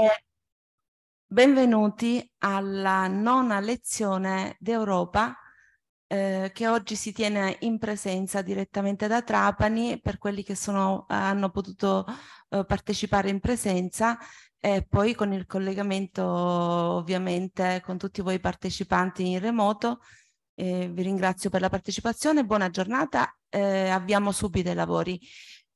e benvenuti alla nona lezione d'Europa eh, che oggi si tiene in presenza direttamente da Trapani per quelli che sono, hanno potuto eh, partecipare in presenza e poi con il collegamento ovviamente con tutti voi partecipanti in remoto. Eh, vi ringrazio per la partecipazione, buona giornata, eh, avviamo subito i lavori.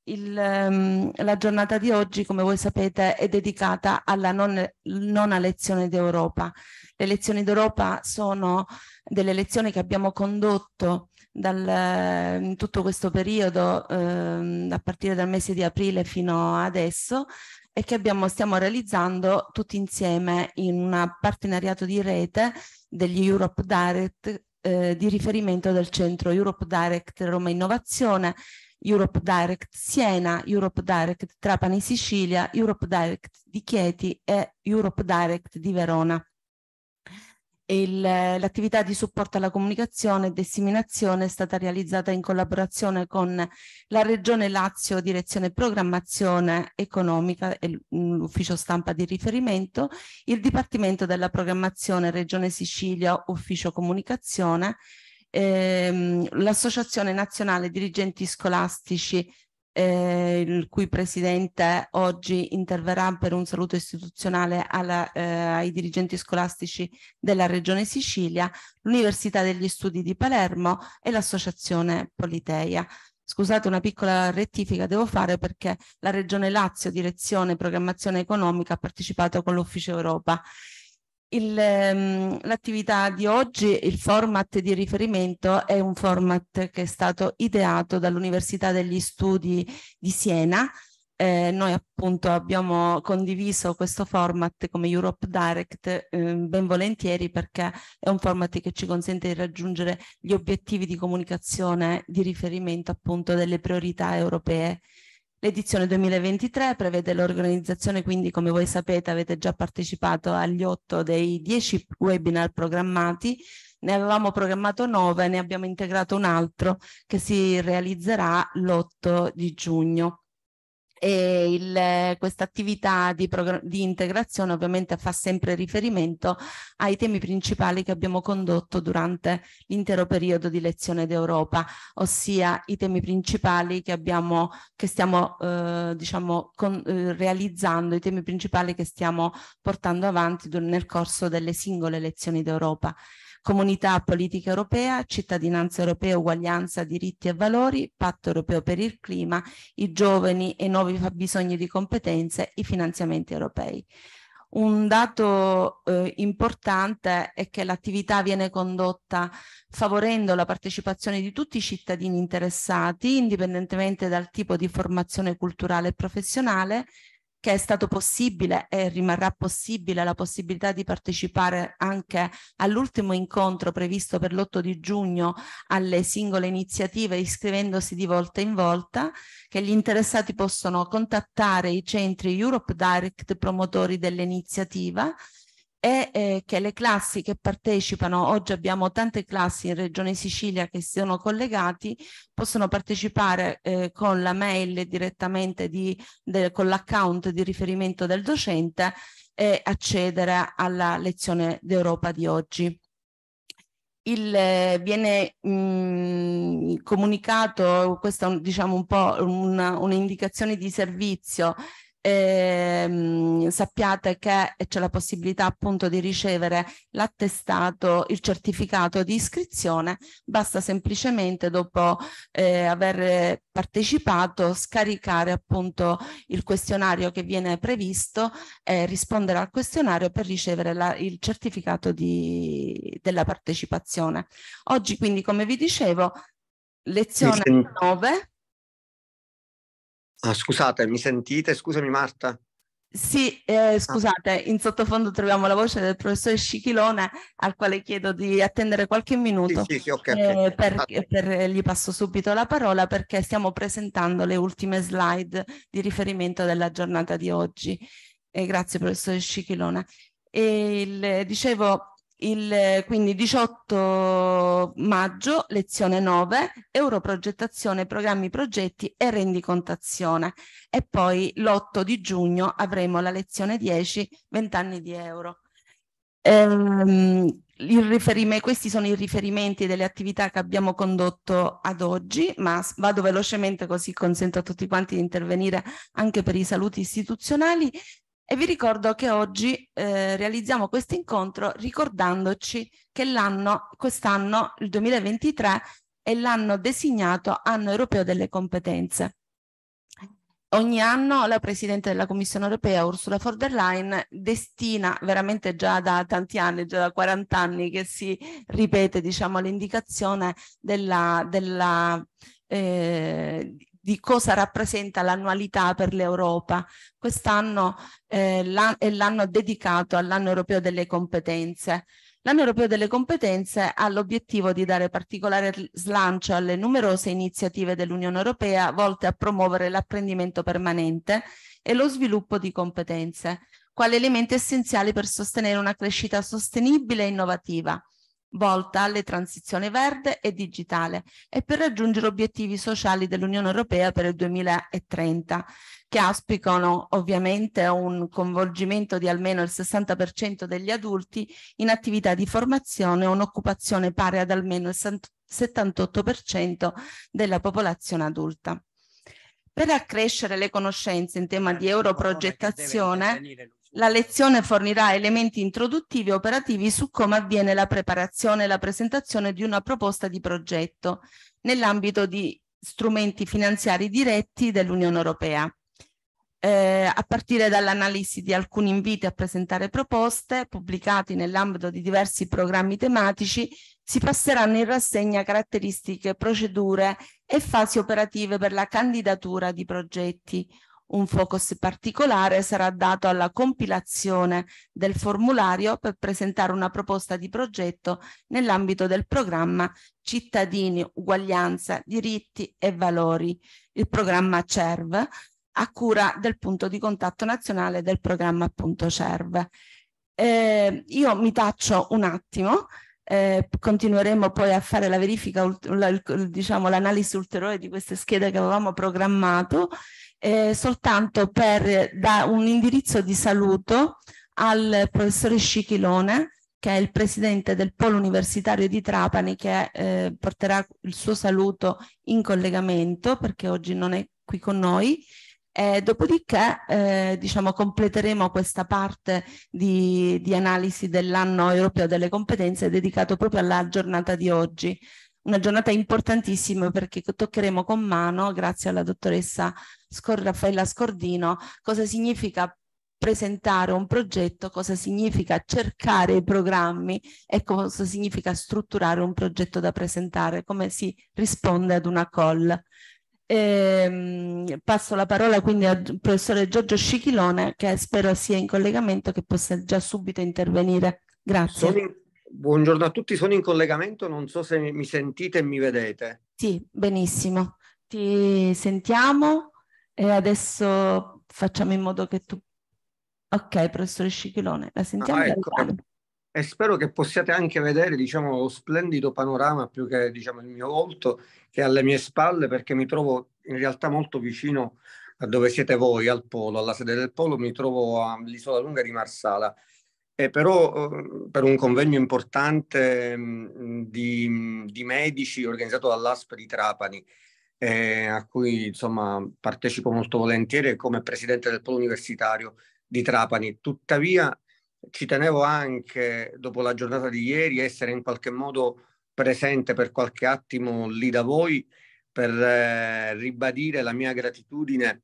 Il, um, la giornata di oggi, come voi sapete, è dedicata alla nona lezione d'Europa. Le lezioni d'Europa sono delle lezioni che abbiamo condotto dal, in tutto questo periodo, eh, a partire dal mese di aprile fino adesso, e che abbiamo, stiamo realizzando tutti insieme in un partenariato di rete degli Europe Direct eh, di riferimento del centro Europe Direct Roma Innovazione Europe Direct Siena, Europe Direct Trapani Sicilia, Europe Direct di Chieti e Europe Direct di Verona. L'attività di supporto alla comunicazione e disseminazione è stata realizzata in collaborazione con la Regione Lazio, Direzione Programmazione Economica e l'ufficio stampa di riferimento, il Dipartimento della Programmazione Regione Sicilia, Ufficio Comunicazione, ehm, l'Associazione Nazionale Dirigenti Scolastici, eh, il cui presidente oggi interverrà per un saluto istituzionale alla, eh, ai dirigenti scolastici della Regione Sicilia, l'Università degli Studi di Palermo e l'Associazione Politeia. Scusate una piccola rettifica devo fare perché la Regione Lazio, Direzione Programmazione Economica, ha partecipato con l'Ufficio Europa il, ehm, l'attività di oggi, il format di riferimento è un format che è stato ideato dall'Università degli Studi di Siena. Eh, noi appunto abbiamo condiviso questo format come Europe Direct eh, ben volentieri perché è un format che ci consente di raggiungere gli obiettivi di comunicazione di riferimento appunto delle priorità europee L'edizione 2023 prevede l'organizzazione, quindi come voi sapete avete già partecipato agli otto dei dieci webinar programmati, ne avevamo programmato nove, ne abbiamo integrato un altro che si realizzerà l'8 di giugno e questa attività di, di, integrazione ovviamente fa sempre riferimento ai temi principali che abbiamo condotto durante l'intero periodo di lezione d'Europa, ossia i temi principali che, abbiamo, che stiamo eh, diciamo, con, eh, realizzando, i temi principali che stiamo portando avanti nel corso delle singole lezioni d'Europa comunità politica europea, cittadinanza europea, uguaglianza, diritti e valori, patto europeo per il clima, i giovani e nuovi fabbisogni di competenze, i finanziamenti europei. Un dato eh, importante è che l'attività viene condotta favorendo la partecipazione di tutti i cittadini interessati, indipendentemente dal tipo di formazione culturale e professionale, che è stato possibile e rimarrà possibile la possibilità di partecipare anche all'ultimo incontro previsto per l'8 di giugno alle singole iniziative iscrivendosi di volta in volta, che gli interessati possono contattare i centri Europe Direct promotori dell'iniziativa è eh, che le classi che partecipano, oggi abbiamo tante classi in Regione Sicilia che sono collegati, possono partecipare eh, con la mail direttamente di, de, con l'account di riferimento del docente e accedere alla lezione d'Europa di oggi. Il, eh, viene mh, mm, comunicato, questa è un, diciamo un po' un'indicazione un di servizio, ehm, sappiate che c'è la possibilità appunto di ricevere l'attestato, il certificato di iscrizione, basta semplicemente dopo eh, aver partecipato scaricare appunto il questionario che viene previsto e rispondere al questionario per ricevere la, il certificato di, della partecipazione. Oggi quindi come vi dicevo lezione 9 Ah, scusate, mi sentite? Scusami Marta. Sì, eh, ah. scusate, in sottofondo troviamo la voce del professore Scichilone al quale chiedo di attendere qualche minuto. Sì, sì, sì okay, eh, okay. Per, eh, per, eh, gli passo subito la parola perché stiamo presentando le ultime slide di riferimento della giornata di oggi. Eh, grazie professore Scichilone. E il, eh, dicevo, il, eh, quindi 18 maggio, lezione 9, Europrogettazione, programmi, progetti e rendicontazione. E poi l'8 di giugno avremo la lezione 10, 20 anni di euro. Ehm, questi sono i riferimenti delle attività che abbiamo condotto ad oggi, ma vado velocemente così consento a tutti quanti di intervenire anche per i saluti istituzionali. E vi ricordo che oggi eh, realizziamo questo incontro ricordandoci che l'anno, quest'anno, il 2023, è l'anno designato anno europeo delle competenze. Ogni anno la Presidente della Commissione europea, Ursula von der Leyen, destina veramente già da tanti anni, già da 40 anni che si ripete diciamo, l'indicazione della, della eh, di cosa rappresenta l'annualità per l'Europa. Quest'anno eh, è l'anno dedicato all'anno europeo delle competenze. L'anno europeo delle competenze ha l'obiettivo di dare particolare slancio alle numerose iniziative dell'Unione europea volte a promuovere l'apprendimento permanente e lo sviluppo di competenze, quale elemento essenziale per sostenere una crescita sostenibile e innovativa volta alle transizioni verde e digitale e per raggiungere obiettivi sociali dell'Unione Europea per il 2030, che auspicano ovviamente un coinvolgimento di almeno il 60% degli adulti in attività di formazione o un'occupazione pari ad almeno il 78% della popolazione adulta. Per accrescere le conoscenze in tema di europrogettazione, la lezione fornirà elementi introduttivi e operativi su come avviene la preparazione e la presentazione di una proposta di progetto nell'ambito di strumenti finanziari diretti dell'Unione Europea. Eh, a partire dall'analisi di alcuni inviti a presentare proposte pubblicati nell'ambito di diversi programmi tematici, si passeranno in rassegna caratteristiche, procedure e fasi operative per la candidatura di progetti, un focus particolare sarà dato alla compilazione del formulario per presentare una proposta di progetto nell'ambito del programma Cittadini, Uguaglianza, Diritti e Valori, il programma CERV, a cura del punto di contatto nazionale del programma appunto CERV. Eh, io mi taccio un attimo, eh, continueremo poi a fare la verifica, diciamo l'analisi ulteriore di queste schede che avevamo programmato eh, soltanto per dare un indirizzo di saluto al professore Scichilone, che è il presidente del Polo Universitario di Trapani, che eh, porterà il suo saluto in collegamento, perché oggi non è qui con noi, eh, dopodiché, eh, diciamo, completeremo questa parte di, di analisi dell'anno europeo delle competenze dedicato proprio alla giornata di oggi. Una giornata importantissima perché toccheremo con mano, grazie alla dottoressa Scor Raffaella Scordino, cosa significa presentare un progetto, cosa significa cercare i programmi e cosa significa strutturare un progetto da presentare, come si risponde ad una call. E ehm, passo la parola quindi al professore Giorgio Scichilone che spero sia in collegamento che possa già subito intervenire. Grazie. In... Buongiorno a tutti, sono in collegamento, non so se mi sentite e mi vedete. Sì, benissimo. Ti sentiamo? E adesso facciamo in modo che tu... Ok, professore Scicchilone, la sentiamo. Ah, ecco. E spero che possiate anche vedere, diciamo, lo splendido panorama più che, diciamo, il mio volto che è alle mie spalle, perché mi trovo in realtà molto vicino a dove siete voi, al polo, alla sede del polo, mi trovo all'isola lunga di Marsala. E però eh, per un convegno importante mm, di, di medici organizzato dall'ASP di Trapani eh, a cui insomma, partecipo molto volentieri come presidente del polo universitario di Trapani. Tuttavia ci tenevo anche, dopo la giornata di ieri, essere in qualche modo presente per qualche attimo lì da voi per eh, ribadire la mia gratitudine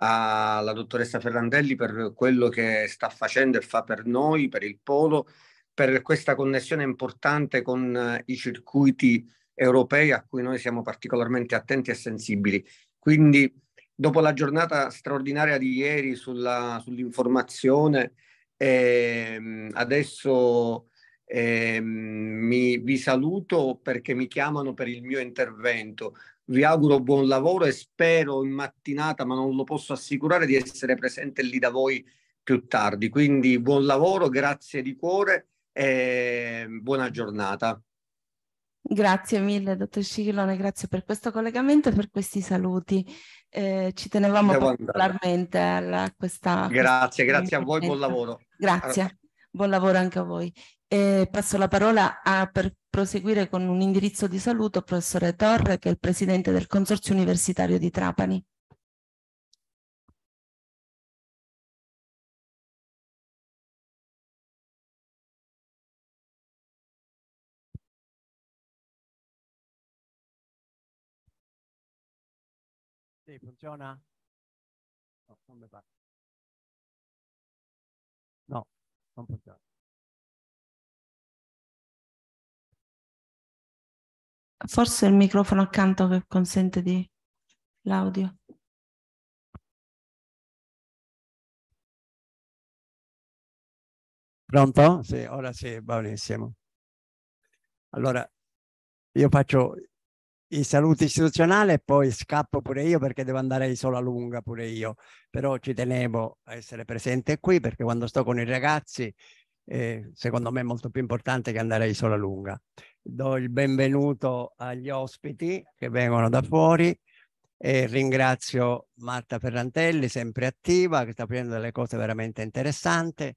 alla dottoressa Ferrandelli per quello che sta facendo e fa per noi, per il polo, per questa connessione importante con eh, i circuiti europei a cui noi siamo particolarmente attenti e sensibili. Quindi dopo la giornata straordinaria di ieri sulla, sull'informazione, ehm, adesso ehm, mi, vi saluto perché mi chiamano per il mio intervento. Vi auguro buon lavoro e spero in mattinata, ma non lo posso assicurare, di essere presente lì da voi più tardi. Quindi buon lavoro, grazie di cuore e buona giornata. Grazie mille, dottor Scichilone, grazie per questo collegamento e per questi saluti. Eh, ci tenevamo Devo particolarmente andare. a questa... Grazie, questa grazie a voi, buon lavoro. Grazie, buon lavoro anche a voi. E passo la parola a, per proseguire con un indirizzo di saluto al professore Torre, che è il presidente del Consorzio Universitario di Trapani. Sì, funziona? No, non mi pare. No, non funziona. Forse il microfono accanto che consente di l'audio. Pronto? Sì, ora sì, va benissimo. Allora, io faccio in salute istituzionale e poi scappo pure io perché devo andare a sola Lunga pure io, però ci tenevo a essere presente qui perché quando sto con i ragazzi eh, secondo me è molto più importante che andare a sola Lunga. Do il benvenuto agli ospiti che vengono da fuori e ringrazio Marta Ferrantelli, sempre attiva, che sta facendo delle cose veramente interessanti.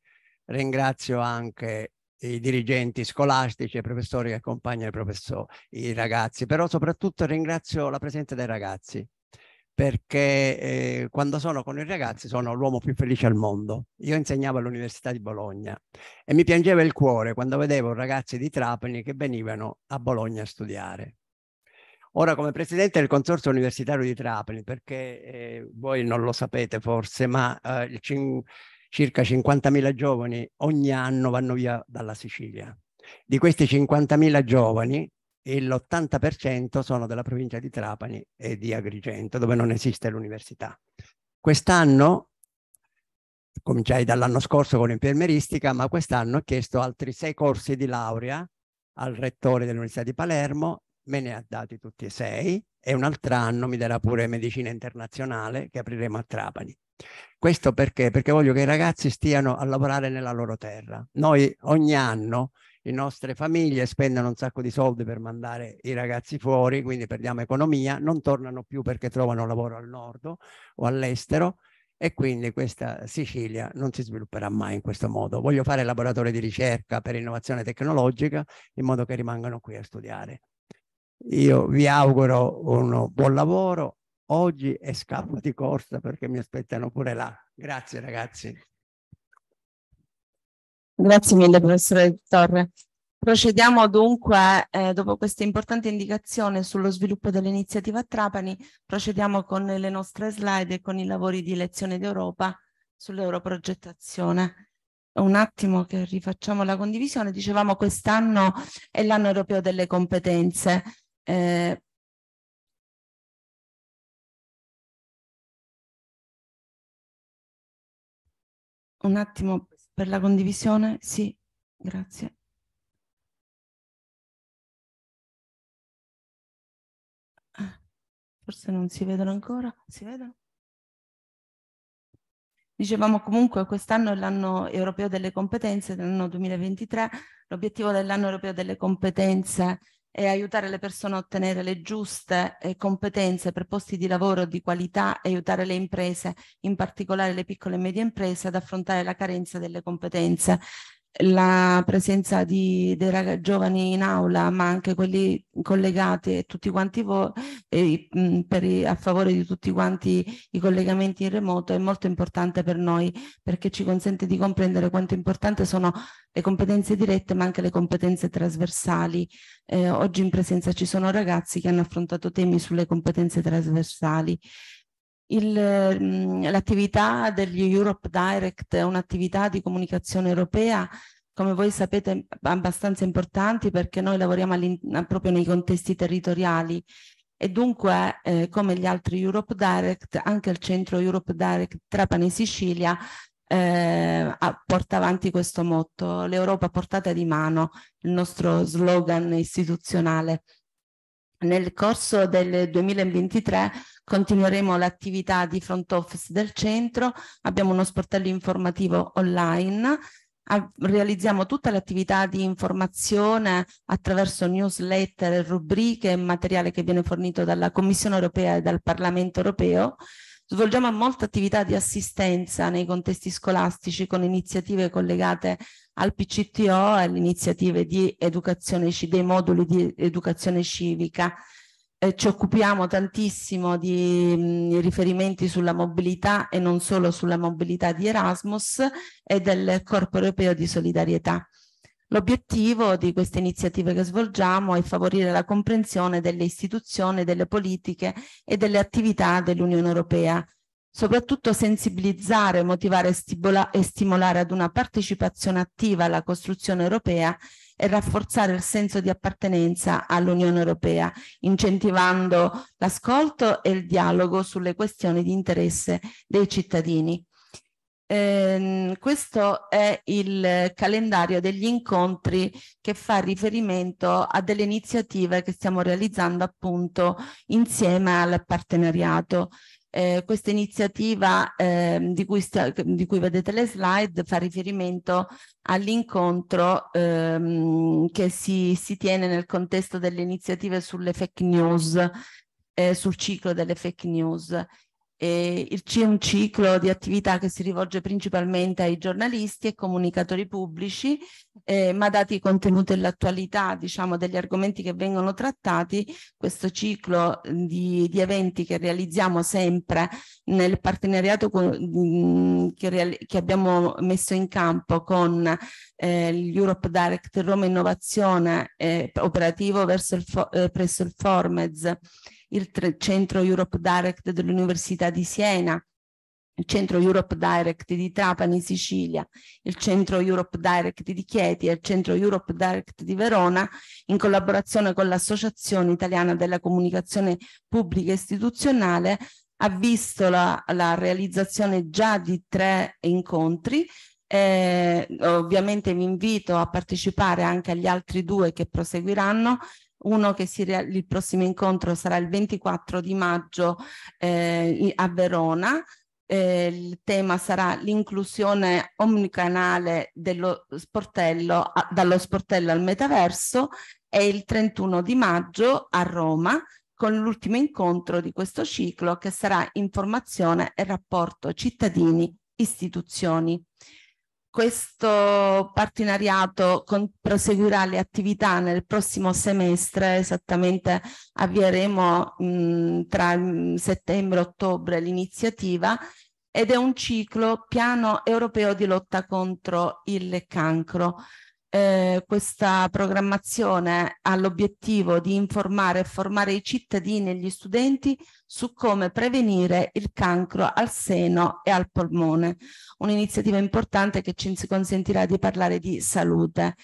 Ringrazio anche i dirigenti scolastici, i professori che accompagnano i, professori, i ragazzi, però soprattutto ringrazio la presenza dei ragazzi perché eh, quando sono con i ragazzi sono l'uomo più felice al mondo. Io insegnavo all'Università di Bologna e mi piangeva il cuore quando vedevo ragazzi di Trapani che venivano a Bologna a studiare. Ora come presidente del Consorzio Universitario di Trapani, perché eh, voi non lo sapete forse, ma eh, il circa 50.000 giovani ogni anno vanno via dalla Sicilia. Di questi 50.000 giovani, l'80% sono della provincia di Trapani e di Agrigento, dove non esiste l'università. Quest'anno, cominciai dall'anno scorso con l'infermeristica, ma quest'anno ho chiesto altri sei corsi di laurea al rettore dell'Università di Palermo, me ne ha dati tutti e sei, e un altro anno mi darà pure medicina internazionale che apriremo a Trapani. Questo perché? Perché voglio che i ragazzi stiano a lavorare nella loro terra. Noi ogni anno le nostre famiglie spendono un sacco di soldi per mandare i ragazzi fuori, quindi perdiamo economia, non tornano più perché trovano lavoro al nord o all'estero e quindi questa Sicilia non si svilupperà mai in questo modo. Voglio fare laboratori di ricerca per innovazione tecnologica in modo che rimangano qui a studiare. Io vi auguro un buon lavoro, Oggi è scappo di corsa perché mi aspettano pure là. Grazie ragazzi. Grazie mille professore Torre. Procediamo dunque, eh, dopo questa importante indicazione sullo sviluppo dell'iniziativa Trapani, procediamo con le nostre slide e con i lavori di lezione d'Europa sull'europrogettazione. Un attimo che rifacciamo la condivisione. Dicevamo quest'anno è l'anno europeo delle competenze. Eh, un attimo per la condivisione. Sì, grazie. Ah, forse non si vedono ancora. Si vedono? Dicevamo comunque quest'anno è l'anno europeo delle competenze, l'anno 2023, l'obiettivo dell'anno europeo delle competenze e aiutare le persone a ottenere le giuste eh, competenze per posti di lavoro di qualità e aiutare le imprese, in particolare le piccole e medie imprese, ad affrontare la carenza delle competenze la presenza di, dei ragazzi, giovani in aula, ma anche quelli collegati e tutti quanti voi, eh, per, a favore di tutti quanti i collegamenti in remoto è molto importante per noi perché ci consente di comprendere quanto importanti sono le competenze dirette ma anche le competenze trasversali. Eh, oggi in presenza ci sono ragazzi che hanno affrontato temi sulle competenze trasversali l'attività degli Europe Direct è un'attività di comunicazione europea come voi sapete abbastanza importante perché noi lavoriamo proprio nei contesti territoriali e dunque eh, come gli altri Europe Direct anche il centro Europe Direct Trapani Sicilia eh, porta avanti questo motto l'Europa portata di mano il nostro slogan istituzionale nel corso del 2023 continueremo l'attività di front office del centro, abbiamo uno sportello informativo online, realizziamo tutta l'attività di informazione attraverso newsletter, rubriche e materiale che viene fornito dalla Commissione europea e dal Parlamento europeo Svolgiamo molte attività di assistenza nei contesti scolastici con iniziative collegate al PCTO e alle iniziative di educazione, dei moduli di educazione civica. Eh, ci occupiamo tantissimo di mh, riferimenti sulla mobilità e non solo sulla mobilità di Erasmus e del Corpo Europeo di Solidarietà. L'obiettivo di queste iniziative che svolgiamo è favorire la comprensione delle istituzioni, delle politiche e delle attività dell'Unione Europea, soprattutto sensibilizzare, motivare e, e stimolare ad una partecipazione attiva alla costruzione europea e rafforzare il senso di appartenenza all'Unione Europea, incentivando l'ascolto e il dialogo sulle questioni di interesse dei cittadini. Ehm, questo è il calendario degli incontri che fa riferimento a delle iniziative che stiamo realizzando appunto insieme al partenariato. Eh, questa iniziativa eh, di, cui di, cui vedete le slide fa riferimento all'incontro ehm, che si, si tiene nel contesto delle iniziative sulle fake news eh, sul ciclo delle fake news eh, c'è un ciclo di attività che si rivolge principalmente ai giornalisti e comunicatori pubblici, eh, ma dati i contenuti e l'attualità diciamo, degli argomenti che vengono trattati, questo ciclo mm, di, di eventi che realizziamo sempre nel partenariato con, mm, che, che abbiamo messo in campo con eh, l'Europe Direct Roma Innovazione eh, operativo verso il eh, presso il Formez il Centro Europe Direct dell'Università di Siena, il Centro Europe Direct di Trapani, Sicilia, il Centro Europe Direct di Chieti e il Centro Europe Direct di Verona, in collaborazione con l'Associazione Italiana della Comunicazione Pubblica Istituzionale, ha visto la, la realizzazione già di tre incontri eh, ovviamente vi invito a partecipare anche agli altri due che proseguiranno uno che si real- il prossimo incontro sarà il 24 di maggio eh, a Verona. Eh, il tema sarà l'inclusione omnicanale dello sportello, a, dallo sportello al metaverso e il 31 di maggio a Roma con l'ultimo incontro di questo ciclo che sarà informazione e rapporto cittadini istituzioni questo partenariato proseguirà le attività nel prossimo semestre, esattamente avvieremo mh, tra settembre e ottobre l'iniziativa ed è un ciclo piano europeo di lotta contro il cancro eh, questa programmazione ha l'obiettivo di informare e formare i cittadini e gli studenti su come prevenire il cancro al seno e al polmone, un'iniziativa importante che ci consentirà di parlare di salute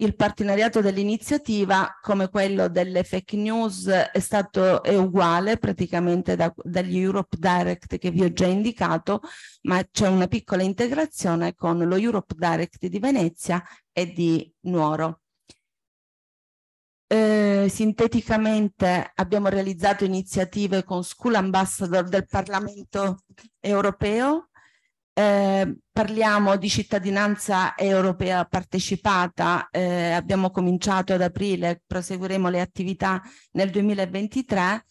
il partenariato dell'iniziativa, come quello delle fake news, è stato è uguale praticamente da, dagli Europe Direct che vi ho già indicato, ma c'è una piccola integrazione con lo Europe Direct di Venezia e di Nuoro. Eh, sinteticamente abbiamo realizzato iniziative con School Ambassador del Parlamento europeo, eh, parliamo di cittadinanza europea partecipata, eh, abbiamo cominciato ad aprile, proseguiremo le attività nel 2023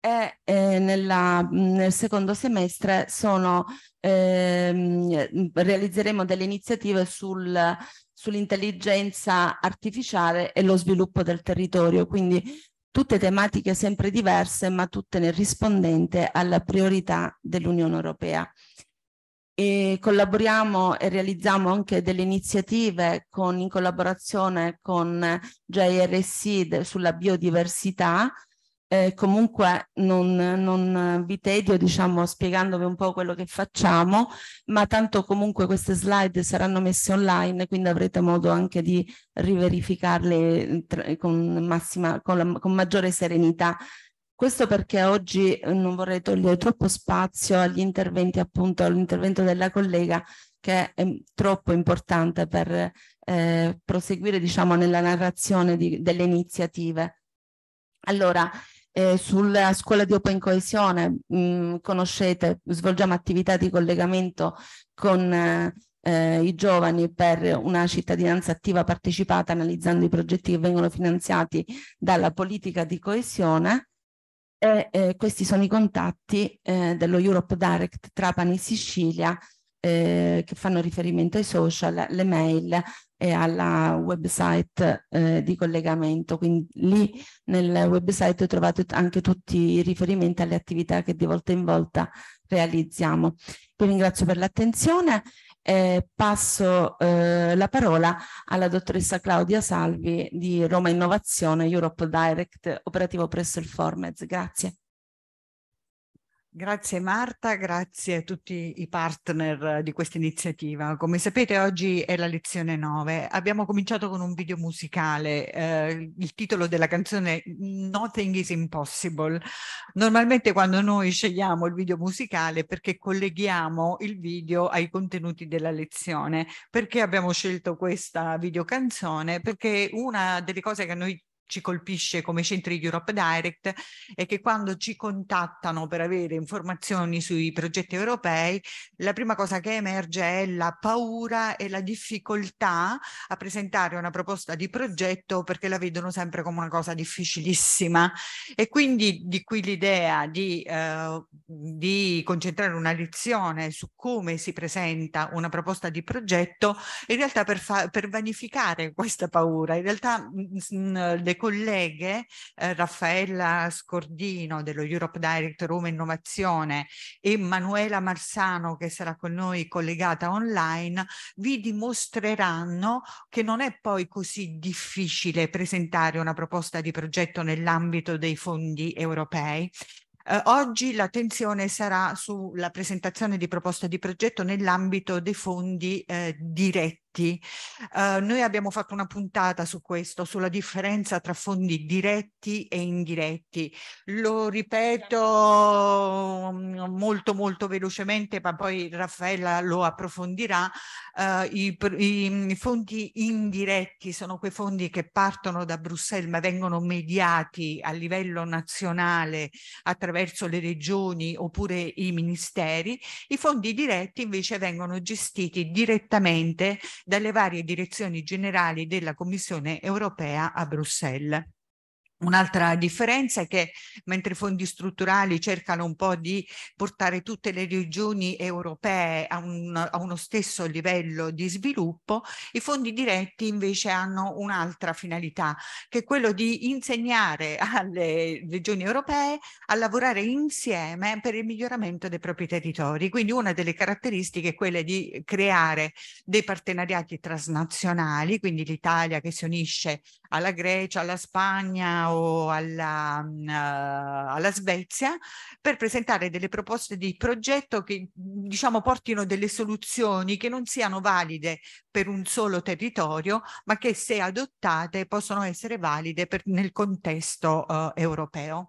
e eh, nella, nel secondo semestre sono, ehm, realizzeremo delle iniziative sul, sull'intelligenza artificiale e lo sviluppo del territorio, quindi tutte tematiche sempre diverse ma tutte rispondenti alla priorità dell'Unione Europea. E collaboriamo e realizziamo anche delle iniziative con, in collaborazione con JRC sulla biodiversità. Eh, comunque non, non vi tedio diciamo, spiegandovi un po' quello che facciamo, ma tanto comunque queste slide saranno messe online, quindi avrete modo anche di riverificarle eh, tra, con, massima, con, la, con maggiore serenità questo perché oggi eh, non vorrei togliere troppo spazio agli interventi, appunto all'intervento della collega che è mm, troppo importante per eh, proseguire diciamo, nella narrazione di, delle iniziative. Allora, eh, sulla scuola di Open Coesione mh, mm, conoscete, svolgiamo attività di collegamento con eh, eh, i giovani per una cittadinanza attiva partecipata analizzando i progetti che vengono finanziati dalla politica di coesione e eh, questi sono i contatti eh, dello Europe Direct Trapani Sicilia eh, che fanno riferimento ai social, alle mail e alla website eh, di collegamento. Quindi lì nel website trovate anche tutti i riferimenti alle attività che di volta in volta realizziamo. Vi ringrazio per l'attenzione eh, passo eh, la parola alla dottoressa Claudia Salvi di Roma Innovazione Europe Direct operativo presso il Formez. Grazie. Grazie Marta, grazie a tutti i partner di questa iniziativa. Come sapete oggi è la lezione 9. Abbiamo cominciato con un video musicale, eh, il titolo della canzone Nothing is Impossible. Normalmente quando noi scegliamo il video musicale è perché colleghiamo il video ai contenuti della lezione. Perché abbiamo scelto questa videocanzone? Perché una delle cose che a noi ci colpisce come centri di Europe Direct è che quando ci contattano per avere informazioni sui progetti europei, la prima cosa che emerge è la paura e la difficoltà a presentare una proposta di progetto perché la vedono sempre come una cosa difficilissima e quindi di qui l'idea di, eh, di concentrare una lezione su come si presenta una proposta di progetto in realtà per, per vanificare questa paura. In realtà mh, mm, mh, mm, mm, due colleghe, eh, Raffaella Scordino dello Europe Direct Roma Innovazione e Manuela Marsano che sarà con noi collegata online, vi dimostreranno che non è poi così difficile presentare una proposta di progetto nell'ambito dei fondi europei. Eh, oggi l'attenzione sarà sulla presentazione di proposta di progetto nell'ambito dei fondi eh, diretti diretti. Uh, ehm, noi abbiamo fatto una puntata su questo, sulla differenza tra fondi diretti e indiretti. Lo ripeto mm, molto molto velocemente, ma poi Raffaella lo approfondirà. Uh, i, i, mm, i fondi indiretti sono quei fondi che partono da Bruxelles ma vengono mediati a livello nazionale attraverso le regioni oppure i ministeri. I fondi diretti invece vengono gestiti direttamente dalle varie direzioni generali della Commissione europea a Bruxelles. Un'altra differenza è che mentre i fondi strutturali cercano un po' di portare tutte le regioni europee a, un, a uno stesso livello di sviluppo, i fondi diretti invece hanno un'altra finalità, che è quello di insegnare alle regioni europee a lavorare insieme per il miglioramento dei propri territori. Quindi una delle caratteristiche è quella di creare dei partenariati transnazionali, quindi l'Italia che si unisce alla Grecia, alla Spagna o alla, uh, alla Svezia per presentare delle proposte di progetto che mm, diciamo portino delle soluzioni che non siano valide per un solo territorio ma che se adottate possono essere valide per, nel contesto uh, europeo.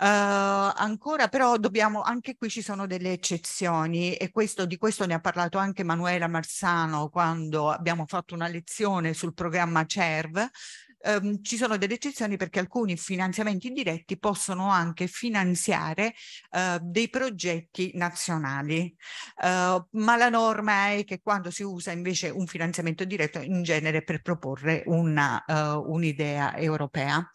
Uh, ancora però dobbiamo, anche qui ci sono delle eccezioni e questo, di questo ne ha parlato anche Manuela Marsano quando abbiamo fatto una lezione sul programma CERV ehm, ci sono delle eccezioni perché alcuni finanziamenti diretti possono anche finanziare eh, dei progetti nazionali, eh, ma la norma è che quando si usa invece un finanziamento diretto in genere per proporre eh, un'idea uh, un europea.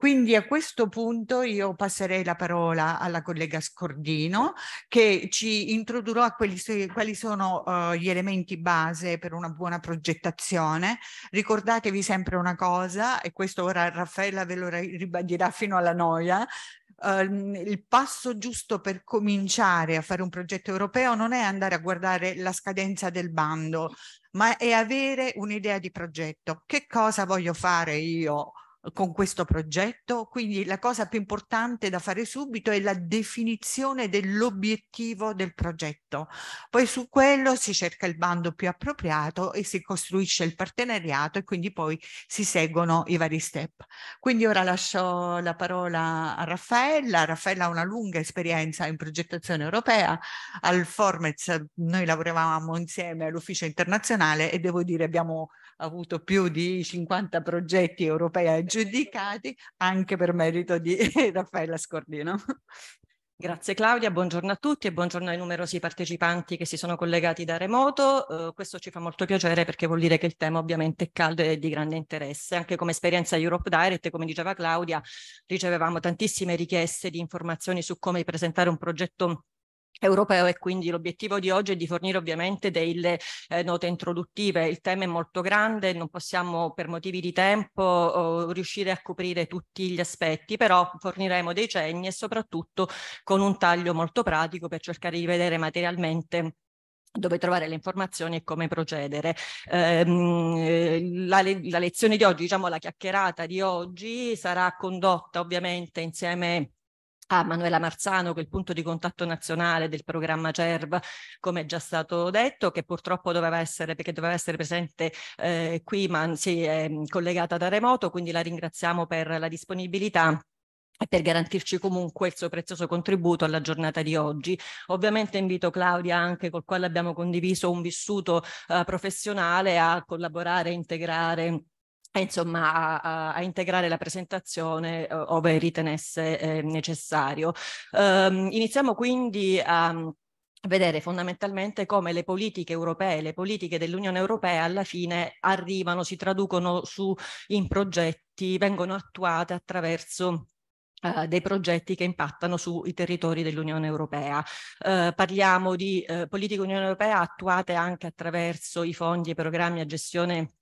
Quindi a questo punto io passerei la parola alla collega Scordino che ci introdurrà a quali sono uh, gli elementi base per una buona progettazione. Ricordatevi sempre una cosa, e questo ora Raffaella ve lo ribadirà fino alla noia, Uh, il passo giusto per cominciare a fare un progetto europeo non è andare a guardare la scadenza del bando, ma è avere un'idea di progetto. Che cosa voglio fare io con questo progetto. Quindi la cosa più importante da fare subito è la definizione dell'obiettivo del progetto. Poi su quello si cerca il bando più appropriato e si costruisce il partenariato e quindi poi si seguono i vari step. Quindi ora lascio la parola a Raffaella. Raffaella ha una lunga esperienza in progettazione europea. Al Formez noi lavoravamo insieme all'ufficio internazionale e devo dire abbiamo avuto più di 50 progetti europei aggiunti giudicati anche per merito di Raffaella Scordino. Grazie Claudia, buongiorno a tutti e buongiorno ai numerosi partecipanti che si sono collegati da remoto. Uh, questo ci fa molto piacere perché vuol dire che il tema ovviamente è caldo e di grande interesse. Anche come esperienza Europe Direct, come diceva Claudia, ricevevamo tantissime richieste di informazioni su come presentare un progetto europeo e quindi l'obiettivo di oggi è di fornire ovviamente delle eh, note introduttive. Il tema è molto grande, non possiamo per motivi di tempo oh, riuscire a coprire tutti gli aspetti, però forniremo dei cenni e soprattutto con un taglio molto pratico per cercare di vedere materialmente dove trovare le informazioni e come procedere. Ehm, eh, la, le la lezione di oggi, diciamo la chiacchierata di oggi, sarà condotta ovviamente insieme a ah, Manuela Marzano, che è il punto di contatto nazionale del programma CERV, come è già stato detto, che purtroppo doveva essere, perché doveva essere presente eh, qui, ma si è mm, collegata da remoto, quindi la ringraziamo per la disponibilità e per garantirci comunque il suo prezioso contributo alla giornata di oggi. Ovviamente invito Claudia anche col quale abbiamo condiviso un vissuto eh, professionale a collaborare e integrare insomma a, a, a, integrare la presentazione eh, ove ritenesse eh, necessario. Um, iniziamo quindi a mm, vedere fondamentalmente come le politiche europee, le politiche dell'Unione Europea alla fine arrivano, si traducono su, in progetti, vengono attuate attraverso Uh, dei progetti che impattano sui territori dell'Unione Europea. Uh, parliamo di uh, politiche Unione Europea attuate anche attraverso i fondi e programmi a gestione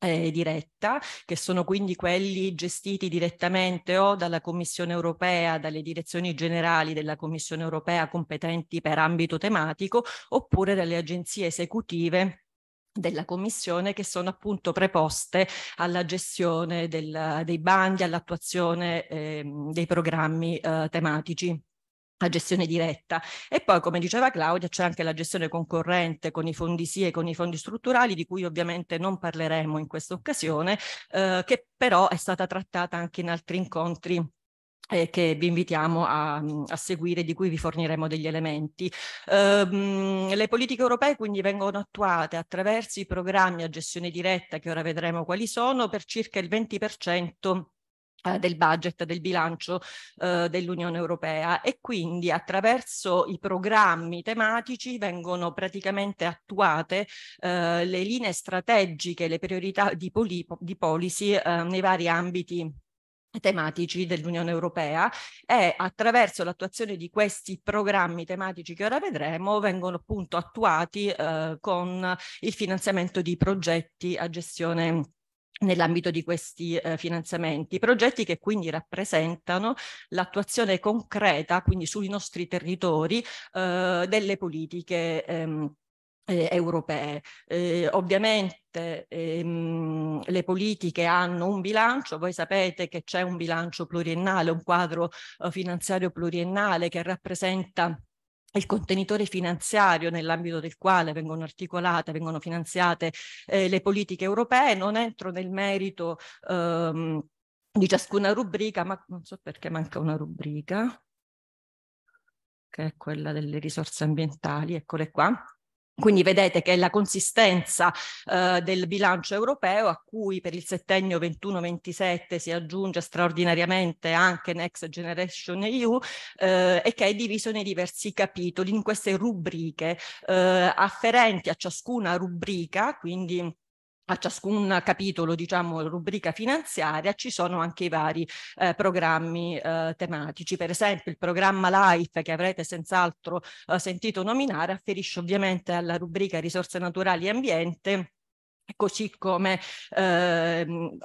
eh, diretta, che sono quindi quelli gestiti direttamente o dalla Commissione europea, dalle direzioni generali della Commissione europea competenti per ambito tematico, oppure dalle agenzie esecutive della Commissione che sono appunto preposte alla gestione del, dei bandi, all'attuazione eh, dei programmi eh, tematici a gestione diretta e poi come diceva Claudia c'è anche la gestione concorrente con i fondi SIE e con i fondi strutturali di cui ovviamente non parleremo in questa occasione eh, che però è stata trattata anche in altri incontri eh, che vi invitiamo a, mm, a seguire, di cui vi forniremo degli elementi. Ehm, le politiche europee quindi vengono attuate attraverso i programmi a gestione diretta, che ora vedremo quali sono, per circa il 20% eh, del budget del bilancio eh, dell'Unione Europea e quindi attraverso i programmi tematici vengono praticamente attuate eh, le linee strategiche, le priorità di, poli di policy eh, nei vari ambiti tematici dell'Unione Europea e attraverso l'attuazione di questi programmi tematici che ora vedremo vengono appunto attuati eh, con il finanziamento di progetti a gestione nell'ambito di questi eh, finanziamenti, progetti che quindi rappresentano l'attuazione concreta, quindi sui nostri territori, eh, delle politiche ehm, eh, europee. Eh, ovviamente ehm, le politiche hanno un bilancio, voi sapete che c'è un bilancio pluriennale, un quadro eh, finanziario pluriennale che rappresenta il contenitore finanziario nell'ambito del quale vengono articolate, vengono finanziate eh, le politiche europee, non entro nel merito ehm, di ciascuna rubrica, ma non so perché manca una rubrica, che è quella delle risorse ambientali, eccole qua. Quindi vedete che la consistenza eh, del bilancio europeo a cui per il settennio 21-27 si aggiunge straordinariamente anche Next Generation EU eh, e che è diviso nei diversi capitoli, in queste rubriche eh, afferenti a ciascuna rubrica, quindi a ciascun capitolo, diciamo, rubrica finanziaria, ci sono anche i vari eh, programmi eh, tematici. Per esempio il programma LIFE, che avrete senz'altro eh, sentito nominare, afferisce ovviamente alla rubrica risorse naturali e ambiente, Così come ehm,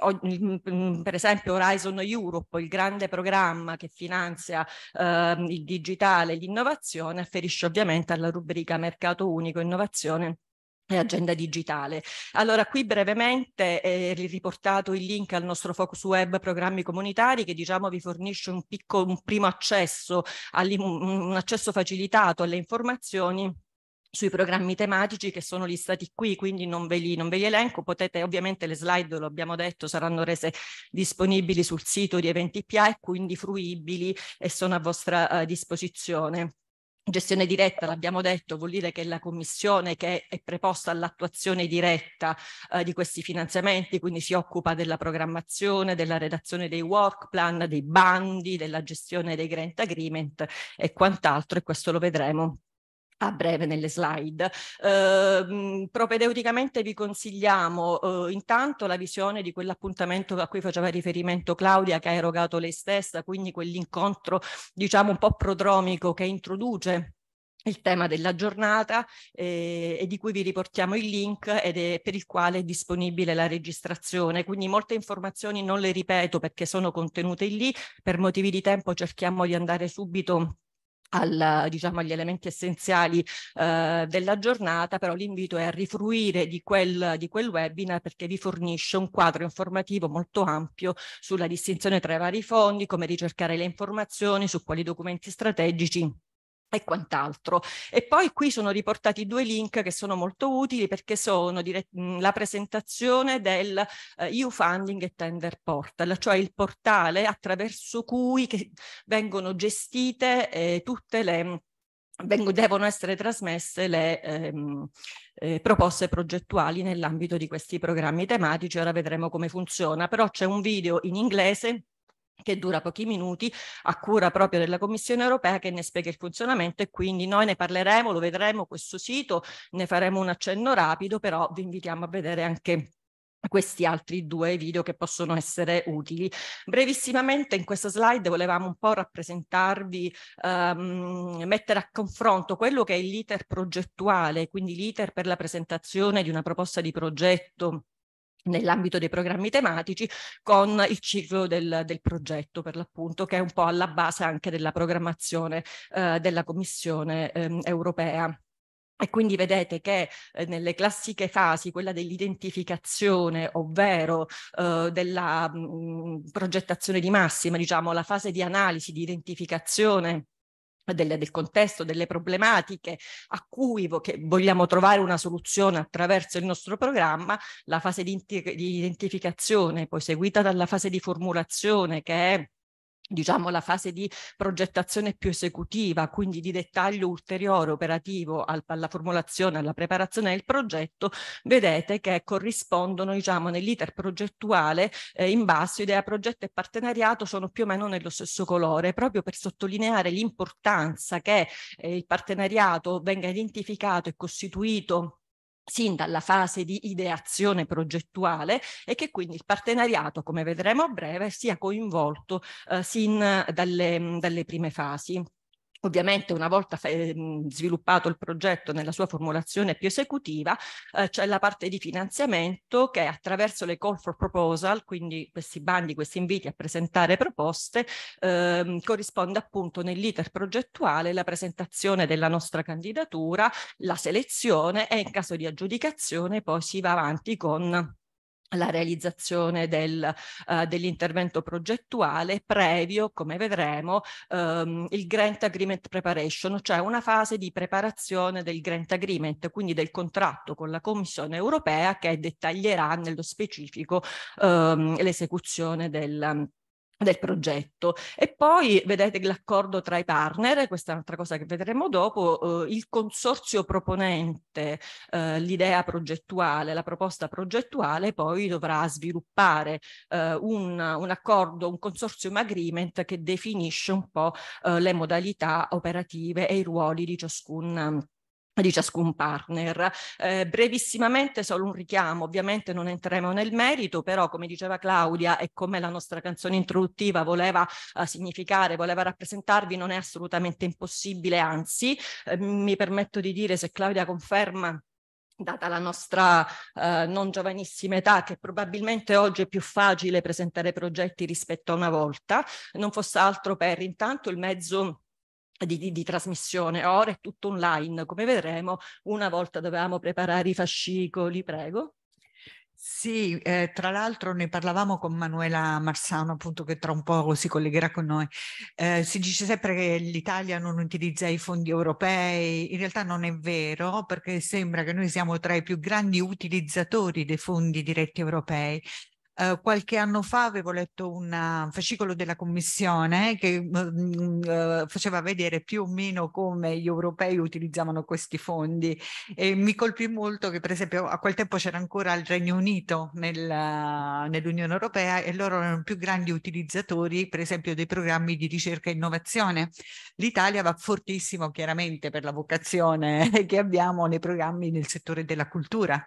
mm, per esempio Horizon Europe, il grande programma che finanzia ehm, il digitale e l'innovazione, afferisce ovviamente alla rubrica Mercato Unico Innovazione e agenda digitale. Allora qui brevemente è eh, riportato il link al nostro focus web programmi comunitari che diciamo vi fornisce un, picco, un primo accesso, un accesso facilitato alle informazioni sui programmi tematici che sono listati qui, quindi non ve, li, non ve li, elenco, potete ovviamente le slide, lo abbiamo detto, saranno rese disponibili sul sito di Eventi PA e quindi fruibili e sono a vostra eh, disposizione. Gestione diretta, l'abbiamo detto, vuol dire che la commissione che è preposta all'attuazione diretta eh, di questi finanziamenti, quindi si occupa della programmazione, della redazione dei work plan, dei bandi, della gestione dei grant agreement e quant'altro e questo lo vedremo a breve nelle slide. Eh, propedeuticamente vi consigliamo eh, intanto la visione di quell'appuntamento a cui faceva riferimento Claudia che ha erogato lei stessa, quindi quell'incontro diciamo un po' prodromico che introduce il tema della giornata eh, e di cui vi riportiamo il link ed è per il quale è disponibile la registrazione. Quindi molte informazioni non le ripeto perché sono contenute lì, per motivi di tempo cerchiamo di andare subito al, diciamo, agli elementi essenziali eh, della giornata, però l'invito è a rifruire di quel, di quel webinar perché vi fornisce un quadro informativo molto ampio sulla distinzione tra i vari fondi, come ricercare le informazioni, su quali documenti strategici e quant'altro. E poi qui sono riportati due link che sono molto utili perché sono dire, la presentazione del eh, EU Funding e Tender Portal, cioè il portale attraverso cui vengono gestite eh, tutte le vengono, devono essere trasmesse le ehm, eh, proposte progettuali nell'ambito di questi programmi tematici. Ora vedremo come funziona, però c'è un video in inglese che dura pochi minuti, a cura proprio della Commissione europea che ne spiega il funzionamento e quindi noi ne parleremo, lo vedremo questo sito, ne faremo un accenno rapido, però vi invitiamo a vedere anche questi altri due video che possono essere utili. Brevissimamente in questa slide volevamo un po' rappresentarvi, ehm, mettere a confronto quello che è l'iter progettuale, quindi l'iter per la presentazione di una proposta di progetto nell'ambito dei programmi tematici con il ciclo del, del, progetto per l'appunto che è un po' alla base anche della programmazione eh, della Commissione eh, europea. E quindi vedete che eh, nelle classiche fasi, quella dell'identificazione, ovvero eh, della mh, mm, progettazione di massima, diciamo la fase di analisi, di identificazione del, del, contesto, delle problematiche a cui vo- vogliamo trovare una soluzione attraverso il nostro programma, la fase di, inti- di identificazione, poi seguita dalla fase di formulazione che è diciamo la fase di progettazione più esecutiva, quindi di dettaglio ulteriore operativo al, alla formulazione, alla preparazione del progetto, vedete che corrispondono diciamo nell'iter progettuale eh, in basso idea progetto e partenariato sono più o meno nello stesso colore, proprio per sottolineare l'importanza che eh, il partenariato venga identificato e costituito sin dalla fase di ideazione progettuale e che quindi il partenariato, come vedremo a breve, sia coinvolto eh, sin dalle, dalle prime fasi. Ovviamente una volta ehm, sviluppato il progetto nella sua formulazione più esecutiva eh, c'è la parte di finanziamento che attraverso le call for proposal, quindi questi bandi, questi inviti a presentare proposte, eh, corrisponde appunto nell'iter progettuale la presentazione della nostra candidatura, la selezione e in caso di aggiudicazione poi si va avanti con la realizzazione del, uh, dell'intervento progettuale previo, come vedremo, um, il Grant Agreement Preparation, cioè una fase di preparazione del Grant Agreement, quindi del contratto con la Commissione europea che dettaglierà nello specifico um, l'esecuzione del del progetto e poi vedete l'accordo tra i partner, questa è un'altra cosa che vedremo dopo, eh, il consorzio proponente eh, l'idea progettuale, la proposta progettuale poi dovrà sviluppare eh, un, un, accordo, un consortium agreement che definisce un po' eh, le modalità operative e i ruoli di ciascun di ciascun partner. Eh, brevissimamente solo un richiamo, ovviamente non entreremo nel merito, però come diceva Claudia e come la nostra canzone introduttiva voleva eh, significare, voleva rappresentarvi, non è assolutamente impossibile, anzi eh, mi permetto di dire se Claudia conferma data la nostra eh, non giovanissima età, che probabilmente oggi è più facile presentare progetti rispetto a una volta, non fosse altro per intanto il mezzo di, di, di, trasmissione, ora è tutto online, come vedremo, una volta dovevamo preparare i fascicoli, prego. Sì, eh, tra l'altro ne parlavamo con Manuela Marsano, appunto, che tra un po' si collegherà con noi. Eh, si dice sempre che l'Italia non utilizza i fondi europei, in realtà non è vero, perché sembra che noi siamo tra i più grandi utilizzatori dei fondi diretti europei eh, qualche anno fa avevo letto una, un fascicolo della Commissione che mh, mhmm, uhm, uhm, faceva vedere più o meno come gli europei utilizzavano questi fondi e mi colpì molto che per esempio a quel tempo c'era ancora il Regno Unito nel, nell'Unione Europea e loro erano più grandi utilizzatori per esempio dei programmi di ricerca e innovazione. L'Italia va fortissimo chiaramente per la vocazione che abbiamo nei programmi nel settore della cultura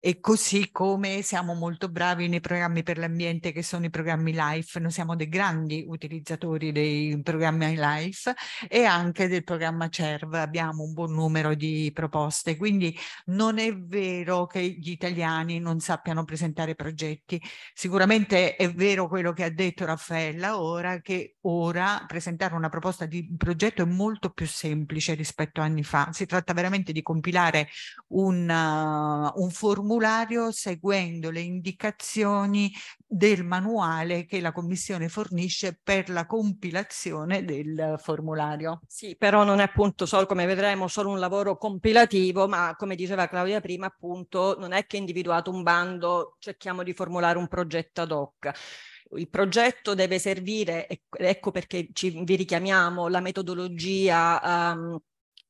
e così come siamo molto bravi nei programmi per l'ambiente che sono i programmi LIFE, noi siamo dei grandi utilizzatori dei programmi LIFE e anche del programma CERV abbiamo un buon numero di proposte, quindi non è vero che gli italiani non sappiano presentare progetti. Sicuramente è vero quello che ha detto Raffaella ora, che ora presentare una proposta di progetto è molto più semplice rispetto a anni fa. Si tratta veramente di compilare un, uh, un formulario formulario seguendo le indicazioni del manuale che la Commissione fornisce per la compilazione del formulario. Sì, però non è appunto, solo, come vedremo, solo un lavoro compilativo, ma come diceva Claudia prima, appunto, non è che individuato un bando cerchiamo di formulare un progetto ad hoc il progetto deve servire, ecco perché ci, vi richiamiamo la metodologia um,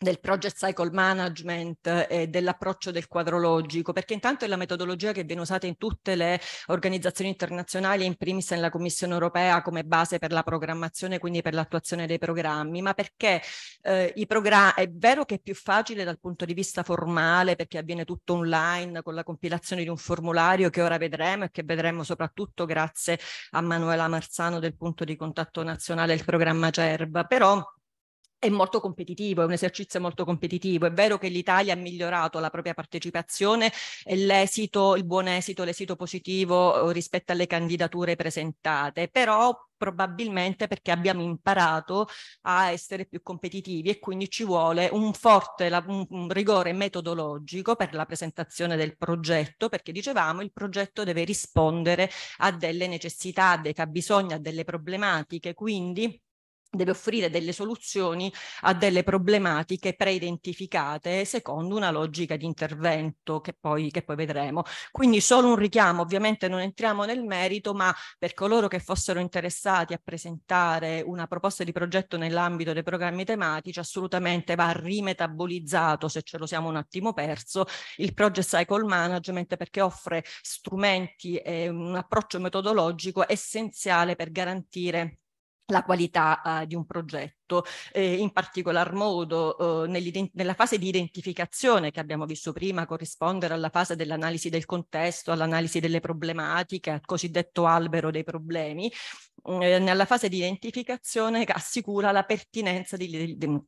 del project cycle management e dell'approccio del quadro logico, perché intanto è la metodologia che viene usata in tutte le organizzazioni internazionali, in primis nella Commissione europea come base per la programmazione, quindi per l'attuazione dei programmi, ma perché eh, i programmi è vero che è più facile dal punto di vista formale, perché avviene tutto online con la compilazione di un formulario che ora vedremo e che vedremo soprattutto grazie a Manuela Marzano del punto di contatto nazionale il programma CERB, però è molto competitivo, è un esercizio molto competitivo. È vero che l'Italia ha migliorato la propria partecipazione e l'esito, il buon esito, l'esito positivo eh, rispetto alle candidature presentate, però probabilmente perché abbiamo imparato a essere più competitivi e quindi ci vuole un forte un rigore metodologico per la presentazione del progetto, perché dicevamo il progetto deve rispondere a delle necessità, a dei fabbisogni, a delle problematiche, quindi deve offrire delle soluzioni a delle problematiche preidentificate secondo una logica di intervento che poi, che poi vedremo. Quindi solo un richiamo, ovviamente non entriamo nel merito, ma per coloro che fossero interessati a presentare una proposta di progetto nell'ambito dei programmi tematici, assolutamente va rimetabolizzato, se ce lo siamo un attimo perso, il Project Cycle Management perché offre strumenti e un approccio metodologico essenziale per garantire la qualità eh, di un progetto, eh, in particolar modo eh, nella fase di identificazione che abbiamo visto prima corrispondere alla fase dell'analisi del contesto, all'analisi delle problematiche, al cosiddetto albero dei problemi, eh, nella fase di identificazione che assicura la pertinenza di, di,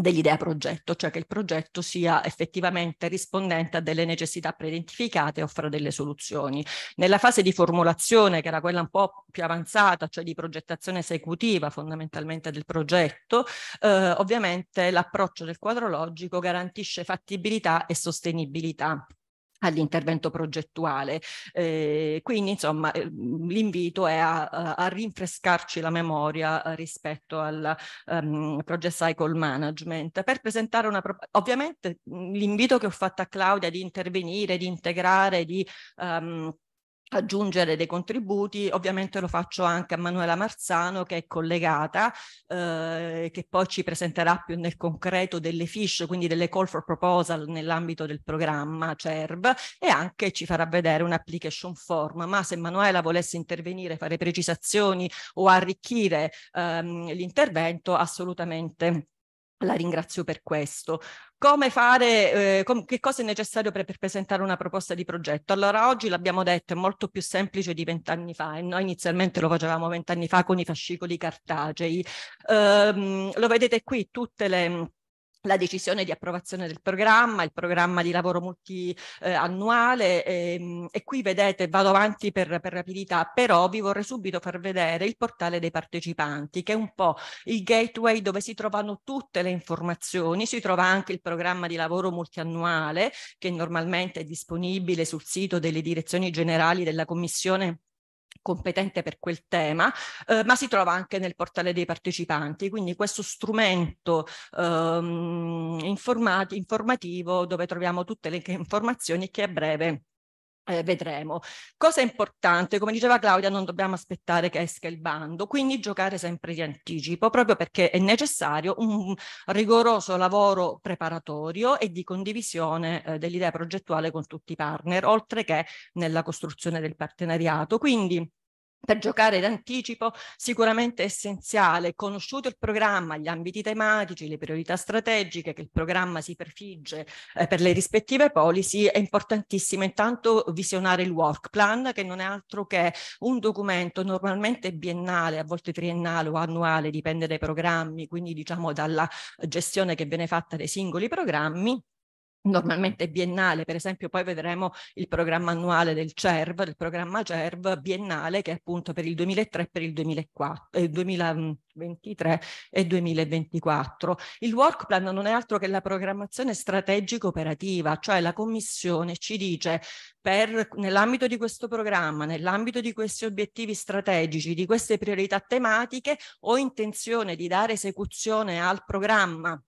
dell'idea progetto, cioè che il progetto sia effettivamente rispondente a delle necessità preidentificate e offra delle soluzioni. Nella fase di formulazione, che era quella un po' più avanzata, cioè di progettazione esecutiva fondamentalmente del progetto, eh, ovviamente l'approccio del quadro logico garantisce fattibilità e sostenibilità all'intervento progettuale. Eh, quindi insomma eh, l'invito è a, a, rinfrescarci la memoria rispetto al um, project cycle management per presentare una ovviamente l'invito che ho fatto a Claudia di intervenire, di integrare, di um, aggiungere dei contributi, ovviamente lo faccio anche a Manuela Marzano che è collegata, eh, che poi ci presenterà più nel concreto delle fish, quindi delle call for proposal nell'ambito del programma CERB e anche ci farà vedere un'application form, ma se Manuela volesse intervenire, fare precisazioni o arricchire ehm, l'intervento assolutamente la ringrazio per questo. Come fare, eh, com che cosa è necessario per, per, presentare una proposta di progetto? Allora, oggi l'abbiamo detto, è molto più semplice di vent'anni fa e noi inizialmente lo facevamo vent'anni fa con i fascicoli cartacei. Ehm, lo vedete qui, tutte le la decisione di approvazione del programma, il programma di lavoro multiannuale eh, ehm, e qui vedete, vado avanti per, per, rapidità, però vi vorrei subito far vedere il portale dei partecipanti che è un po' il gateway dove si trovano tutte le informazioni, si trova anche il programma di lavoro multiannuale che normalmente è disponibile sul sito delle direzioni generali della Commissione competente per quel tema, eh, ma si trova anche nel portale dei partecipanti, quindi questo strumento ehm, informati, informativo dove troviamo tutte le informazioni che a breve eh, vedremo. Cosa importante, come diceva Claudia, non dobbiamo aspettare che esca il bando, quindi giocare sempre di anticipo, proprio perché è necessario un rigoroso lavoro preparatorio e di condivisione eh, dell'idea progettuale con tutti i partner, oltre che nella costruzione del partenariato. Quindi per giocare d'anticipo sicuramente è essenziale, conosciuto il programma, gli ambiti tematici, le priorità strategiche che il programma si prefigge eh, per le rispettive policy, è importantissimo intanto visionare il work plan che non è altro che un documento normalmente biennale, a volte triennale o annuale, dipende dai programmi, quindi diciamo dalla gestione che viene fatta dei singoli programmi normalmente biennale, per esempio poi vedremo il programma annuale del CERV, del programma CERV biennale che è appunto per il 2003 e per il 2004, eh, 2023 e 2024. Il work plan non è altro che la programmazione strategico operativa, cioè la commissione ci dice per, nell'ambito di questo programma, nell'ambito di questi obiettivi strategici, di queste priorità tematiche, ho intenzione di dare esecuzione al programma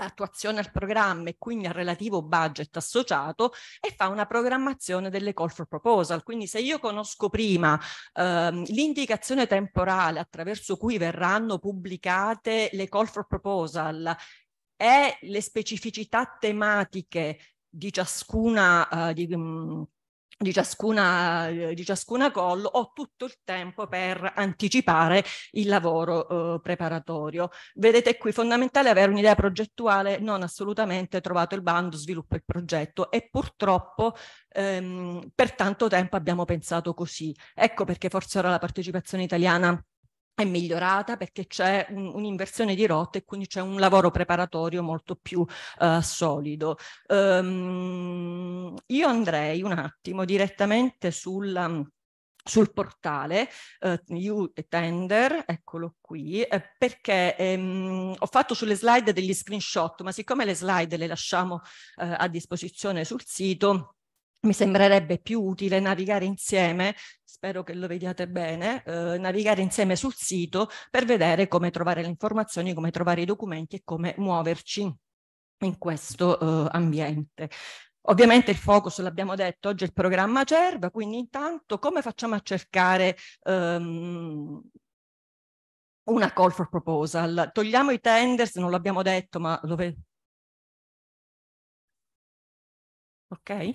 attuazione al programma e quindi al relativo budget associato e fa una programmazione delle call for proposal. Quindi se io conosco prima ehm, l'indicazione temporale attraverso cui verranno pubblicate le call for proposal e le specificità tematiche di ciascuna, uh, di, um, di ciascuna, di ciascuna collo, ho tutto il tempo per anticipare il lavoro eh, preparatorio. Vedete qui, fondamentale avere un'idea progettuale, non assolutamente trovato il bando, sviluppo il progetto e purtroppo ehm, per tanto tempo abbiamo pensato così. Ecco perché forse ora la partecipazione italiana è migliorata perché c'è un, un'inversione di rotta e quindi c'è un lavoro preparatorio molto più uh, solido. Um, io andrei un attimo direttamente sulla sul portale uh, You Tender, eccolo qui, eh, perché ehm, ho fatto sulle slide degli screenshot, ma siccome le slide le lasciamo eh, a disposizione sul sito, mi sembrerebbe più utile navigare insieme, spero che lo vediate bene, eh, navigare insieme sul sito per vedere come trovare le informazioni, come trovare i documenti e come muoverci in questo eh, ambiente. Ovviamente il focus, l'abbiamo detto, oggi è il programma CERV, quindi intanto come facciamo a cercare ehm, una call for proposal? Togliamo i tenders, non l'abbiamo detto, ma lo vedo. Ok?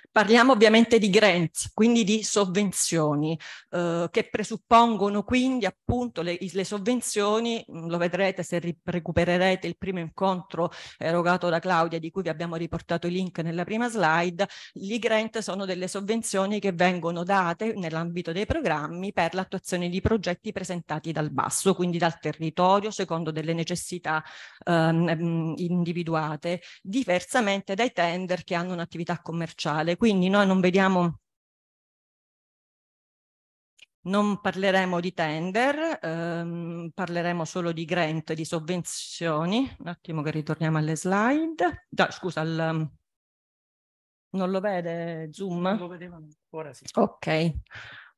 Parliamo ovviamente di grants, quindi di sovvenzioni, eh, che presuppongono quindi appunto le, le sovvenzioni, mm, lo vedrete se recupererete il primo incontro erogato da Claudia di cui vi abbiamo riportato i link nella prima slide, i grant sono delle sovvenzioni che vengono date nell'ambito dei programmi per l'attuazione di progetti presentati dal basso, quindi dal territorio, secondo delle necessità ehm, individuate, diversamente dai tender che hanno un'attività commerciale, quindi noi non vediamo non parleremo di tender, ehm, parleremo solo di grant, di sovvenzioni. Un attimo che ritorniamo alle slide. Da, scusa, al, non lo vede Zoom? Non lo vedevano, ora sì. Ok.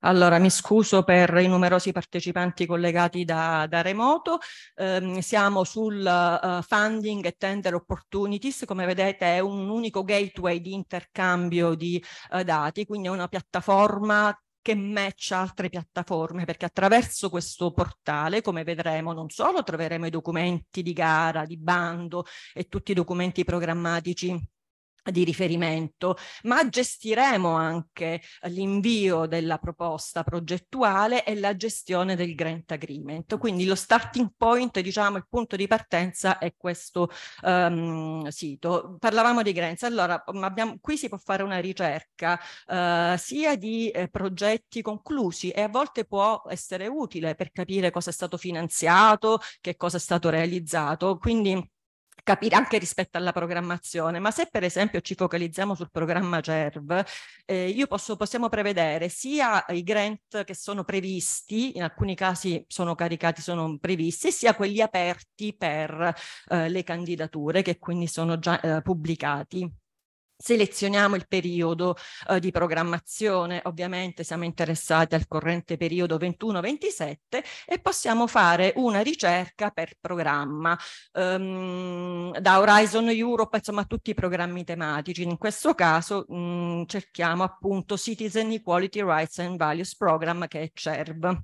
Allora, mi scuso per i numerosi partecipanti collegati da, da remoto. Eh, siamo sul uh, funding e tender opportunities. Come vedete è un unico gateway di intercambio di uh, dati, quindi è una piattaforma che matcha altre piattaforme perché attraverso questo portale come vedremo non solo troveremo i documenti di gara, di bando e tutti i documenti programmatici di riferimento, ma gestiremo anche l'invio della proposta progettuale e la gestione del grant agreement. Quindi lo starting point, diciamo il punto di partenza è questo um, sito. Parlavamo di grants, allora mm, abbiamo, qui si può fare una ricerca uh, sia di eh, progetti conclusi e a volte può essere utile per capire cosa è stato finanziato, che cosa è stato realizzato, quindi capire anche rispetto alla programmazione, ma se per esempio ci focalizziamo sul programma CERV, eh, io posso, possiamo prevedere sia i grant che sono previsti, in alcuni casi sono caricati, sono previsti, sia quelli aperti per eh, le candidature che quindi sono già eh, pubblicati. Selezioniamo il periodo eh, di programmazione, ovviamente siamo interessati al corrente periodo 21-27 e possiamo fare una ricerca per programma, um, da Horizon Europe insomma tutti i programmi tematici. In questo caso mh, mm, cerchiamo appunto Citizen Equality Rights and Values Program che è CERB.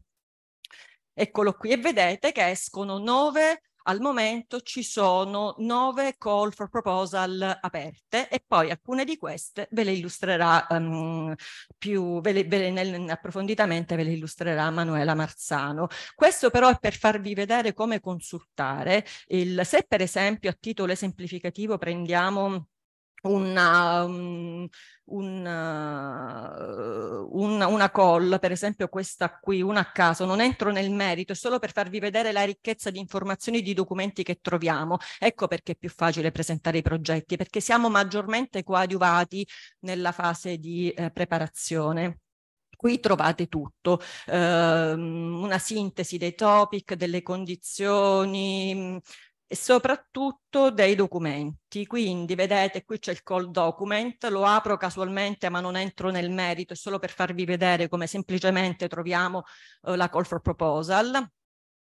Eccolo qui e vedete che escono nove al momento ci sono nove call for proposal aperte e poi alcune di queste ve le illustrerà um, più ve le, ve le, nel, approfonditamente ve le illustrerà Manuela Marzano. Questo però è per farvi vedere come consultare il, se per esempio a titolo esemplificativo prendiamo una, um, una, uh, una, una, call, per esempio questa qui, una a caso, non entro nel merito, è solo per farvi vedere la ricchezza di informazioni e di documenti che troviamo. Ecco perché è più facile presentare i progetti, perché siamo maggiormente coadiuvati nella fase di eh, preparazione. Qui trovate tutto, eh, una sintesi dei topic, delle condizioni, e soprattutto dei documenti. Quindi vedete qui c'è il call document, lo apro casualmente ma non entro nel merito, è solo per farvi vedere come semplicemente troviamo eh, la call for proposal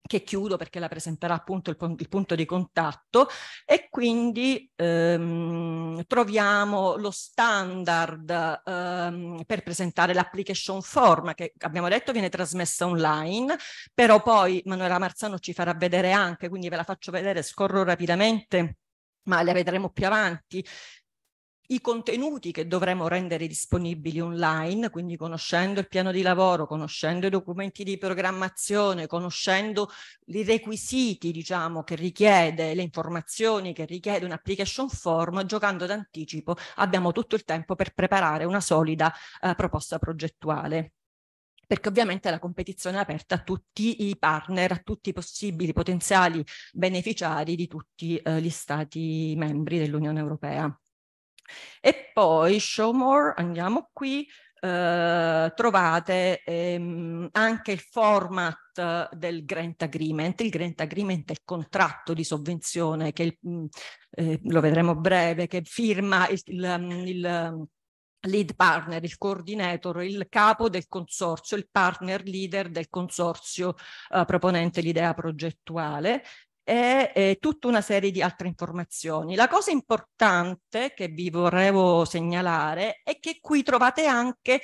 che chiudo perché la presenterà appunto il, il punto di contatto e quindi ehm, troviamo lo standard ehm, per presentare l'application form che abbiamo detto viene trasmessa online però poi Manuela Marzano ci farà vedere anche quindi ve la faccio vedere scorro rapidamente ma la vedremo più avanti, i contenuti che dovremo rendere disponibili online, quindi conoscendo il piano di lavoro, conoscendo i documenti di programmazione, conoscendo i requisiti diciamo, che richiede, le informazioni che richiede un application form, giocando d'anticipo abbiamo tutto il tempo per preparare una solida eh, proposta progettuale perché ovviamente la competizione è aperta a tutti i partner, a tutti i possibili potenziali beneficiari di tutti eh, gli stati membri dell'Unione Europea. E poi show more, andiamo qui, eh, trovate ehm, anche il format del grant agreement. Il grant agreement è il contratto di sovvenzione che il, mm, eh, lo vedremo breve, che firma il, il, mm, il mm, lead partner, il coordinator, il capo del consorzio, il partner leader del consorzio eh, proponente l'idea progettuale e eh, tutta una serie di altre informazioni. La cosa importante che vi vorrevo segnalare è che qui trovate anche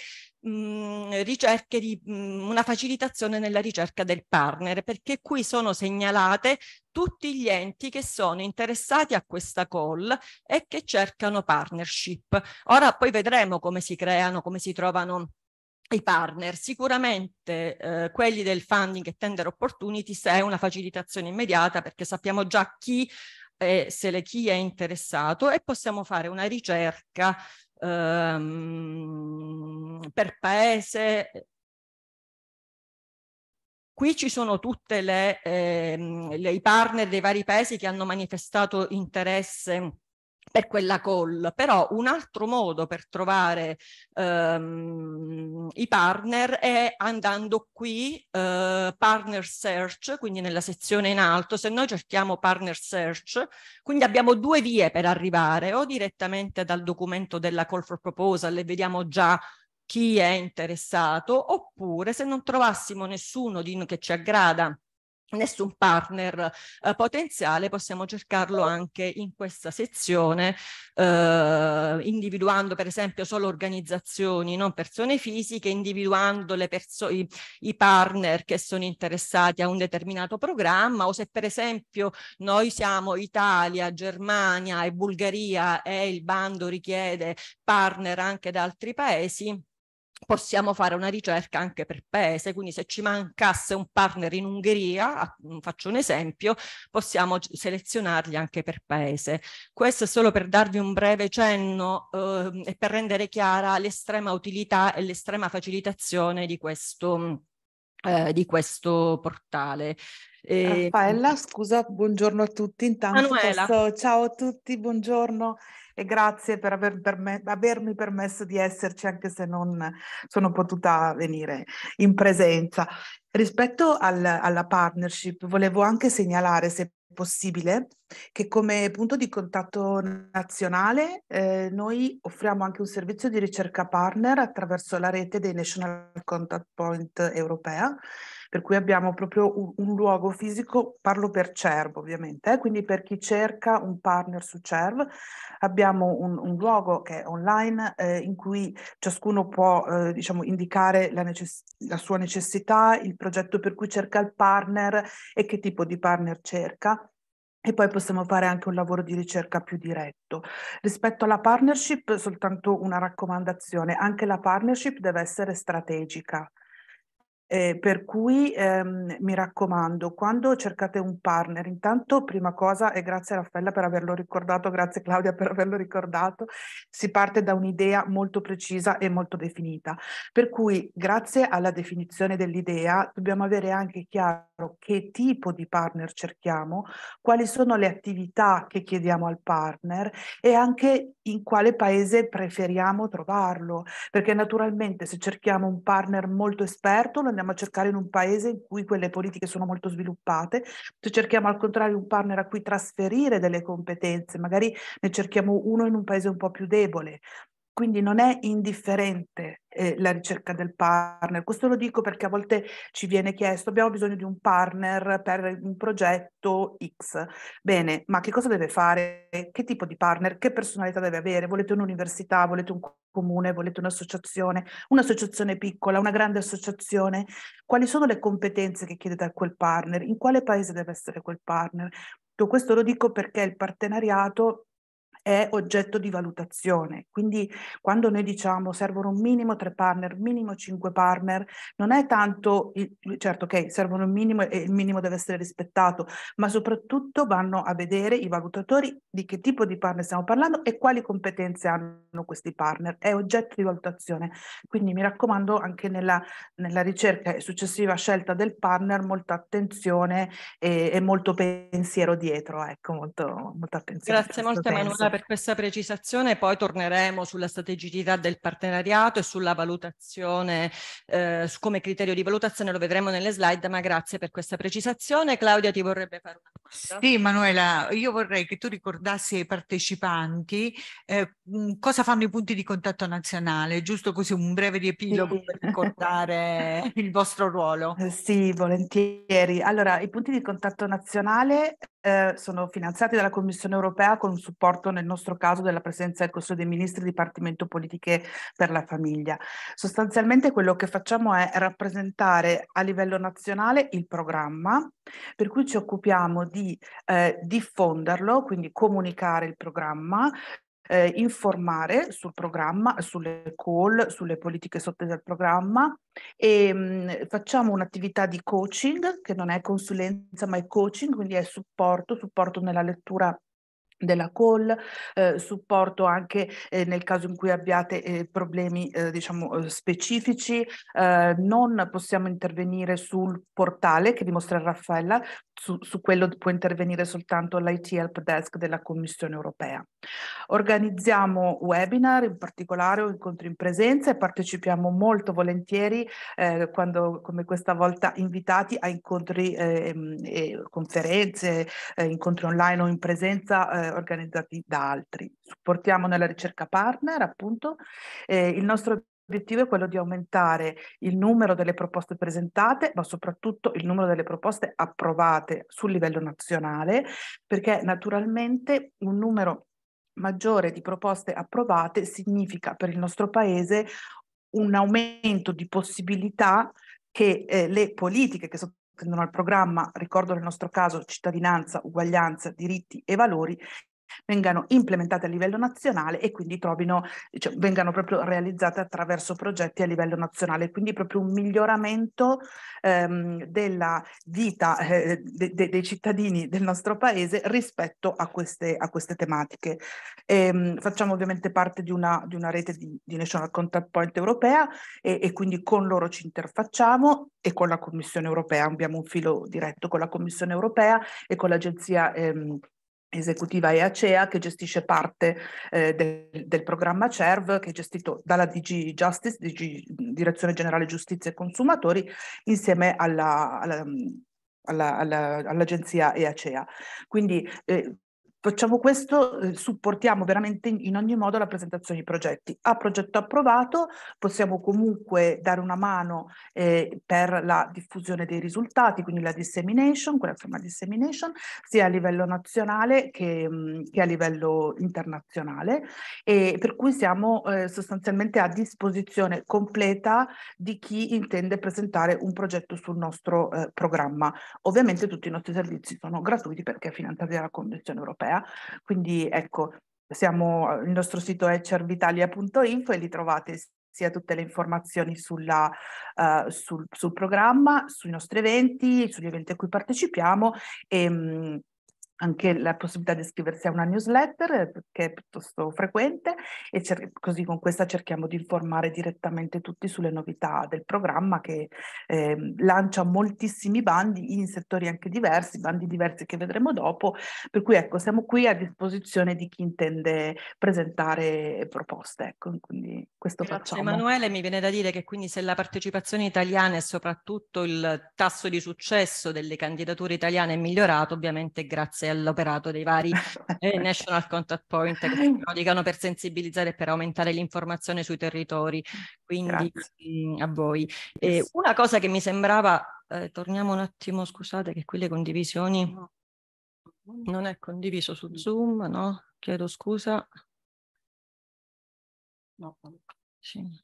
mm, ricerche di mm, una facilitazione nella ricerca del partner, perché qui sono segnalate tutti gli enti che sono interessati a questa call e che cercano partnership. Ora poi vedremo come si creano, come si trovano i partner, sicuramente eh, quelli del funding e tender opportunities è una facilitazione immediata perché sappiamo già chi è, se le, chi è interessato e possiamo fare una ricerca ehm, per paese. Qui ci sono tutti ehm, i partner dei vari paesi che hanno manifestato interesse per quella call, però un altro modo per trovare ehm, i partner è andando qui, eh, partner search, quindi nella sezione in alto, se noi cerchiamo partner search, quindi abbiamo due vie per arrivare, o direttamente dal documento della call for proposal e vediamo già chi è interessato, oppure se non trovassimo nessuno di, che ci aggrada nessun partner eh, potenziale, possiamo cercarlo anche in questa sezione, eh, individuando per esempio solo organizzazioni, non persone fisiche, individuando perso i, i, partner che sono interessati a un determinato programma o se per esempio noi siamo Italia, Germania e Bulgaria e il bando richiede partner anche da altri paesi, possiamo fare una ricerca anche per paese, quindi se ci mancasse un partner in Ungheria, mm, faccio un esempio, possiamo selezionarli anche per paese. Questo è solo per darvi un breve cenno eh, e per rendere chiara l'estrema utilità e l'estrema facilitazione di questo, mm, eh, di questo portale. E... Ehm, Raffaella, scusa, buongiorno a tutti. Intanto posso... ciao a tutti, buongiorno e grazie per aver perme- avermi permesso di esserci anche se non sono potuta venire in presenza. Rispetto al, alla partnership, volevo anche segnalare, se possibile, che come punto di contatto nazionale eh, noi offriamo anche un servizio di ricerca partner attraverso la rete dei National Contact Point europea per cui abbiamo proprio un, un luogo fisico, parlo per CERV ovviamente, eh, quindi per chi cerca un partner su CERV, abbiamo un, un luogo che è online eh, in cui ciascuno può eh, diciamo, indicare la, necess- la sua necessità, il progetto per cui cerca il partner e che tipo di partner cerca e poi possiamo fare anche un lavoro di ricerca più diretto. Rispetto alla partnership, soltanto una raccomandazione, anche la partnership deve essere strategica, eh, per cui ehm, mi raccomando, quando cercate un partner, intanto prima cosa, e grazie Raffaella per averlo ricordato, grazie Claudia per averlo ricordato, si parte da un'idea molto precisa e molto definita. Per cui grazie alla definizione dell'idea dobbiamo avere anche chiaro che tipo di partner cerchiamo, quali sono le attività che chiediamo al partner e anche in quale paese preferiamo trovarlo, perché naturalmente se cerchiamo un partner molto esperto andiamo a cercare in un paese in cui quelle politiche sono molto sviluppate, se cerchiamo al contrario un partner a cui trasferire delle competenze, magari ne cerchiamo uno in un paese un po' più debole. Quindi non è indifferente eh, la ricerca del partner. Questo lo dico perché a volte ci viene chiesto abbiamo bisogno di un partner per un progetto X. Bene, ma che cosa deve fare? Che tipo di partner? Che personalità deve avere? Volete un'università? Volete un comune? Volete un'associazione? Un'associazione piccola? Una grande associazione? Quali sono le competenze che chiedete a quel partner? In quale paese deve essere quel partner? questo lo dico perché il partenariato è oggetto di valutazione. Quindi quando noi diciamo servono un minimo tre partner, minimo cinque partner, non è tanto, il, certo che okay, servono un minimo e il minimo deve essere rispettato, ma soprattutto vanno a vedere i valutatori di che tipo di partner stiamo parlando e quali competenze hanno questi partner. È oggetto di valutazione. Quindi mi raccomando anche nella, nella ricerca e successiva scelta del partner molta attenzione e, e molto pensiero dietro. Ecco, molto, molto attenzione. Grazie molto Emanuela per questa precisazione, poi torneremo sulla strategicità del partenariato e sulla valutazione eh, come criterio di valutazione, lo vedremo nelle slide, ma grazie per questa precisazione. Claudia ti vorrebbe fare una domanda? Sì Manuela, io vorrei che tu ricordassi ai partecipanti eh, cosa fanno i punti di contatto nazionale, giusto così un breve riepilogo sì. per ricordare il vostro ruolo. Sì, volentieri. Allora, i punti di contatto nazionale eh, sono finanziati dalla Commissione europea con un supporto, nel nostro caso, della presenza del Consiglio dei Ministri, Dipartimento Politiche per la Famiglia. Sostanzialmente quello che facciamo è rappresentare a livello nazionale il programma, per cui ci occupiamo di eh, diffonderlo, quindi comunicare il programma, eh, informare sul programma, sulle call, sulle politiche sottese al programma e ehm, mh, facciamo un'attività di coaching che non è consulenza ma è coaching, quindi è supporto, supporto nella lettura della call, eh, supporto anche eh, nel caso in cui abbiate eh, problemi eh, diciamo eh, specifici, eh, non possiamo intervenire sul portale che vi mostra Raffaella, su, su quello può intervenire soltanto l'IT Help Desk della Commissione Europea. Organizziamo webinar in particolare o incontri in presenza e partecipiamo molto volentieri quando come questa volta invitati a incontri ehm, e conferenze, incontri online o in presenza eh, organizzati da altri. Supportiamo nella ricerca partner, appunto. Eh, il nostro obiettivo è quello di aumentare il numero delle proposte presentate, ma soprattutto il numero delle proposte approvate sul livello nazionale, perché naturalmente un numero maggiore di proposte approvate significa per il nostro Paese un aumento di possibilità che eh, le politiche che sono attendono al programma, ricordo nel nostro caso cittadinanza, uguaglianza, diritti e valori, vengano implementate a livello nazionale e quindi trovino, cioè, vengano proprio realizzate attraverso progetti a livello nazionale, quindi proprio un miglioramento ehm, della vita eh, de, de, dei cittadini del nostro paese rispetto a queste, a queste tematiche. E, ehm, facciamo ovviamente parte di una, di una rete di, di, National Contact Point europea e, e quindi con loro ci interfacciamo e con la Commissione europea, abbiamo un filo diretto con la Commissione europea e con l'Agenzia ehm, esecutiva EACEA che gestisce parte eh, del, del, programma CERV che è gestito dalla DG Justice, DG, Direzione Generale Giustizia e Consumatori, insieme alla, alla, alla, all'agenzia EACEA. Quindi eh, Facciamo questo, eh, supportiamo veramente in ogni modo la presentazione di progetti. A progetto approvato possiamo comunque dare una mano eh, per la diffusione dei risultati, quindi la dissemination, quella forma dissemination, sia a livello nazionale che, mm, che a livello internazionale e per cui siamo eh, sostanzialmente a disposizione completa di chi intende presentare un progetto sul nostro eh, programma. Ovviamente tutti i nostri servizi sono gratuiti perché finanziati dalla Convenzione Europea europea. Quindi ecco, siamo, il nostro sito è cervitalia.info e li trovate sia tutte le informazioni sulla, uh, sul, sul, programma, sui nostri eventi, sugli eventi a cui partecipiamo e, mm, anche la possibilità di iscriversi a una newsletter eh, che è piuttosto frequente e cer- così con questa cerchiamo di informare direttamente tutti sulle novità del programma che eh, lancia moltissimi bandi in settori anche diversi, bandi diversi che vedremo dopo, per cui ecco siamo qui a disposizione di chi intende presentare proposte, ecco, quindi questo Grazie facciamo. Emanuele, mi viene da dire che quindi se la partecipazione italiana e soprattutto il tasso di successo delle candidature italiane è migliorato, ovviamente grazie e all'operato dei vari eh, National Contact Point che si prodigano per sensibilizzare e per aumentare l'informazione sui territori. Quindi mh, mm, a voi. Eh, una cosa che mi sembrava, eh, torniamo un attimo, scusate che qui le condivisioni non è condiviso su Zoom, no? Chiedo scusa. No. Sì.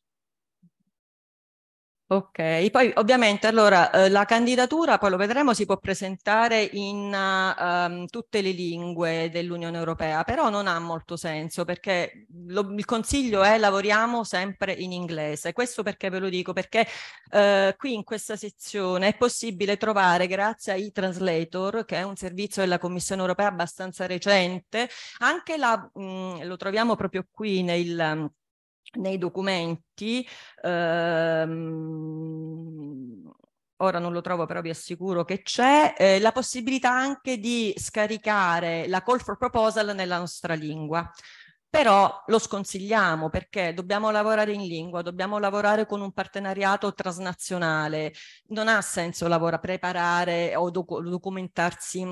Ok, poi ovviamente allora eh, la candidatura, poi lo vedremo, si può presentare in uh, tutte le lingue dell'Unione Europea, però non ha molto senso perché lo, il consiglio è lavoriamo sempre in inglese. Questo perché ve lo dico? Perché uh, qui in questa sezione è possibile trovare, grazie a e-Translator, che è un servizio della Commissione Europea abbastanza recente, anche la, mh, mm, lo troviamo proprio qui nel nei documenti, ehm, ora non lo trovo però vi assicuro che c'è, eh, la possibilità anche di scaricare la call for proposal nella nostra lingua. Però lo sconsigliamo perché dobbiamo lavorare in lingua, dobbiamo lavorare con un partenariato transnazionale, non ha senso lavorare, preparare o doc documentarsi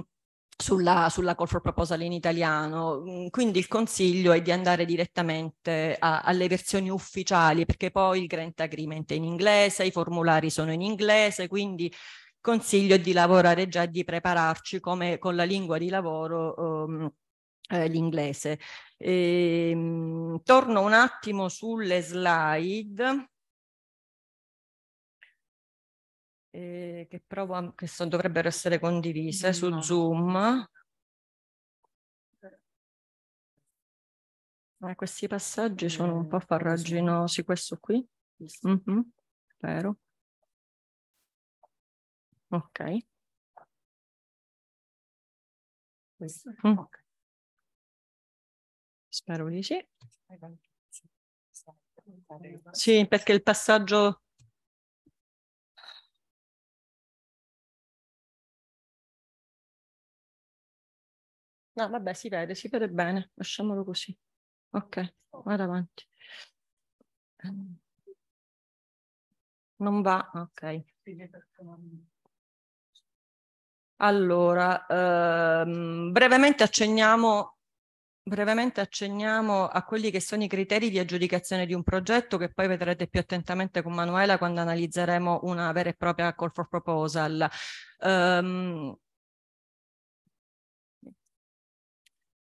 sulla, sulla, call for proposal in italiano. Mm, quindi il consiglio è di andare direttamente a, alle versioni ufficiali perché poi il grant agreement è in inglese, i formulari sono in inglese, quindi consiglio di lavorare già, di prepararci come con la lingua di lavoro um, eh, l'inglese. E, ehm, torno un attimo sulle slide. eh, che, a, che so, dovrebbero essere condivise mm, no. su Zoom. Eh. eh, questi passaggi sono un eh, po' farraginosi, questo qui. Mm-hmm. Vero. Ok. Questo? Mm. Ok. Spero di sì. Sì, perché il passaggio No, vabbè, si vede, si vede bene, lasciamolo così. Ok, vado avanti. Non va, ok. Allora, ehm, brevemente accenniamo brevemente accenniamo a quelli che sono i criteri di aggiudicazione di un progetto che poi vedrete più attentamente con Manuela quando analizzeremo una vera e propria call for proposal. Um,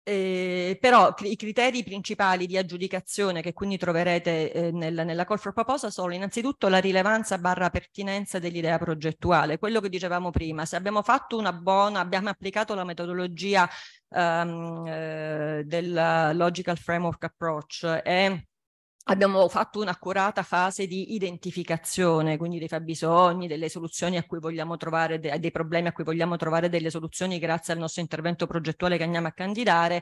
Eh, però i criteri principali di aggiudicazione che quindi troverete eh, nel, nella call for proposal sono innanzitutto la rilevanza barra pertinenza dell'idea progettuale, quello che dicevamo prima, se abbiamo fatto una buona, abbiamo applicato la metodologia um, eh, del logical framework approach e abbiamo fatto un'accurata fase di identificazione, quindi dei fabbisogni, delle soluzioni a cui vogliamo trovare, dei problemi a cui vogliamo trovare delle soluzioni grazie al nostro intervento progettuale che andiamo a candidare.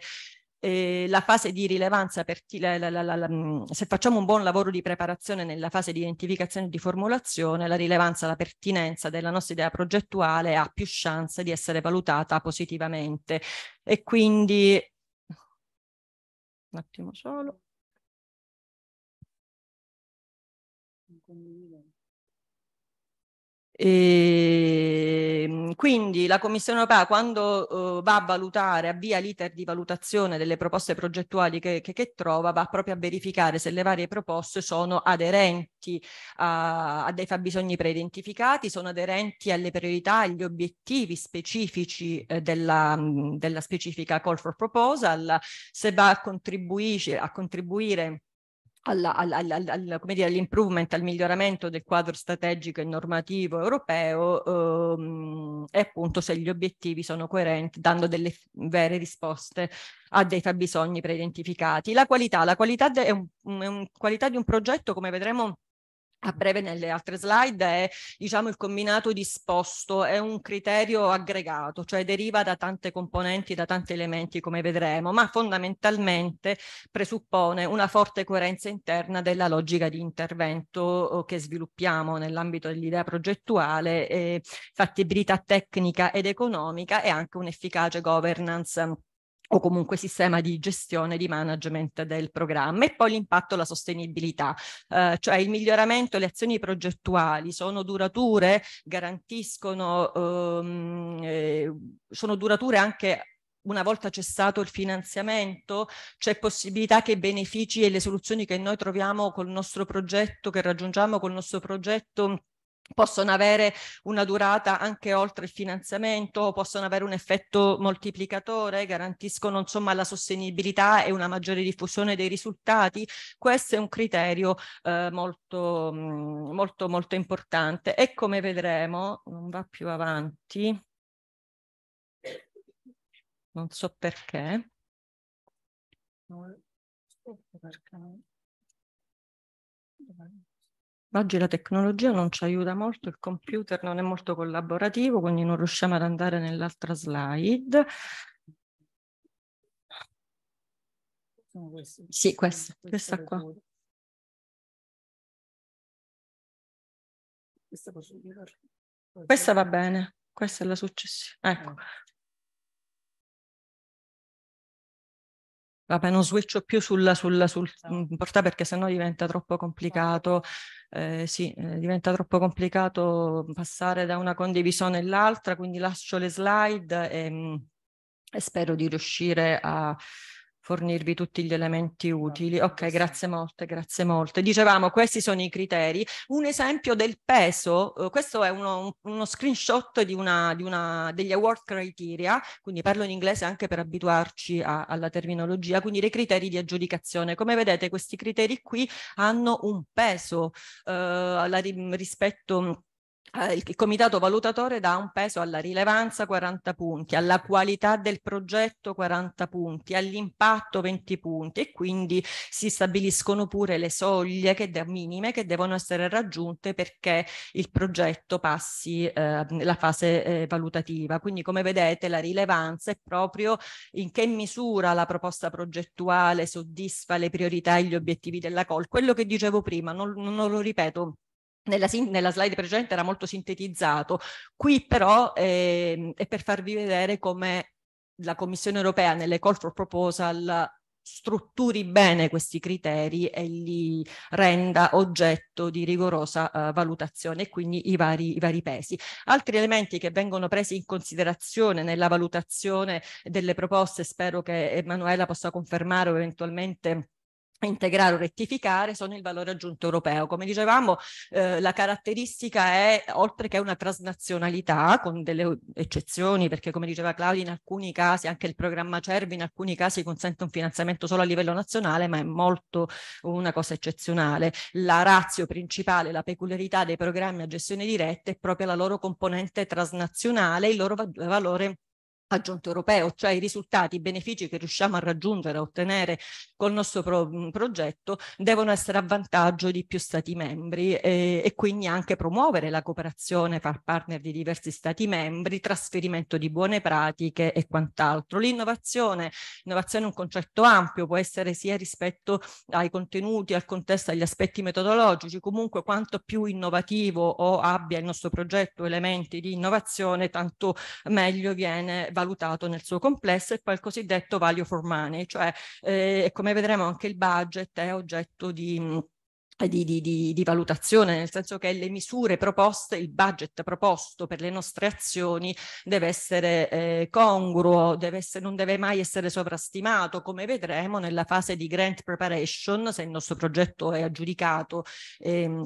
Eh, la fase di rilevanza, per ti, la, la, la, mm, se facciamo un buon lavoro di preparazione nella fase di identificazione e di formulazione, la rilevanza, la pertinenza della nostra idea progettuale ha più chance di essere valutata positivamente. E quindi... Un attimo solo. condividono. E ehm, quindi la Commissione europea quando uh, va a valutare, avvia l'iter di valutazione delle proposte progettuali che, che, che, trova, va proprio a verificare se le varie proposte sono aderenti a, a dei fabbisogni preidentificati, sono aderenti alle priorità, agli obiettivi specifici eh, della, della, specifica call for proposal, se va a, a contribuire alla, alla, alla, dire, all'improvement, al miglioramento del quadro strategico e normativo europeo ehm, e appunto se gli obiettivi sono coerenti, dando delle vere risposte a dei fabbisogni preidentificati. La qualità, la qualità de- è, un, è un qualità di un progetto, come vedremo, a breve nelle altre slide è diciamo il combinato disposto è un criterio aggregato cioè deriva da tante componenti da tanti elementi come vedremo ma fondamentalmente presuppone una forte coerenza interna della logica di intervento oh, che sviluppiamo nell'ambito dell'idea progettuale eh, fattibilità tecnica ed economica e anche un'efficace governance o comunque sistema di gestione, di management del programma e poi l'impatto, la sostenibilità, eh, cioè il miglioramento, le azioni progettuali sono durature, garantiscono, ehm, eh, sono durature anche una volta cessato il finanziamento, c'è possibilità che i benefici e le soluzioni che noi troviamo col nostro progetto, che raggiungiamo col nostro progetto, possono avere una durata anche oltre il finanziamento, possono avere un effetto moltiplicatore, garantiscono insomma la sostenibilità e una maggiore diffusione dei risultati. Questo è un criterio eh, molto, mm, molto, molto importante e come vedremo, non va più avanti, non so perché. Perché? Oggi la tecnologia non ci aiuta molto, il computer non è molto collaborativo, quindi non riusciamo ad andare nell'altra slide. Queste, sì, questa, questa, qua. Questa, questa va bene, questa è la successiva. Ecco, ah. Vabbè, non switcho più sulla, sulla sul mm, portale perché sennò diventa troppo complicato. Certo. Eh, sì, eh, diventa troppo complicato passare da una condivisione all'altra, quindi lascio le slide e, mm, e spero di riuscire a, fornirvi tutti gli elementi utili. Ok, grazie molte, grazie molte. Dicevamo, questi sono i criteri. Un esempio del peso, eh, questo è uno, uno screenshot di una, di una, degli award criteria, quindi parlo in inglese anche per abituarci a, alla terminologia, quindi dei criteri di aggiudicazione. Come vedete questi criteri qui hanno un peso eh, alla, rispetto Ah, il comitato valutatore dà un peso alla rilevanza 40 punti, alla qualità del progetto 40 punti, all'impatto 20 punti e quindi si stabiliscono pure le soglie che da, minime che devono essere raggiunte perché il progetto passi eh, la fase eh, valutativa. Quindi come vedete la rilevanza è proprio in che misura la proposta progettuale soddisfa le priorità e gli obiettivi della COL. Quello che dicevo prima, non, non lo ripeto nella, nella, slide precedente era molto sintetizzato, qui però eh, è per farvi vedere come la Commissione europea nelle call for proposal strutturi bene questi criteri e li renda oggetto di rigorosa uh, valutazione e quindi i vari, i vari pesi. Altri elementi che vengono presi in considerazione nella valutazione delle proposte, spero che Emanuela possa confermare o eventualmente integrare o rettificare sono il valore aggiunto europeo. Come dicevamo, eh, la caratteristica è, oltre che una transnazionalità, con delle eccezioni, perché come diceva Claudia, in alcuni casi anche il programma CERVI in alcuni casi consente un finanziamento solo a livello nazionale, ma è molto una cosa eccezionale. La razio principale, la peculiarità dei programmi a gestione diretta è proprio la loro componente transnazionale, il loro va valore aggiunto europeo, cioè i risultati, i benefici che riusciamo a raggiungere, a ottenere col nostro pro progetto, devono essere a vantaggio di più Stati membri eh, e quindi anche promuovere la cooperazione fra partner di diversi Stati membri, trasferimento di buone pratiche e quant'altro. L'innovazione, innovazione è un concetto ampio, può essere sia rispetto ai contenuti, al contesto, agli aspetti metodologici, comunque quanto più innovativo o abbia il nostro progetto elementi di innovazione, tanto meglio viene valutato nel suo complesso e poi il cosiddetto value for money, cioè eh, come vedremo anche il budget è oggetto di... Mm, eh, di, di, di, di, valutazione, nel senso che le misure proposte, il budget proposto per le nostre azioni deve essere eh, congruo, deve essere, non deve mai essere sovrastimato, come vedremo nella fase di grant preparation, se il nostro progetto è aggiudicato. Eh,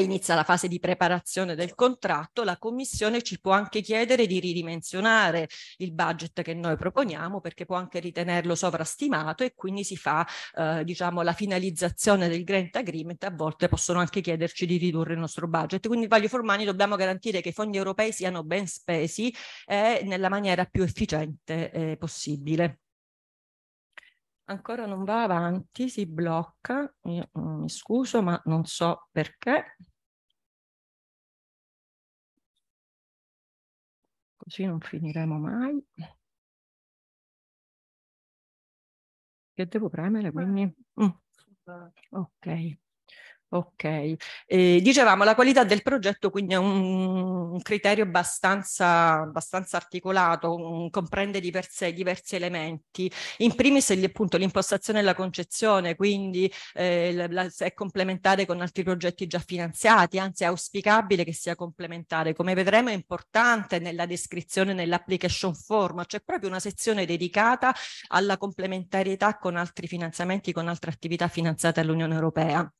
inizia la fase di preparazione del contratto, la commissione ci può anche chiedere di ridimensionare il budget che noi proponiamo perché può anche ritenerlo sovrastimato e quindi si fa eh, diciamo la finalizzazione del grant agreement, a volte possono anche chiederci di ridurre il nostro budget. Quindi Valio Formani dobbiamo garantire che i fondi europei siano ben spesi e eh, nella maniera più efficiente eh, possibile ancora non va avanti, si blocca, io mm, mi scuso ma non so perché. Così non finiremo mai. Che devo premere quindi? Ah, mm. Ok. Ok, eh, dicevamo la qualità del progetto quindi è un, un criterio abbastanza, abbastanza articolato, un, comprende di per sé diversi elementi, in primis appunto l'impostazione e la concezione, quindi eh, la, la, è complementare con altri progetti già finanziati, anzi è auspicabile che sia complementare, come vedremo è importante nella descrizione, nell'application form, c'è proprio una sezione dedicata alla complementarietà con altri finanziamenti, con altre attività finanziate all'Unione Europea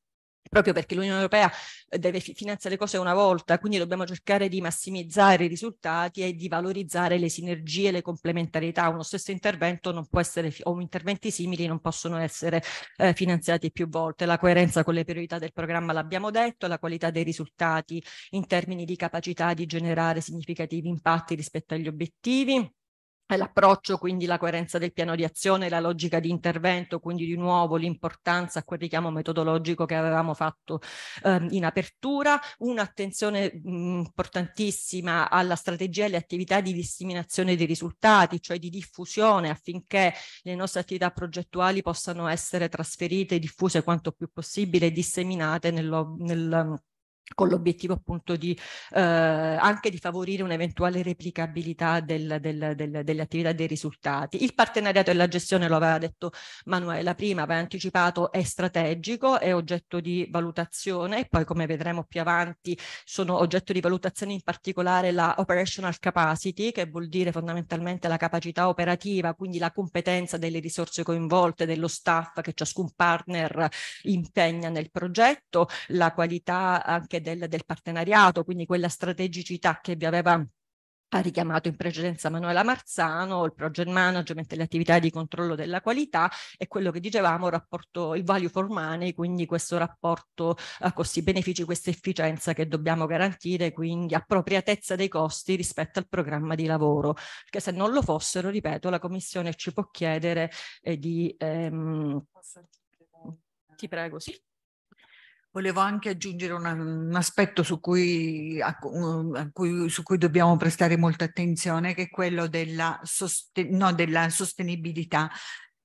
proprio perché l'Unione Europea eh, deve finanziare le cose una volta, quindi dobbiamo cercare di massimizzare i risultati e di valorizzare le sinergie, le complementarietà. Uno stesso intervento non può essere, o interventi simili non possono essere eh, finanziati più volte. La coerenza con le priorità del programma l'abbiamo detto, la qualità dei risultati in termini di capacità di generare significativi impatti rispetto agli obiettivi l'approccio, quindi la coerenza del piano di azione, la logica di intervento, quindi di nuovo l'importanza a quel richiamo metodologico che avevamo fatto ehm, in apertura, un'attenzione mhmm, importantissima alla strategia e alle attività di disseminazione dei risultati, cioè di diffusione affinché le nostre attività progettuali possano essere trasferite, diffuse quanto più possibile, disseminate nello, nel con l'obiettivo appunto di, eh, anche di favorire un'eventuale replicabilità del, del, del, delle attività dei risultati. Il partenariato e la gestione, lo aveva detto Manuela prima, aveva anticipato, è strategico, è oggetto di valutazione e poi come vedremo più avanti sono oggetto di valutazione in particolare la operational capacity, che vuol dire fondamentalmente la capacità operativa, quindi la competenza delle risorse coinvolte, dello staff che ciascun partner impegna nel progetto, la qualità anche anche del, del partenariato, quindi quella strategicità che vi aveva ha richiamato in precedenza Manuela Marzano, il project management le attività di controllo della qualità e quello che dicevamo, il rapporto, il value for money, quindi questo rapporto a eh, costi-benefici, questa efficienza che dobbiamo garantire, quindi appropriatezza dei costi rispetto al programma di lavoro, che se non lo fossero, ripeto, la Commissione ci può chiedere eh, di... Ehm... Ti prego, sì. Volevo anche aggiungere una, un aspetto su cui, a, a cui, su cui, dobbiamo prestare molta attenzione, che è quello della, sosten no, della sostenibilità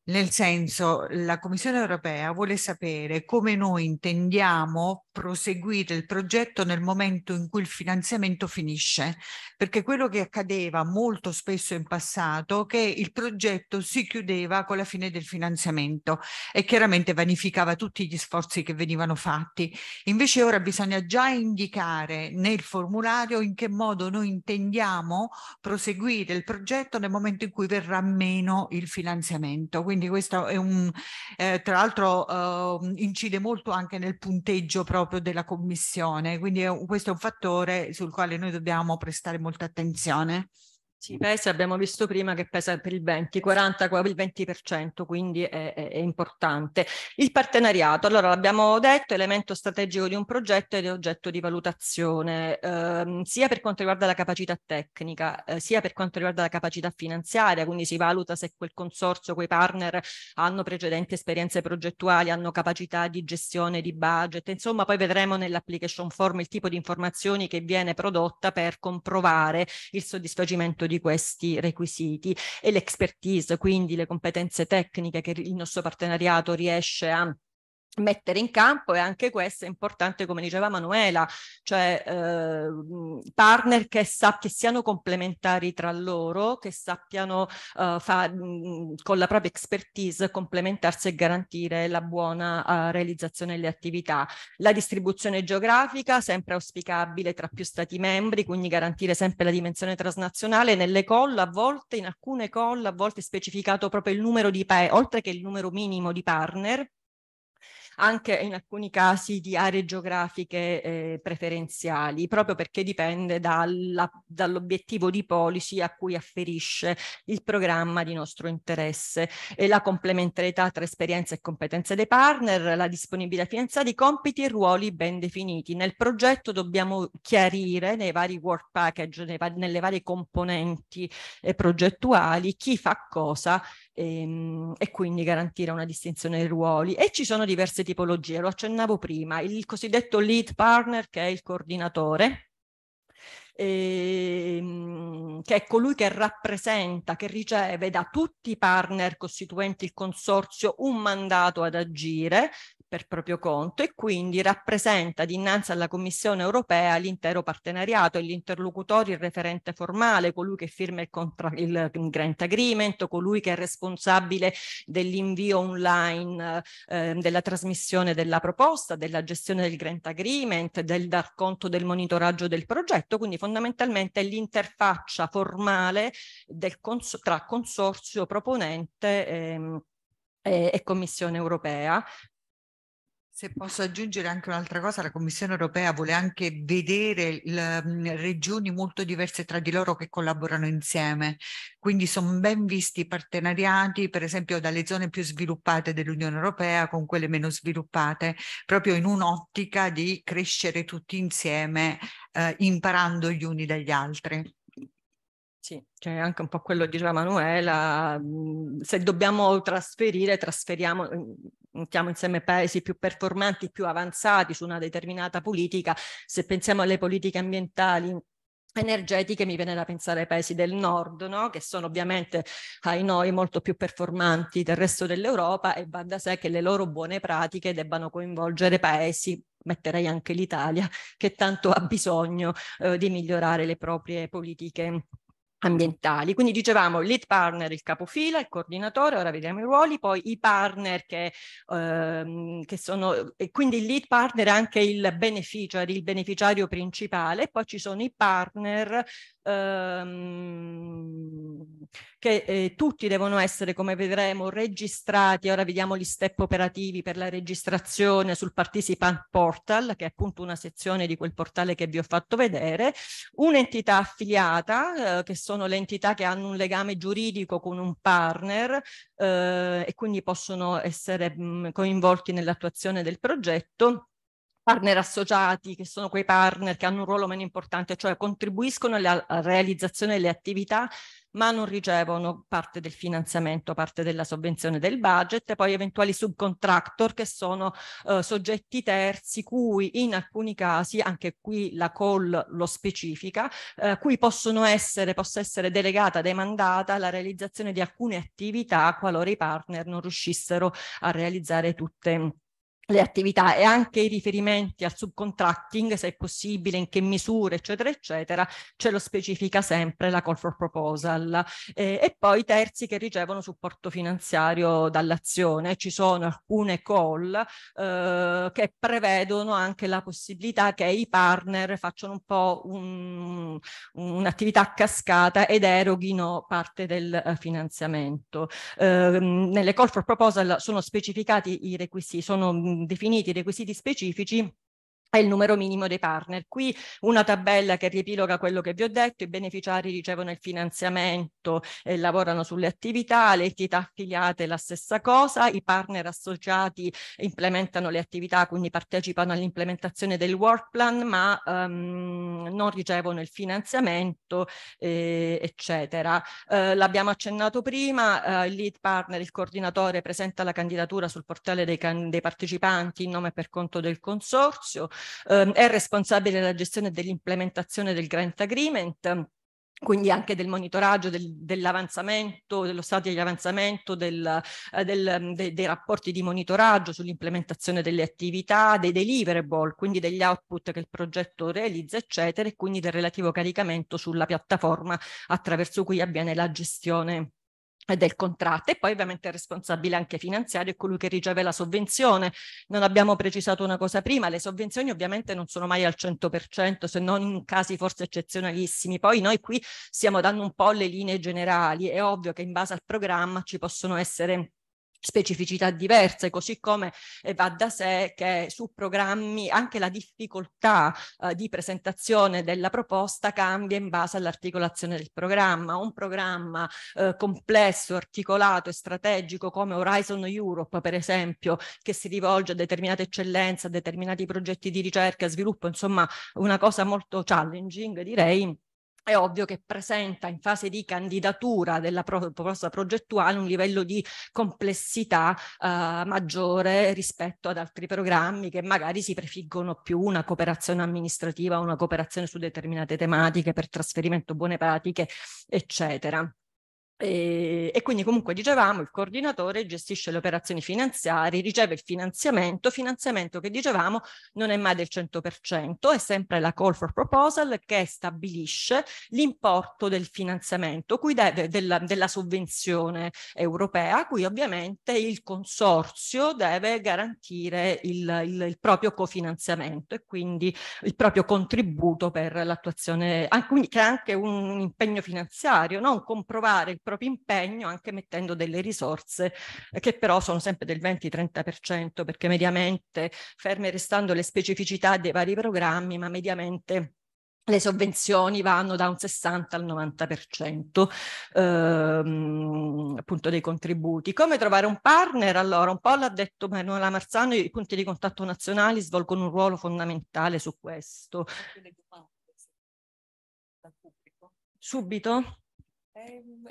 nel senso, la Commissione europea vuole sapere come noi intendiamo proseguire il progetto nel momento in cui il finanziamento finisce, perché quello che accadeva molto spesso in passato è che il progetto si chiudeva con la fine del finanziamento e chiaramente vanificava tutti gli sforzi che venivano fatti. Invece ora bisogna già indicare nel formulario in che modo noi intendiamo proseguire il progetto nel momento in cui verrà meno il finanziamento. Quindi quindi questo è un, eh, tra l'altro eh, incide molto anche nel punteggio proprio della commissione, quindi è, questo è un fattore sul quale noi dobbiamo prestare molta attenzione. Sì, pesa, abbiamo visto prima che pesa per il 20, 40, il 20%, quindi è, è, è importante. Il partenariato, allora l'abbiamo detto, elemento strategico di un progetto ed è oggetto di valutazione, ehm, sia per quanto riguarda la capacità tecnica, eh, sia per quanto riguarda la capacità finanziaria, quindi si valuta se quel consorzio, quei partner hanno precedenti esperienze progettuali, hanno capacità di gestione di budget, insomma poi vedremo nell'application form il tipo di informazioni che viene prodotta per comprovare il soddisfacimento di di questi requisiti e l'expertise, quindi le competenze tecniche che il nostro partenariato riesce a mettere in campo e anche questo è importante come diceva Manuela, cioè eh, partner che, sa, che siano complementari tra loro, che sappiano eh, fa, mh, con la propria expertise complementarsi e garantire la buona eh, realizzazione delle attività. La distribuzione geografica sempre auspicabile tra più stati membri, quindi garantire sempre la dimensione transnazionale nelle call, a volte in alcune call, a volte specificato proprio il numero di paesi, oltre che il numero minimo di partner anche in alcuni casi di aree geografiche eh, preferenziali, proprio perché dipende dall'obiettivo dall di policy a cui afferisce il programma di nostro interesse, e la complementarietà tra esperienze e competenze dei partner, la disponibilità finanziaria, i compiti e ruoli ben definiti. Nel progetto dobbiamo chiarire nei vari work package, nei va nelle varie componenti eh, progettuali, chi fa cosa ehm, e quindi garantire una distinzione dei ruoli. E ci sono diverse diverse tipologie, lo accennavo prima, il cosiddetto lead partner che è il coordinatore, ehm, che è colui che rappresenta, che riceve da tutti i partner costituenti il consorzio un mandato ad agire per proprio conto e quindi rappresenta dinanzi alla Commissione europea l'intero partenariato, l'interlocutore, il referente formale, colui che firma il, contra- il grant agreement, colui che è responsabile dell'invio online, eh, della trasmissione della proposta, della gestione del grant agreement, del dar conto del monitoraggio del progetto, quindi fondamentalmente è l'interfaccia formale cons- tra consorzio proponente ehm, e, Commissione europea se posso aggiungere anche un'altra cosa, la Commissione europea vuole anche vedere le regioni molto diverse tra di loro che collaborano insieme, quindi sono ben visti i partenariati, per esempio dalle zone più sviluppate dell'Unione europea con quelle meno sviluppate, proprio in un'ottica di crescere tutti insieme, eh, imparando gli uni dagli altri. Sì, c'è cioè anche un po' quello di diceva Manuela, se dobbiamo trasferire, trasferiamo mettiamo insieme paesi più performanti, più avanzati su una determinata politica, se pensiamo alle politiche ambientali energetiche mi viene da pensare ai paesi del nord, no? che sono ovviamente ai noi molto più performanti del resto dell'Europa e va da sé che le loro buone pratiche debbano coinvolgere paesi metterei anche l'Italia, che tanto ha bisogno eh, di migliorare le proprie politiche ambientali. Quindi dicevamo lead partner, il capofila, il coordinatore, ora vediamo i ruoli, poi i partner che, ehm, che sono, e quindi il lead partner è anche il beneficiary, il beneficiario principale, poi ci sono i partner ehm, che eh, tutti devono essere, come vedremo, registrati. Ora vediamo gli step operativi per la registrazione sul Participant Portal, che è appunto una sezione di quel portale che vi ho fatto vedere, un'entità affiliata, eh, che sono le entità che hanno un legame giuridico con un partner eh, e quindi possono essere mh, mm, coinvolti nell'attuazione del progetto partner associati, che sono quei partner che hanno un ruolo meno importante, cioè contribuiscono alla realizzazione delle attività ma non ricevono parte del finanziamento, parte della sovvenzione del budget, poi eventuali subcontractor che sono eh, soggetti terzi cui in alcuni casi, anche qui la call lo specifica, eh, cui possono essere, possa essere delegata, demandata la realizzazione di alcune attività qualora i partner non riuscissero a realizzare tutte le le attività e anche i riferimenti al subcontracting, se è possibile, in che misura, eccetera, eccetera, ce lo specifica sempre la call for proposal. Eh, e poi i terzi che ricevono supporto finanziario dall'azione. Ci sono alcune call eh, che prevedono anche la possibilità che i partner facciano un po' un'attività un a cascata ed eroghino parte del eh, finanziamento. Eh, nelle call for proposal sono specificati i requisiti, sono definiti requisiti specifici è il numero minimo dei partner. Qui una tabella che riepiloga quello che vi ho detto, i beneficiari ricevono il finanziamento e lavorano sulle attività, le entità affiliate la stessa cosa, i partner associati implementano le attività, quindi partecipano all'implementazione del work plan, ma um, non ricevono il finanziamento, eh, eccetera. Eh, L'abbiamo accennato prima, eh, il lead partner, il coordinatore presenta la candidatura sul portale dei, can dei partecipanti in nome per conto del consorzio, eh, è responsabile della gestione dell'implementazione del grant agreement quindi anche del monitoraggio del, dell'avanzamento, dello stato di avanzamento, del, eh, del, mm, de, dei rapporti di monitoraggio sull'implementazione delle attività, dei deliverable, quindi degli output che il progetto realizza, eccetera, e quindi del relativo caricamento sulla piattaforma attraverso cui avviene la gestione del contratto e poi ovviamente il responsabile anche finanziario è colui che riceve la sovvenzione. Non abbiamo precisato una cosa prima, le sovvenzioni ovviamente non sono mai al 100% se non in casi forse eccezionalissimi. Poi noi qui stiamo dando un po' le linee generali, è ovvio che in base al programma ci possono essere specificità diverse, così come eh, va da sé che su programmi anche la difficoltà eh, di presentazione della proposta cambia in base all'articolazione del programma. Un programma eh, complesso, articolato e strategico come Horizon Europe, per esempio, che si rivolge a determinate eccellenze, a determinati progetti di ricerca e sviluppo, insomma una cosa molto challenging, direi, è ovvio che presenta in fase di candidatura della proposta progettuale un livello di complessità eh, maggiore rispetto ad altri programmi che magari si prefiggono più una cooperazione amministrativa, una cooperazione su determinate tematiche per trasferimento buone pratiche, eccetera. E, ehm, e, quindi comunque dicevamo il coordinatore gestisce le operazioni finanziarie, riceve il finanziamento, finanziamento che dicevamo non è mai del 100%, è sempre la call for proposal che stabilisce l'importo del finanziamento, cui deve, della, della sovvenzione europea, cui ovviamente il consorzio deve garantire il, il, il proprio cofinanziamento e quindi il proprio contributo per l'attuazione, ah, quindi c'è anche un impegno finanziario, no? un comprovare il proprio proprio impegno anche mettendo delle risorse eh, che però sono sempre del 20-30% perché mediamente, ferme restando le specificità dei vari programmi, ma mediamente le sovvenzioni vanno da un 60 al 90% ehm, appunto dei contributi. Come trovare un partner? Allora, un po' l'ha detto Manuela Marzano, i punti di contatto nazionali svolgono un ruolo fondamentale su questo. Subito?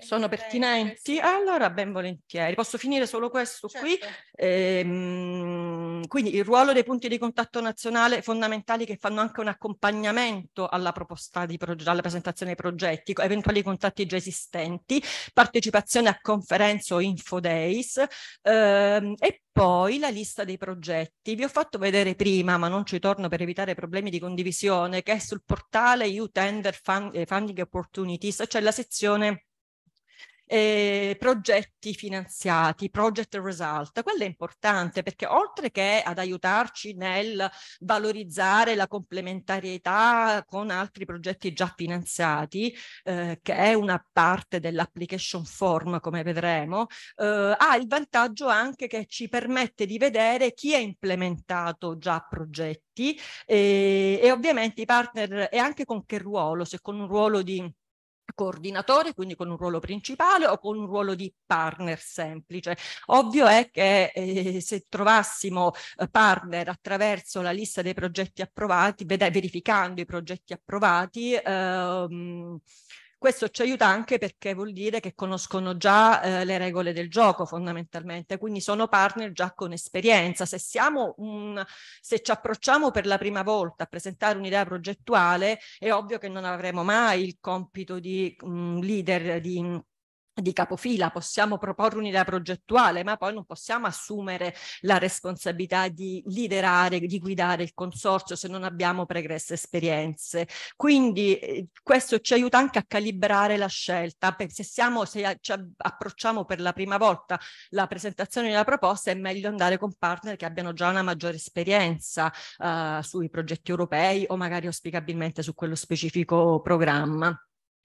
Sono pertinenti? Allora, ben volentieri. Posso finire solo questo certo. qui? Ehm, quindi il ruolo dei punti di contatto nazionale fondamentali che fanno anche un accompagnamento alla proposta di progetto, alla presentazione dei progetti, eventuali contatti già esistenti, partecipazione a conferenze o info days ehm, e poi la lista dei progetti. Vi ho fatto vedere prima, ma non ci torno per evitare problemi di condivisione, che è sul portale u Tender eh, Funding Opportunities, cioè la sezione eh, progetti finanziati, project result. Quello è importante perché oltre che ad aiutarci nel valorizzare la complementarietà con altri progetti già finanziati, eh, che è una parte dell'application form come vedremo, eh, ha il vantaggio anche che ci permette di vedere chi ha implementato già progetti e, eh, e ovviamente i partner e anche con che ruolo, se con un ruolo di coordinatore, quindi con un ruolo principale o con un ruolo di partner semplice. Ovvio è che eh, se trovassimo eh, partner attraverso la lista dei progetti approvati, verificando i progetti approvati, ehm, questo ci aiuta anche perché vuol dire che conoscono già eh, le regole del gioco fondamentalmente, quindi sono partner già con esperienza. Se, un, se ci approcciamo per la prima volta a presentare un'idea progettuale, è ovvio che non avremo mai il compito di um, leader, di di capofila, possiamo proporre un'idea progettuale, ma poi non possiamo assumere la responsabilità di liderare, di guidare il consorzio se non abbiamo pregresse esperienze. Quindi eh, questo ci aiuta anche a calibrare la scelta, se, siamo, se ci approcciamo per la prima volta la presentazione della proposta è meglio andare con partner che abbiano già una maggiore esperienza eh, sui progetti europei o magari auspicabilmente su quello specifico programma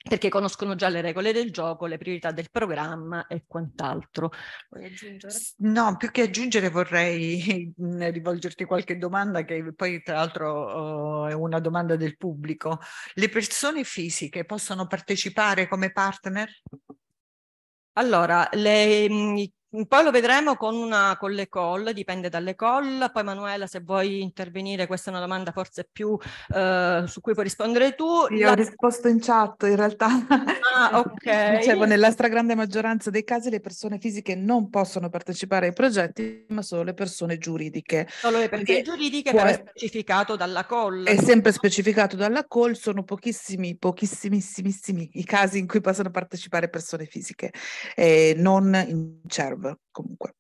perché conoscono già le regole del gioco, le priorità del programma e quant'altro. Vuoi aggiungere? No, più che aggiungere vorrei mm, rivolgerti qualche domanda che poi tra l'altro oh, è una domanda del pubblico. Le persone fisiche possono partecipare come partner? Allora, le, mm, poi lo vedremo con, una, con le call, dipende dalle call. Poi Manuela, se vuoi intervenire, questa è una domanda forse più eh, su cui puoi rispondere tu. Io La... ho risposto in chat in realtà. Ah, ok. Dicevo, nella stragrande maggioranza dei casi le persone fisiche non possono partecipare ai progetti, ma solo le persone giuridiche. Solo le persone Perché giuridiche, può... però è specificato dalla call. È sempre specificato dalla call, sono pochissimi, pochissimissimissimi i casi in cui possono partecipare persone fisiche, eh, non in CERV comunque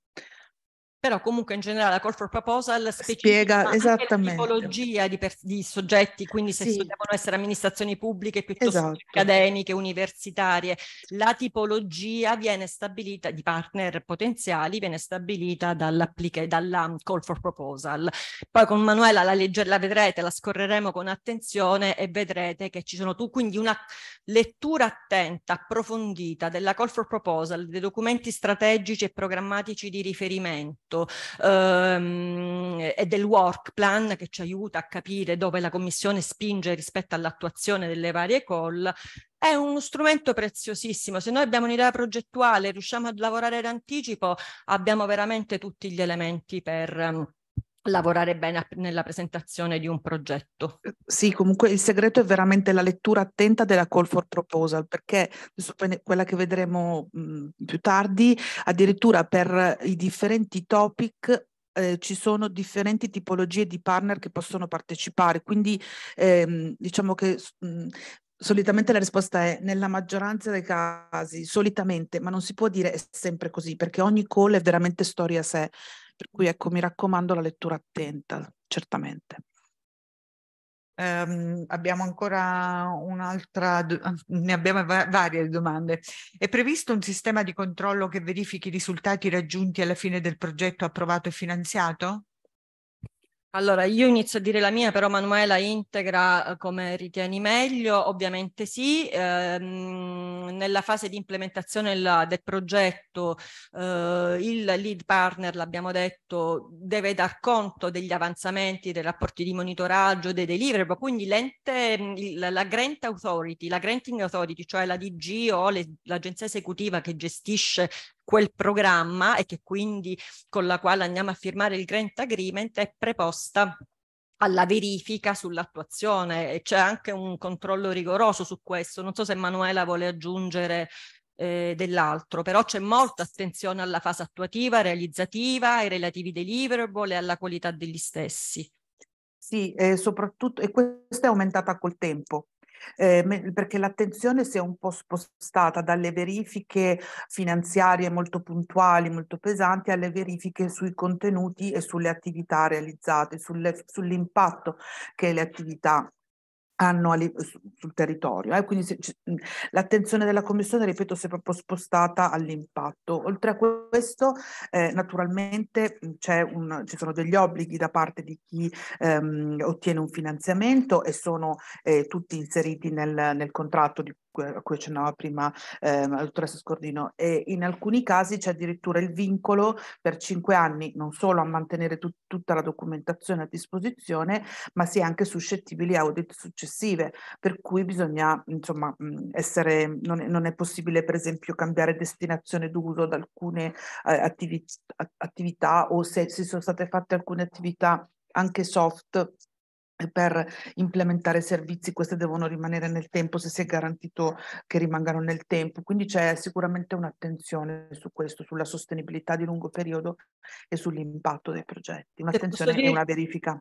però comunque in generale la call for proposal spiega esattamente la tipologia di, pers- di, soggetti, quindi se sì. devono essere amministrazioni pubbliche piuttosto esatto. accademiche, universitarie, la tipologia viene stabilita di partner potenziali viene stabilita dalla mm, call for proposal. Poi con Manuela la la vedrete, la scorreremo con attenzione e vedrete che ci sono tu quindi una lettura attenta, approfondita della call for proposal, dei documenti strategici e programmatici di riferimento tutto, ehm, e del work plan che ci aiuta a capire dove la Commissione spinge rispetto all'attuazione delle varie call, è uno strumento preziosissimo. Se noi abbiamo un'idea progettuale, riusciamo a lavorare in anticipo, abbiamo veramente tutti gli elementi per ehm, lavorare bene nella presentazione di un progetto. Sì, comunque il segreto è veramente la lettura attenta della call for proposal, perché quella che vedremo mh, mm, più tardi, addirittura per i differenti topic eh, ci sono differenti tipologie di partner che possono partecipare, quindi ehm, diciamo che mh, mm, Solitamente la risposta è nella maggioranza dei casi, solitamente, ma non si può dire sempre così, perché ogni call è veramente storia a sé. Per cui ecco, mi raccomando la lettura attenta, certamente. Um, abbiamo ancora un'altra, ne abbiamo va varie domande. È previsto un sistema di controllo che verifichi i risultati raggiunti alla fine del progetto approvato e finanziato? Allora, io inizio a dire la mia, però Manuela integra eh, come ritieni meglio, ovviamente sì. Ehm, nella fase di implementazione la, del progetto eh, il lead partner, l'abbiamo detto, deve dar conto degli avanzamenti, dei rapporti di monitoraggio, dei deliverable, quindi l'ente, la grant authority, la granting authority, cioè la DG o l'agenzia esecutiva che gestisce quel programma e che quindi con la quale andiamo a firmare il grant agreement è preposta alla verifica sull'attuazione e c'è anche un controllo rigoroso su questo. Non so se Manuela vuole aggiungere eh, dell'altro, però c'è molta attenzione alla fase attuativa, realizzativa, ai relativi deliverable e alla qualità degli stessi. Sì, eh, soprattutto, e questa è aumentata col tempo, eh, perché l'attenzione si è un po' spostata dalle verifiche finanziarie molto puntuali, molto pesanti, alle verifiche sui contenuti e sulle attività realizzate, sulle, sull'impatto che le attività hanno sul territorio. Eh? Quindi se, mhmm, l'attenzione della Commissione, ripeto, si è proprio spostata all'impatto. Oltre a questo, eh, naturalmente mhmm, un, ci sono degli obblighi da parte di chi ehm, ottiene un finanziamento e sono eh, tutti inseriti nel, nel contratto di a cui accennava prima eh, la dottoressa Scordino, e in alcuni casi c'è addirittura il vincolo per cinque anni non solo a mantenere tut- tutta la documentazione a disposizione, ma si è anche suscettibili a audit successive, per cui bisogna insomma essere, non è, non è possibile per esempio cambiare destinazione d'uso ad alcune eh, attivi- attività o se, si sono state fatte alcune attività anche soft per implementare servizi, queste devono rimanere nel tempo se si è garantito che rimangano nel tempo. Quindi c'è sicuramente un'attenzione su questo, sulla sostenibilità di lungo periodo e sull'impatto dei progetti, un'attenzione dire... e una verifica.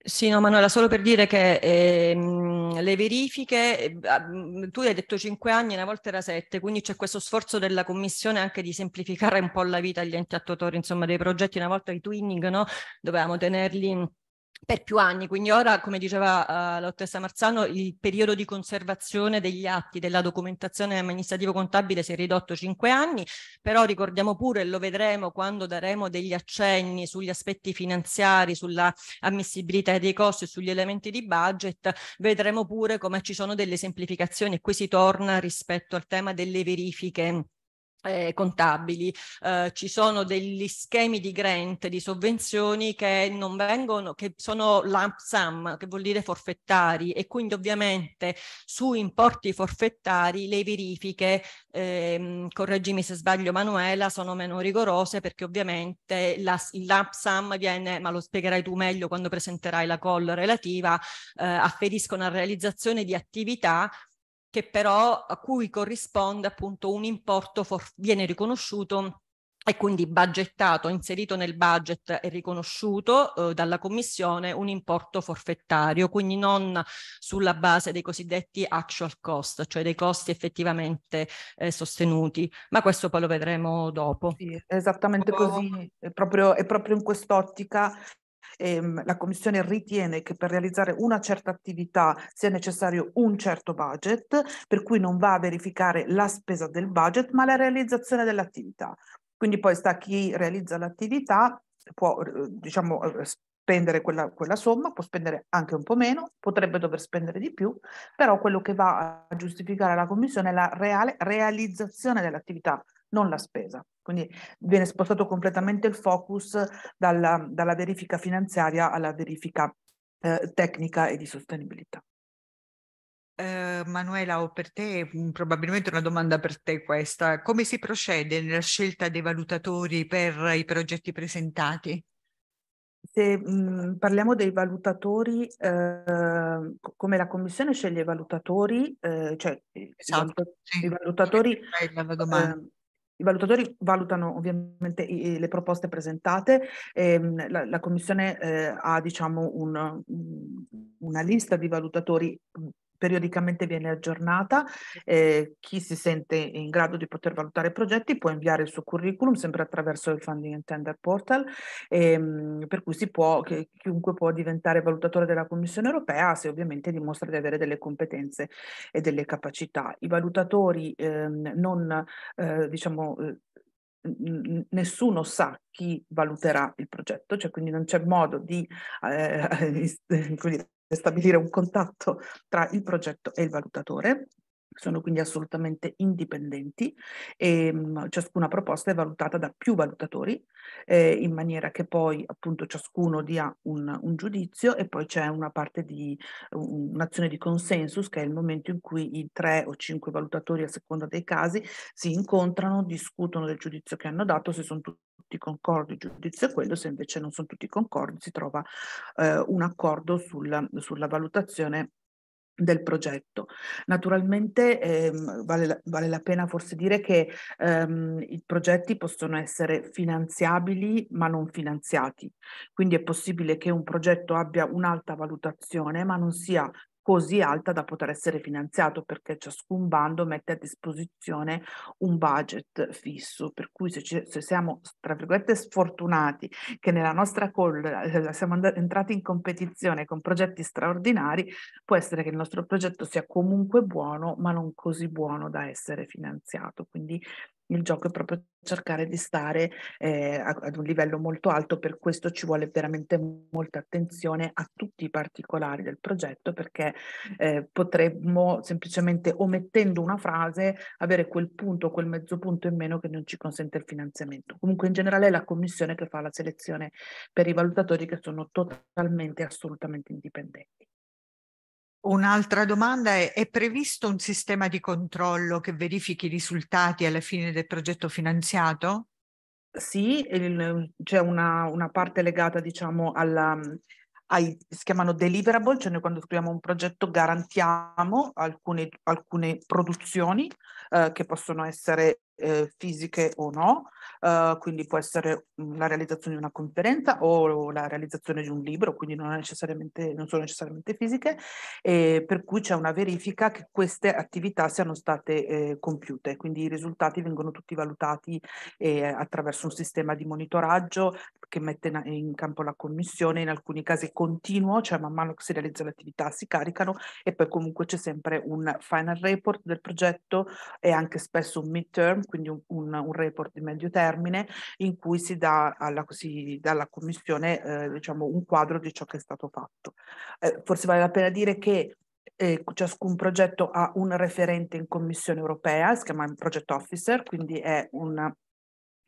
Sì, no, Manuela, solo per dire che eh, le verifiche, eh, mhmm, tu hai detto 5 anni, una volta era 7, quindi c'è questo sforzo della Commissione anche di semplificare un po' la vita agli enti attuatori, insomma, dei progetti, una volta i twinning, no? Dovevamo tenerli In per più anni, quindi ora, come diceva uh, la dottoressa Marzano, il periodo di conservazione degli atti della documentazione amministrativo-contabile si è ridotto cinque anni, però ricordiamo pure, e lo vedremo quando daremo degli accenni sugli aspetti finanziari, sulla ammissibilità dei costi e sugli elementi di budget, vedremo pure come ci sono delle semplificazioni e qui si torna rispetto al tema delle verifiche eh, contabili, eh, ci sono degli schemi di grant, di sovvenzioni che non vengono, che sono lump sum, che vuol dire forfettari e quindi ovviamente su importi forfettari le verifiche, ehm, correggimi se sbaglio Manuela, sono meno rigorose perché ovviamente la, il lump sum viene, ma lo spiegherai tu meglio quando presenterai la call relativa, eh, afferiscono a realizzazione di attività che però a cui corrisponde appunto un importo for- viene riconosciuto e quindi budgettato, inserito nel budget e riconosciuto eh, dalla Commissione un importo forfettario, quindi non sulla base dei cosiddetti actual cost, cioè dei costi effettivamente eh, sostenuti, ma questo poi lo vedremo dopo. Sì, esattamente oh. così, è proprio, è proprio in quest'ottica ehm, la Commissione ritiene che per realizzare una certa attività sia necessario un certo budget, per cui non va a verificare la spesa del budget, ma la realizzazione dell'attività. Quindi poi sta chi realizza l'attività, può eh, diciamo, eh, spendere quella, quella, somma, può spendere anche un po' meno, potrebbe dover spendere di più, però quello che va a giustificare la Commissione è la reale realizzazione dell'attività, non la spesa. Quindi viene spostato completamente il focus dalla, dalla verifica finanziaria alla verifica eh, tecnica e di sostenibilità. Eh, Manuela, ho per te mm, probabilmente una domanda per te questa. Come si procede nella scelta dei valutatori per i progetti presentati? Se mh, mm, parliamo dei valutatori, eh, come la Commissione sceglie i valutatori, eh, cioè esatto, i, valutatori, sì, i valutatori i valutatori valutano ovviamente i, le proposte presentate, ehm, la, la, Commissione eh, ha diciamo un, una lista di valutatori periodicamente viene aggiornata, eh, chi si sente in grado di poter valutare i progetti può inviare il suo curriculum sempre attraverso il Funding and Tender Portal, ehm, per cui si può, che, chiunque può diventare valutatore della Commissione europea se ovviamente dimostra di avere delle competenze e delle capacità. I valutatori ehm, non, eh, diciamo, eh, nessuno sa chi valuterà il progetto, cioè quindi non c'è modo di eh, stabilire un contatto tra il progetto e il valutatore sono quindi assolutamente indipendenti e ehm, ciascuna proposta è valutata da più valutatori eh, in maniera che poi appunto ciascuno dia un, un giudizio e poi c'è una parte di un'azione di consensus che è il momento in cui i tre o cinque valutatori a seconda dei casi si incontrano, discutono del giudizio che hanno dato, se sono tutti tutti concordi, il giudizio è quello, se invece non sono tutti concordi si trova eh, un accordo sul, sulla valutazione del progetto. Naturalmente ehm, vale, la, vale, la, pena forse dire che ehm, i progetti possono essere finanziabili ma non finanziati, quindi è possibile che un progetto abbia un'alta valutazione ma non sia così alta da poter essere finanziato perché ciascun bando mette a disposizione un budget fisso, per cui se, ci, se siamo tra virgolette sfortunati che nella nostra call eh, siamo and- entrati in competizione con progetti straordinari, può essere che il nostro progetto sia comunque buono ma non così buono da essere finanziato, quindi il gioco è proprio cercare di stare eh, ad un livello molto alto, per questo ci vuole veramente molta attenzione a tutti i particolari del progetto perché eh, potremmo semplicemente omettendo una frase avere quel punto, quel mezzo punto in meno che non ci consente il finanziamento. Comunque in generale è la commissione che fa la selezione per i valutatori che sono totalmente, assolutamente indipendenti. Un'altra domanda è, è previsto un sistema di controllo che verifichi i risultati alla fine del progetto finanziato? Sì, il, c'è una, una, parte legata diciamo alla, ai, si chiamano deliverable, cioè noi quando scriviamo un progetto garantiamo alcune, alcune produzioni eh, che possono essere eh, fisiche o no, uh, quindi può essere mm, la realizzazione di una conferenza o la realizzazione di un libro, quindi non, necessariamente, non sono necessariamente fisiche, eh, per cui c'è una verifica che queste attività siano state eh, compiute, quindi i risultati vengono tutti valutati eh, attraverso un sistema di monitoraggio che mette in campo la commissione, in alcuni casi continuo, cioè man mano che si realizza l'attività si caricano e poi comunque c'è sempre un final report del progetto e anche spesso un midterm quindi un, un, un, report di medio termine in cui si dà alla, si, dalla Commissione eh, diciamo, un quadro di ciò che è stato fatto. Eh, forse vale la pena dire che eh, ciascun progetto ha un referente in Commissione europea, si chiama un project officer, quindi è una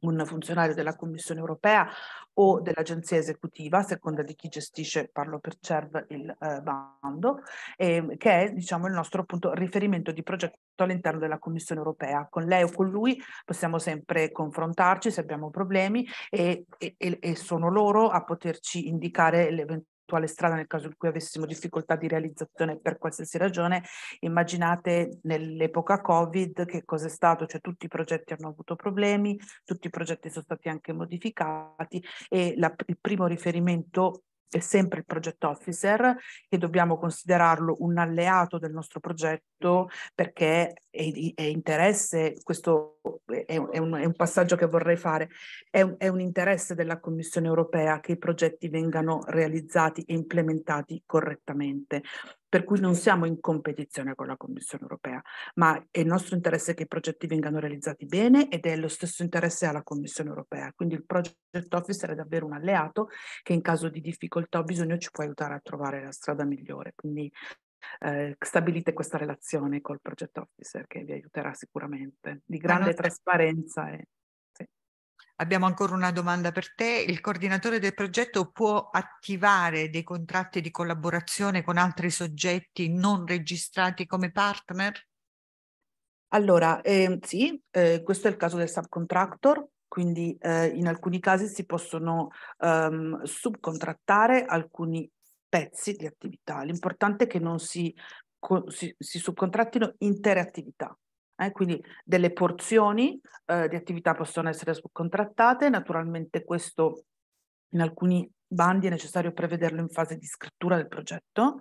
un funzionario della Commissione europea o dell'agenzia esecutiva, a seconda di chi gestisce, parlo per CERV, il eh, bando, ehm, che è diciamo, il nostro appunto, riferimento di progetto all'interno della Commissione europea. Con lei o con lui possiamo sempre confrontarci se abbiamo problemi e, e, e sono loro a poterci indicare le l'attuale strada nel caso in cui avessimo difficoltà di realizzazione per qualsiasi ragione, immaginate nell'epoca Covid che cosa è stato, cioè tutti i progetti hanno avuto problemi, tutti i progetti sono stati anche modificati e la, il primo riferimento è sempre il project officer e dobbiamo considerarlo un alleato del nostro progetto perché è, è interesse, questo è un, è un, passaggio che vorrei fare, è un, è un interesse della Commissione europea che i progetti vengano realizzati e implementati correttamente per cui non siamo in competizione con la Commissione europea, ma è il nostro interesse che i progetti vengano realizzati bene ed è lo stesso interesse alla Commissione europea. Quindi il Project Officer è davvero un alleato che in caso di difficoltà o bisogno ci può aiutare a trovare la strada migliore. Quindi eh, stabilite questa relazione col Project Officer che vi aiuterà sicuramente di grande trasparenza. E... Abbiamo ancora una domanda per te. Il coordinatore del progetto può attivare dei contratti di collaborazione con altri soggetti non registrati come partner? Allora, eh, sì, eh, questo è il caso del subcontractor, quindi eh, in alcuni casi si possono ehm, subcontrattare alcuni pezzi di attività. L'importante è che non si, si, si subcontrattino intere attività, eh, quindi delle porzioni eh, di attività possono essere subcontrattate, naturalmente questo in alcuni bandi è necessario prevederlo in fase di scrittura del progetto,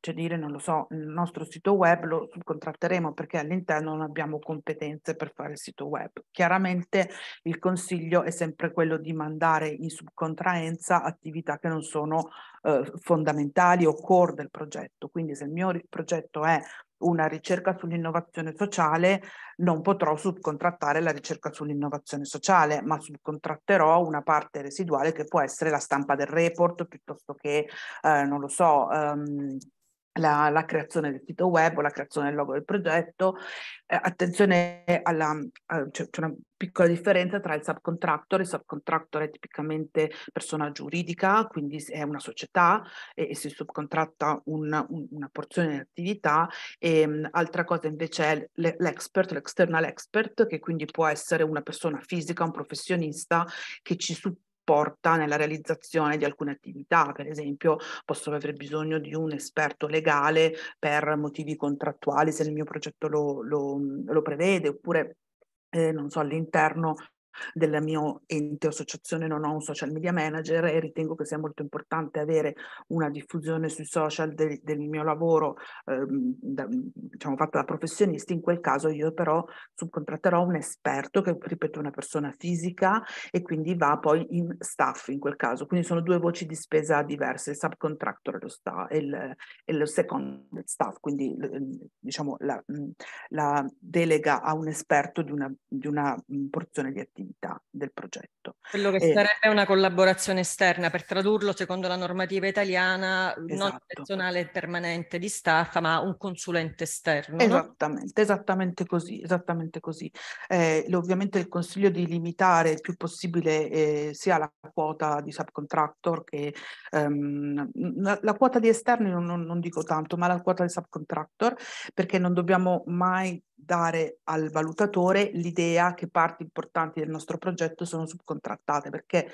cioè dire, non lo so, il nostro sito web lo subcontratteremo perché all'interno non abbiamo competenze per fare il sito web. Chiaramente il consiglio è sempre quello di mandare in subcontraenza attività che non sono eh, fondamentali o core del progetto, quindi se il mio progetto è una ricerca sull'innovazione sociale, non potrò subcontrattare la ricerca sull'innovazione sociale, ma subcontratterò una parte residuale che può essere la stampa del report piuttosto che, eh, non lo so, um, la, la, creazione del sito web o la creazione del logo del progetto. Eh, attenzione, alla, a, c'è, cioè, c'è, una piccola differenza tra il subcontractor, il subcontractor è tipicamente persona giuridica, quindi è una società e, e si subcontratta una, un, una porzione di attività. E, m, altra cosa invece è l'expert, l'external expert, che quindi può essere una persona fisica, un professionista che ci supporta porta nella realizzazione di alcune attività, per esempio posso avere bisogno di un esperto legale per motivi contrattuali se il mio progetto lo, lo, lo prevede, oppure eh, non so, all'interno della mia ente o associazione non ho un social media manager e ritengo che sia molto importante avere una diffusione sui social del, del mio lavoro eh, da, diciamo fatta da professionisti, in quel caso io però subcontratterò un esperto che ripeto è una persona fisica e quindi va poi in staff in quel caso, quindi sono due voci di spesa diverse, il subcontractor e lo, staff, e il, e second staff, quindi diciamo la, la, delega a un esperto di una, di una mm, porzione di attività attività del progetto. Quello che eh, sarebbe una collaborazione esterna per tradurlo secondo la normativa italiana, esatto. non personale permanente di staff, ma un consulente esterno. Esattamente, no? esattamente così, esattamente così. Eh, ovviamente il consiglio di limitare il più possibile eh, sia la quota di subcontractor che ehm, la, la, quota di esterni non, non, non dico tanto, ma la quota di subcontractor, perché non dobbiamo mai dare al valutatore l'idea che parti importanti del nostro progetto sono subcontrattate, perché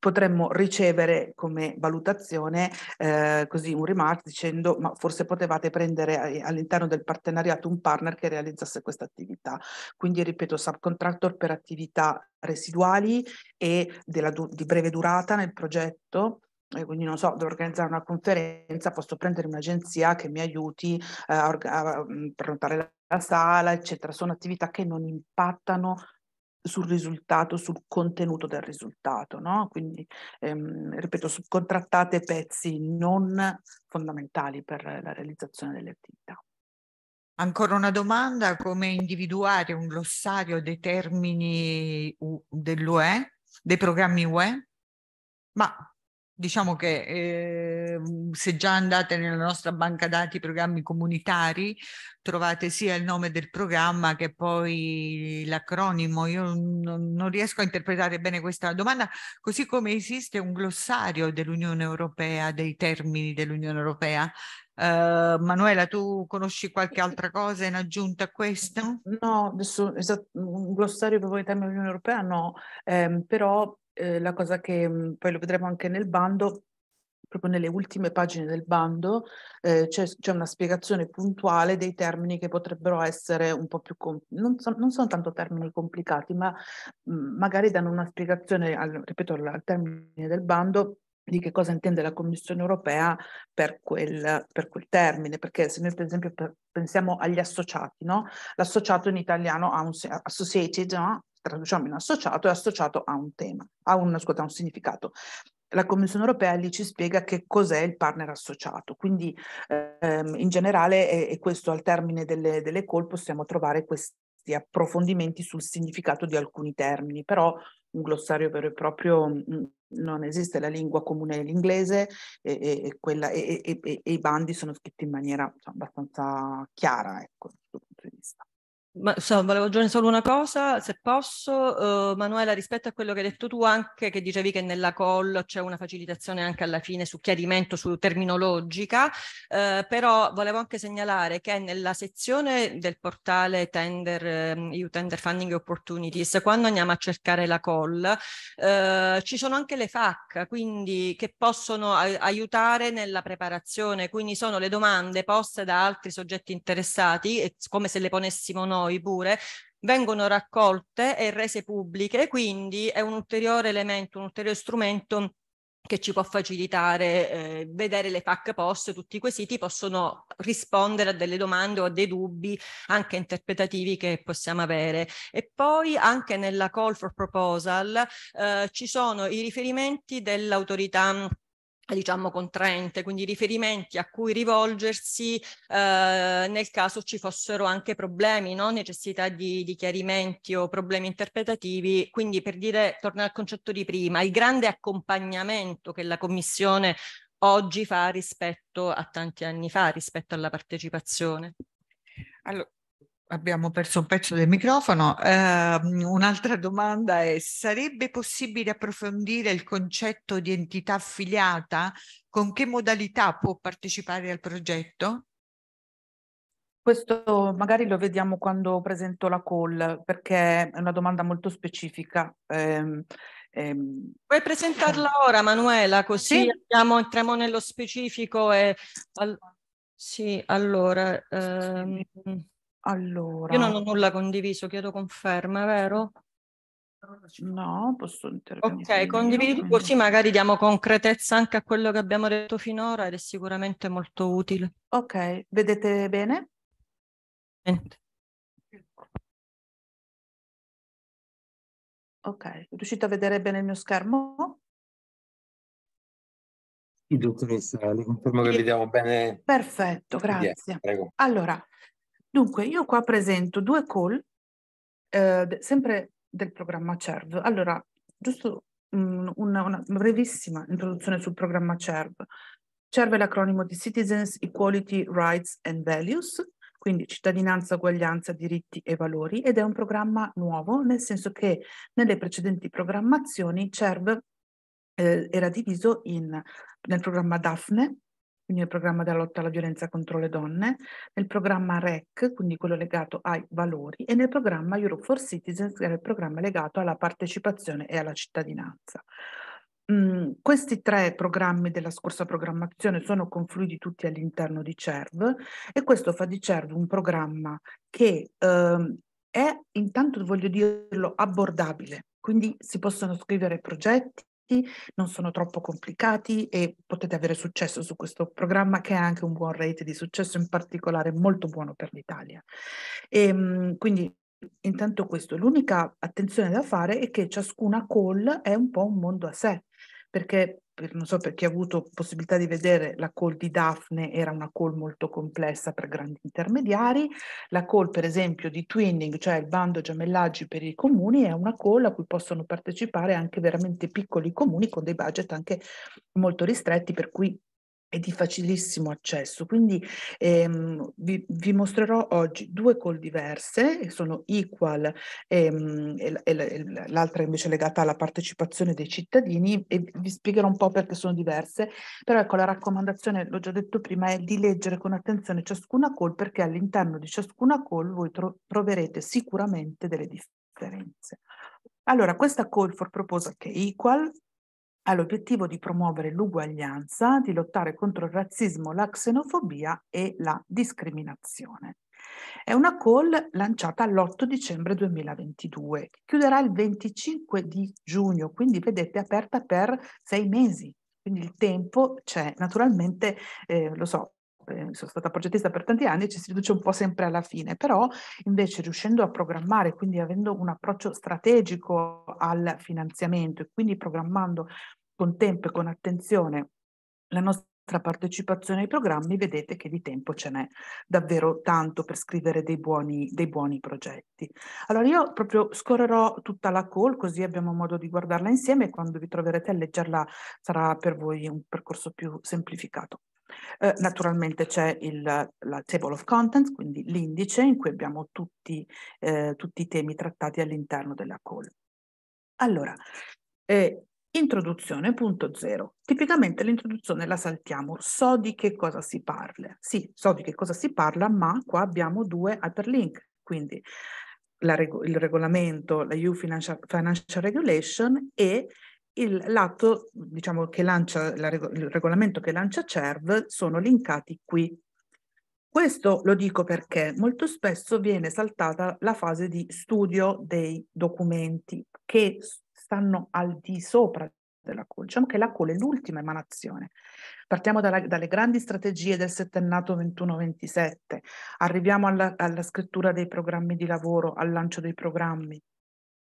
potremmo ricevere come valutazione eh, così un remark dicendo ma forse potevate prendere all'interno del partenariato un partner che realizzasse questa attività. Quindi ripeto, subcontractor per attività residuali e della, di breve durata nel progetto e quindi non so, devo organizzare una conferenza, posso prendere un'agenzia che mi aiuti eh, a, a, a mm, prenotare la sala, eccetera. Sono attività che non impattano sul risultato, sul contenuto del risultato, no? Quindi, ehm, ripeto, subcontrattate pezzi non fondamentali per la realizzazione delle attività. Ancora una domanda, come individuare un glossario dei termini dell'UE, dei programmi UE? Ma diciamo che eh, se già andate nella nostra banca dati programmi comunitari trovate sia il nome del programma che poi l'acronimo io non, non, riesco a interpretare bene questa domanda così come esiste un glossario dell'Unione Europea dei termini dell'Unione Europea eh, Manuela tu conosci qualche altra cosa in aggiunta a questo? No, adesso esatto, un glossario proprio dei termini dell'Unione Europea no eh, però eh, la cosa che poi lo vedremo anche nel bando, proprio nelle ultime pagine del bando, eh, c'è, c'è, una spiegazione puntuale dei termini che potrebbero essere un po' più, compl- non, so, non, sono tanto termini complicati, ma mh, magari danno una spiegazione, al, ripeto, al, al termine del bando di che cosa intende la Commissione europea per quel, per quel, termine, perché se noi per esempio pensiamo agli associati, no? l'associato in italiano ha un associated, no? traduciamo in associato, è associato a un tema, a un, scusate, a un significato la Commissione europea lì ci spiega che cos'è il partner associato, quindi ehm, in generale, e, questo al termine delle, delle call, possiamo trovare questi approfondimenti sul significato di alcuni termini, però un glossario vero e proprio mm, non esiste, la lingua comune è l'inglese e, e, e quella, i bandi sono scritti in maniera cioè, abbastanza chiara ecco, questo punto di vista. Ma, so, volevo aggiungere solo una cosa, se posso, uh, Manuela, rispetto a quello che hai detto tu anche, che dicevi che nella call c'è una facilitazione anche alla fine su chiarimento, su terminologica, uh, però volevo anche segnalare che nella sezione del portale tender, um, Tender Funding Opportunities, quando andiamo a cercare la call, uh, ci sono anche le FAC, quindi che possono aiutare nella preparazione, quindi sono le domande poste da altri soggetti interessati, come se le ponessimo noi noi pure, vengono raccolte e rese pubbliche, quindi è un ulteriore elemento, un ulteriore strumento che ci può facilitare eh, vedere le PAC post, tutti quei siti possono rispondere a delle domande o a dei dubbi anche interpretativi che possiamo avere. E poi anche nella call for proposal eh, ci sono i riferimenti dell'autorità eh, diciamo contraente, quindi riferimenti a cui rivolgersi eh, nel caso ci fossero anche problemi, no? necessità di, di chiarimenti o problemi interpretativi. Quindi per dire, tornare al concetto di prima, il grande accompagnamento che la Commissione oggi fa rispetto a tanti anni fa, rispetto alla partecipazione. Allora, abbiamo perso un pezzo del microfono. Eh, un'altra domanda è, sarebbe possibile approfondire il concetto di entità affiliata? Con che modalità può partecipare al progetto? Questo magari lo vediamo quando presento la call, perché è una domanda molto specifica. Eh, ehm. Puoi presentarla ora, Manuela, così sì? andiamo, entriamo nello specifico. E, al, sì, allora... Ehm. Allora. Io non ho nulla condiviso, chiedo conferma, vero? No, posso intervenire. Ok, condividi tu così magari diamo concretezza anche a quello che abbiamo detto finora ed è sicuramente molto utile. Ok, vedete bene? Niente. Ok, riuscite a vedere bene il mio schermo? Sì, dottoressa, le confermo che vediamo bene. Perfetto, grazie. Yeah, allora, Dunque, io qua presento due call, eh, sempre del programma CERV. Allora, giusto mh, mm, una, una, brevissima introduzione sul programma CERV. CERV è l'acronimo di Citizens, Equality, Rights and Values, quindi cittadinanza, uguaglianza, diritti e valori, ed è un programma nuovo, nel senso che nelle precedenti programmazioni CERV eh, era diviso in, nel programma DAFNE, quindi nel programma della lotta alla violenza contro le donne, nel programma REC, quindi quello legato ai valori, e nel programma Europe for Citizens, che era il programma legato alla partecipazione e alla cittadinanza. Mm, questi tre programmi della scorsa programmazione sono confluiti tutti all'interno di CERV e questo fa di CERV un programma che eh, è, intanto voglio dirlo, abbordabile, quindi si possono scrivere progetti, non sono troppo complicati e potete avere successo su questo programma che è anche un buon rate di successo, in particolare molto buono per l'Italia. E, ehm, quindi intanto questo, l'unica attenzione da fare è che ciascuna call è un po' un mondo a sé, perché per, non so per chi ha avuto possibilità di vedere la call di Daphne era una call molto complessa per grandi intermediari, la call per esempio di twinning, cioè il bando gemellaggi per i comuni, è una call a cui possono partecipare anche veramente piccoli comuni con dei budget anche molto ristretti, per cui è di facilissimo accesso, quindi ehm, vi, vi, mostrerò oggi due call diverse, che sono Equal ehm, e, e l'altra invece legata alla partecipazione dei cittadini e vi spiegherò un po' perché sono diverse, però ecco la raccomandazione, l'ho già detto prima, è di leggere con attenzione ciascuna call perché all'interno di ciascuna call voi tro troverete sicuramente delle differenze. Allora, questa call for proposal che è Equal ha l'obiettivo di promuovere l'uguaglianza, di lottare contro il razzismo, la xenofobia e la discriminazione. È una call lanciata l'8 dicembre 2022, che chiuderà il 25 di giugno, quindi vedete aperta per sei mesi. Quindi il tempo c'è, naturalmente eh, lo so, Ehm, sono stata progettista per tanti anni, ci si riduce un po' sempre alla fine, però invece riuscendo a programmare, quindi avendo un approccio strategico al finanziamento e quindi programmando con tempo e con attenzione la nostra partecipazione ai programmi, vedete che di tempo ce n'è davvero tanto per scrivere dei buoni, dei buoni progetti. Allora io proprio scorrerò tutta la call così abbiamo modo di guardarla insieme e quando vi troverete a leggerla sarà per voi un percorso più semplificato. Eh, naturalmente c'è il, la table of contents, quindi l'indice in cui abbiamo tutti, eh, tutti i temi trattati all'interno della call. Allora, eh, Introduzione, punto zero. Tipicamente l'introduzione la saltiamo, so di che cosa si parla. Sì, so di che cosa si parla, ma qua abbiamo due hyperlink, quindi reg il regolamento, la EU Financial, Financial Regulation e il, l'atto diciamo, che lancia, la, il regolamento che lancia CERV sono linkati qui. Questo lo dico perché molto spesso viene saltata la fase di studio dei documenti che stanno al di sopra della COL. Diciamo che la COL è l'ultima emanazione. Partiamo dalla, dalle grandi strategie del settennato 21-27, arriviamo alla, alla scrittura dei programmi di lavoro, al lancio dei programmi,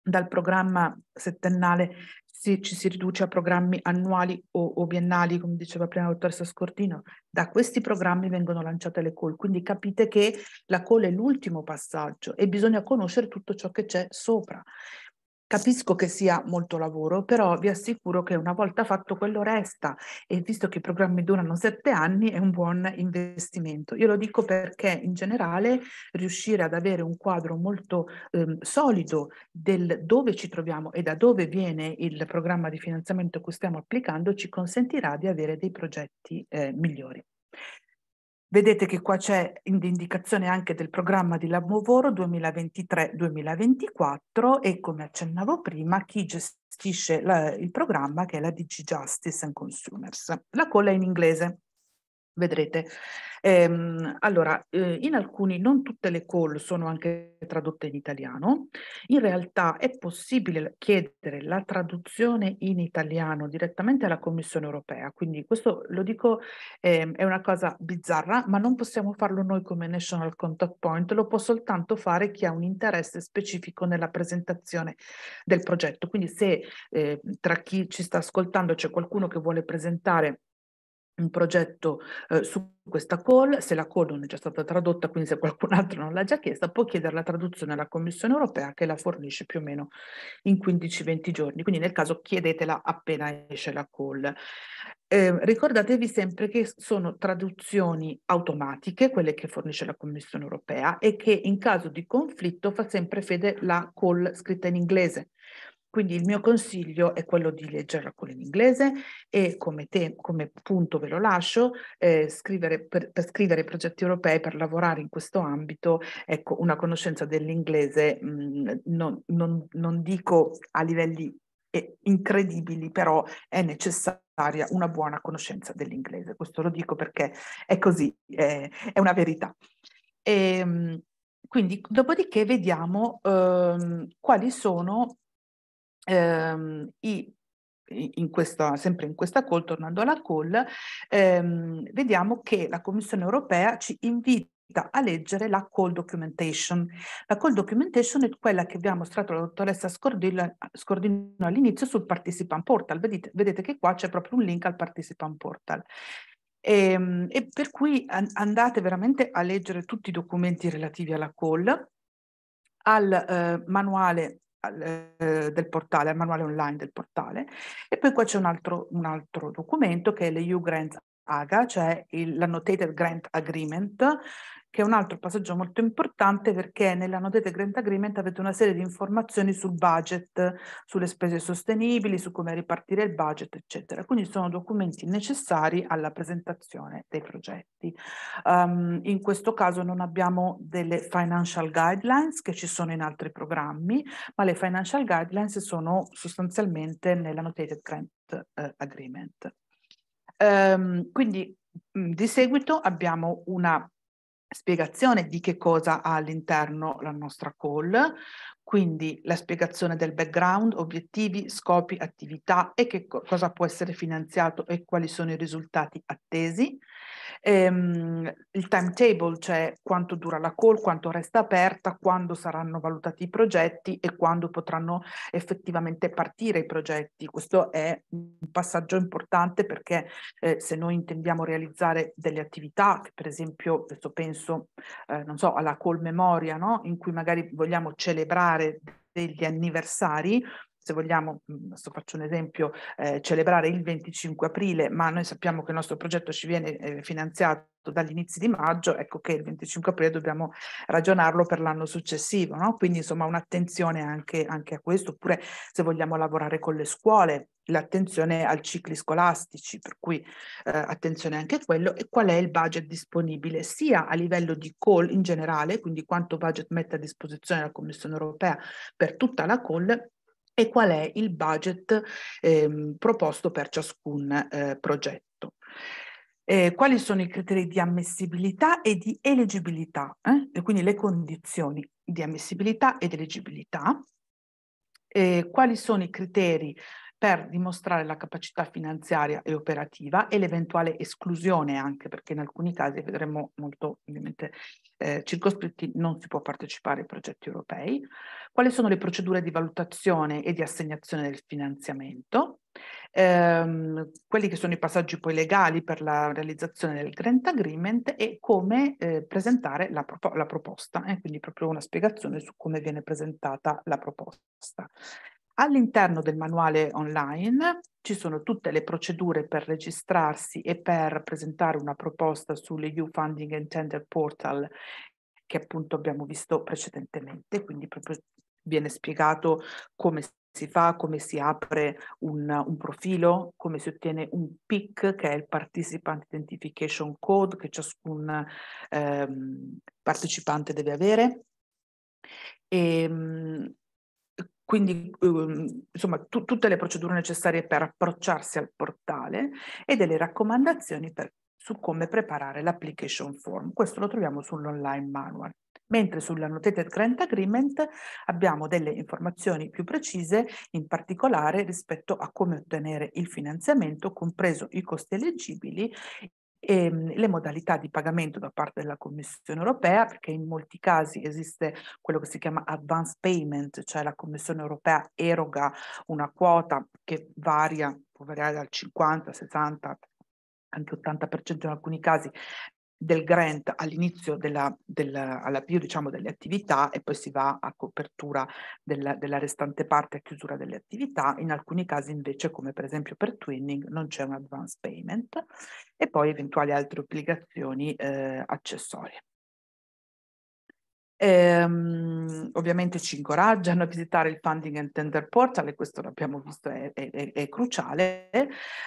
dal programma settennale se ci si riduce a programmi annuali o, o biennali, come diceva prima la dottoressa Scortino, da questi programmi vengono lanciate le call. Quindi capite che la call è l'ultimo passaggio e bisogna conoscere tutto ciò che c'è sopra. Capisco che sia molto lavoro, però vi assicuro che una volta fatto quello resta e visto che i programmi durano sette anni è un buon investimento. Io lo dico perché in generale riuscire ad avere un quadro molto ehm, solido del dove ci troviamo e da dove viene il programma di finanziamento che stiamo applicando ci consentirà di avere dei progetti eh, migliori. Vedete che qua c'è l'indicazione anche del programma di lavoro 2023-2024 e come accennavo prima chi gestisce la, il programma che è la DG Justice and Consumers. La colla è in inglese vedrete. Ehm, allora, eh, in alcuni, non tutte le call sono anche tradotte in italiano, in realtà è possibile chiedere la traduzione in italiano direttamente alla Commissione europea, quindi questo lo dico eh, è una cosa bizzarra, ma non possiamo farlo noi come National Contact Point, lo può soltanto fare chi ha un interesse specifico nella presentazione del progetto, quindi se eh, tra chi ci sta ascoltando c'è qualcuno che vuole presentare un progetto eh, su questa call, se la call non è già stata tradotta, quindi se qualcun altro non l'ha già chiesta, può chiedere la traduzione alla Commissione europea che la fornisce più o meno in 15-20 giorni, quindi nel caso chiedetela appena esce la call. Eh, ricordatevi sempre che sono traduzioni automatiche, quelle che fornisce la Commissione europea, e che in caso di conflitto fa sempre fede la call scritta in inglese, quindi il mio consiglio è quello di leggere alcune in inglese e come, te, come punto ve lo lascio, eh, scrivere, per, per, scrivere progetti europei, per lavorare in questo ambito, ecco, una conoscenza dell'inglese, mh, mm, non, non, non dico a livelli eh, incredibili, però è necessaria una buona conoscenza dell'inglese. Questo lo dico perché è così, è, è una verità. E, ehm, quindi, dopodiché vediamo ehm, quali sono ehm, i in questa, sempre in questa call, tornando alla call, ehm, vediamo che la Commissione europea ci invita a leggere la call documentation. La call documentation è quella che vi ha mostrato la dottoressa Scordino, Scordino all'inizio sul participant portal. Vedete, vedete che qua c'è proprio un link al participant portal. E, ehm, e per cui andate veramente a leggere tutti i documenti relativi alla call, al eh, manuale eh, del portale, al manuale online del portale. E poi qua c'è un altro, un altro documento che è le EU Grants AGA, cioè l'Annotated Grant Agreement, che è un altro passaggio molto importante perché nella Notate Grant Agreement avete una serie di informazioni sul budget, sulle spese sostenibili, su come ripartire il budget, eccetera. Quindi sono documenti necessari alla presentazione dei progetti. Um, in questo caso non abbiamo delle financial guidelines che ci sono in altri programmi, ma le financial guidelines sono sostanzialmente nella Notated Grant uh, eh, Agreement. Um, quindi di seguito abbiamo una spiegazione di che cosa ha all'interno la nostra call, quindi la spiegazione del background, obiettivi, scopi, attività e che co- cosa può essere finanziato e quali sono i risultati attesi ehm, il timetable, cioè quanto dura la call, quanto resta aperta, quando saranno valutati i progetti e quando potranno effettivamente partire i progetti. Questo è un passaggio importante perché eh, se noi intendiamo realizzare delle attività, per esempio, adesso penso, eh, non so, alla call memoria, no? in cui magari vogliamo celebrare degli anniversari, se vogliamo, mhmm, adesso faccio un esempio, eh, celebrare il 25 aprile, ma noi sappiamo che il nostro progetto ci viene eh, finanziato dagli inizi di maggio, ecco che il 25 aprile dobbiamo ragionarlo per l'anno successivo, no? quindi insomma un'attenzione anche, anche a questo, oppure se vogliamo lavorare con le scuole, l'attenzione ai cicli scolastici, per cui eh, attenzione anche a quello e qual è il budget disponibile sia a livello di call in generale, quindi quanto budget mette a disposizione la Commissione europea per tutta la call, e qual è il budget ehm, proposto per ciascun eh, progetto. Eh, quali sono i criteri di ammissibilità e di elegibilità, eh? e quindi le condizioni di ammissibilità ed elegibilità, eh, quali sono i criteri per dimostrare la capacità finanziaria e operativa e l'eventuale esclusione anche perché in alcuni casi vedremo molto ovviamente eh, circoscritti non si può partecipare ai progetti europei, quali sono le procedure di valutazione e di assegnazione del finanziamento, ehm, quelli che sono i passaggi poi legali per la realizzazione del grant agreement e come eh, presentare la, la proposta, eh, quindi proprio una spiegazione su come viene presentata la proposta. All'interno del manuale online ci sono tutte le procedure per registrarsi e per presentare una proposta sulle sull'EU Funding and Tender Portal che appunto abbiamo visto precedentemente, quindi proprio viene spiegato come si fa, come si apre un, un, profilo, come si ottiene un PIC, che è il Participant Identification Code, che ciascun ehm, partecipante deve avere. E, ehm, quindi ehm, insomma tu, tutte le procedure necessarie per approcciarsi al portale e delle raccomandazioni per, su come preparare l'application form. Questo lo troviamo sull'online manual. Mentre sull'annotated grant agreement abbiamo delle informazioni più precise, in particolare rispetto a come ottenere il finanziamento, compreso i costi eleggibili e ehm, le modalità di pagamento da parte della Commissione europea, perché in molti casi esiste quello che si chiama advance payment, cioè la Commissione europea eroga una quota che varia, può variare dal 50, 60, anche 80% in alcuni casi del grant all'inizio della, della, all'avvio diciamo, delle attività e poi si va a copertura della, della restante parte a chiusura delle attività, in alcuni casi invece come per esempio per twinning non c'è un advance payment e poi eventuali altre obbligazioni eh, accessorie. Ehm, ovviamente ci incoraggiano a visitare il Funding and Tender Portal e questo l'abbiamo visto è, è, è cruciale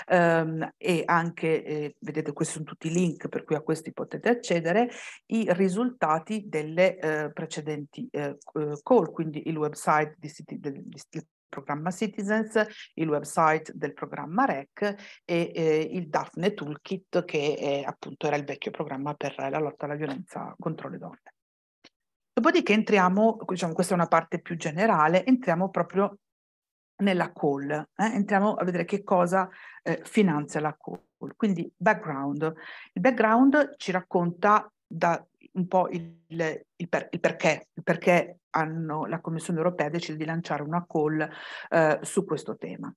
ehm, e anche, eh, vedete questi sono tutti i link per cui a questi potete accedere, i risultati delle eh, precedenti eh, eh call, quindi il website di, City, del, di programma Citizens, il website del programma REC e eh, il Daphne Toolkit che è, appunto era il vecchio programma per la lotta alla violenza contro le donne. Dopodiché entriamo, diciamo, questa è una parte più generale, entriamo proprio nella call, eh? entriamo a vedere che cosa eh, finanzia la call. Quindi background. Il background ci racconta da un po' il, il, per, il perché, il perché hanno, la Commissione europea decide di lanciare una call eh, su questo tema.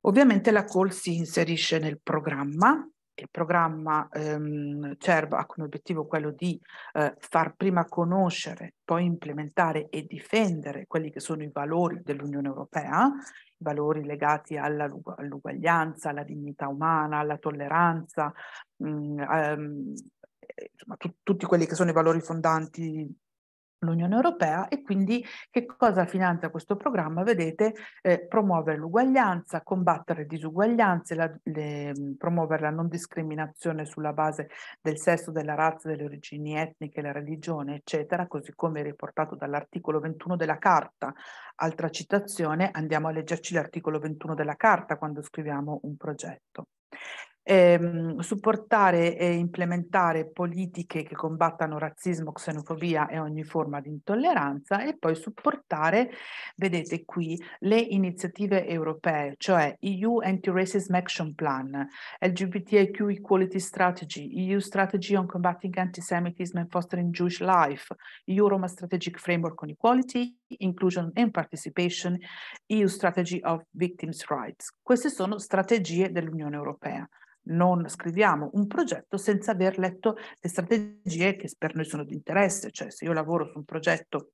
Ovviamente la call si inserisce nel programma il programma ehm, CERB ha come obiettivo quello di eh, far prima conoscere, poi implementare e difendere quelli che sono i valori dell'Unione Europea, i valori legati alla, all'uguaglianza, alla dignità umana, alla tolleranza, mh, mm, ehm, insomma, t- tutti quelli che sono i valori fondanti l'Unione Europea e quindi che cosa finanzia questo programma? Vedete, eh, promuovere l'uguaglianza, combattere le disuguaglianze, la, le, mm, promuovere la non discriminazione sulla base del sesso, della razza, delle origini etniche, la religione, eccetera, così come riportato dall'articolo 21 della Carta. Altra citazione, andiamo a leggerci l'articolo 21 della Carta quando scriviamo un progetto. Ehm, supportare e implementare politiche che combattano razzismo, xenofobia e ogni forma di intolleranza e poi supportare, vedete qui, le iniziative europee, cioè EU Anti-Racism Action Plan, LGBTIQ Equality Strategy, EU Strategy on Combating Antisemitism and Fostering Jewish Life, EU Roma Strategic Framework on Equality, Inclusion and Participation, EU Strategy of Victims' Rights. Queste sono strategie dell'Unione Europea. Non scriviamo un progetto senza aver letto le strategie che per noi sono di interesse, cioè se io lavoro su un progetto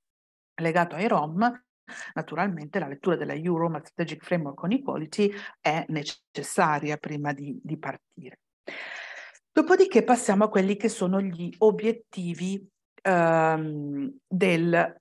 legato ai Rom, Naturalmente la lettura della EU Roma Strategic Framework on Equality è necessaria prima di, di, partire. Dopodiché passiamo a quelli che sono gli obiettivi ehm, del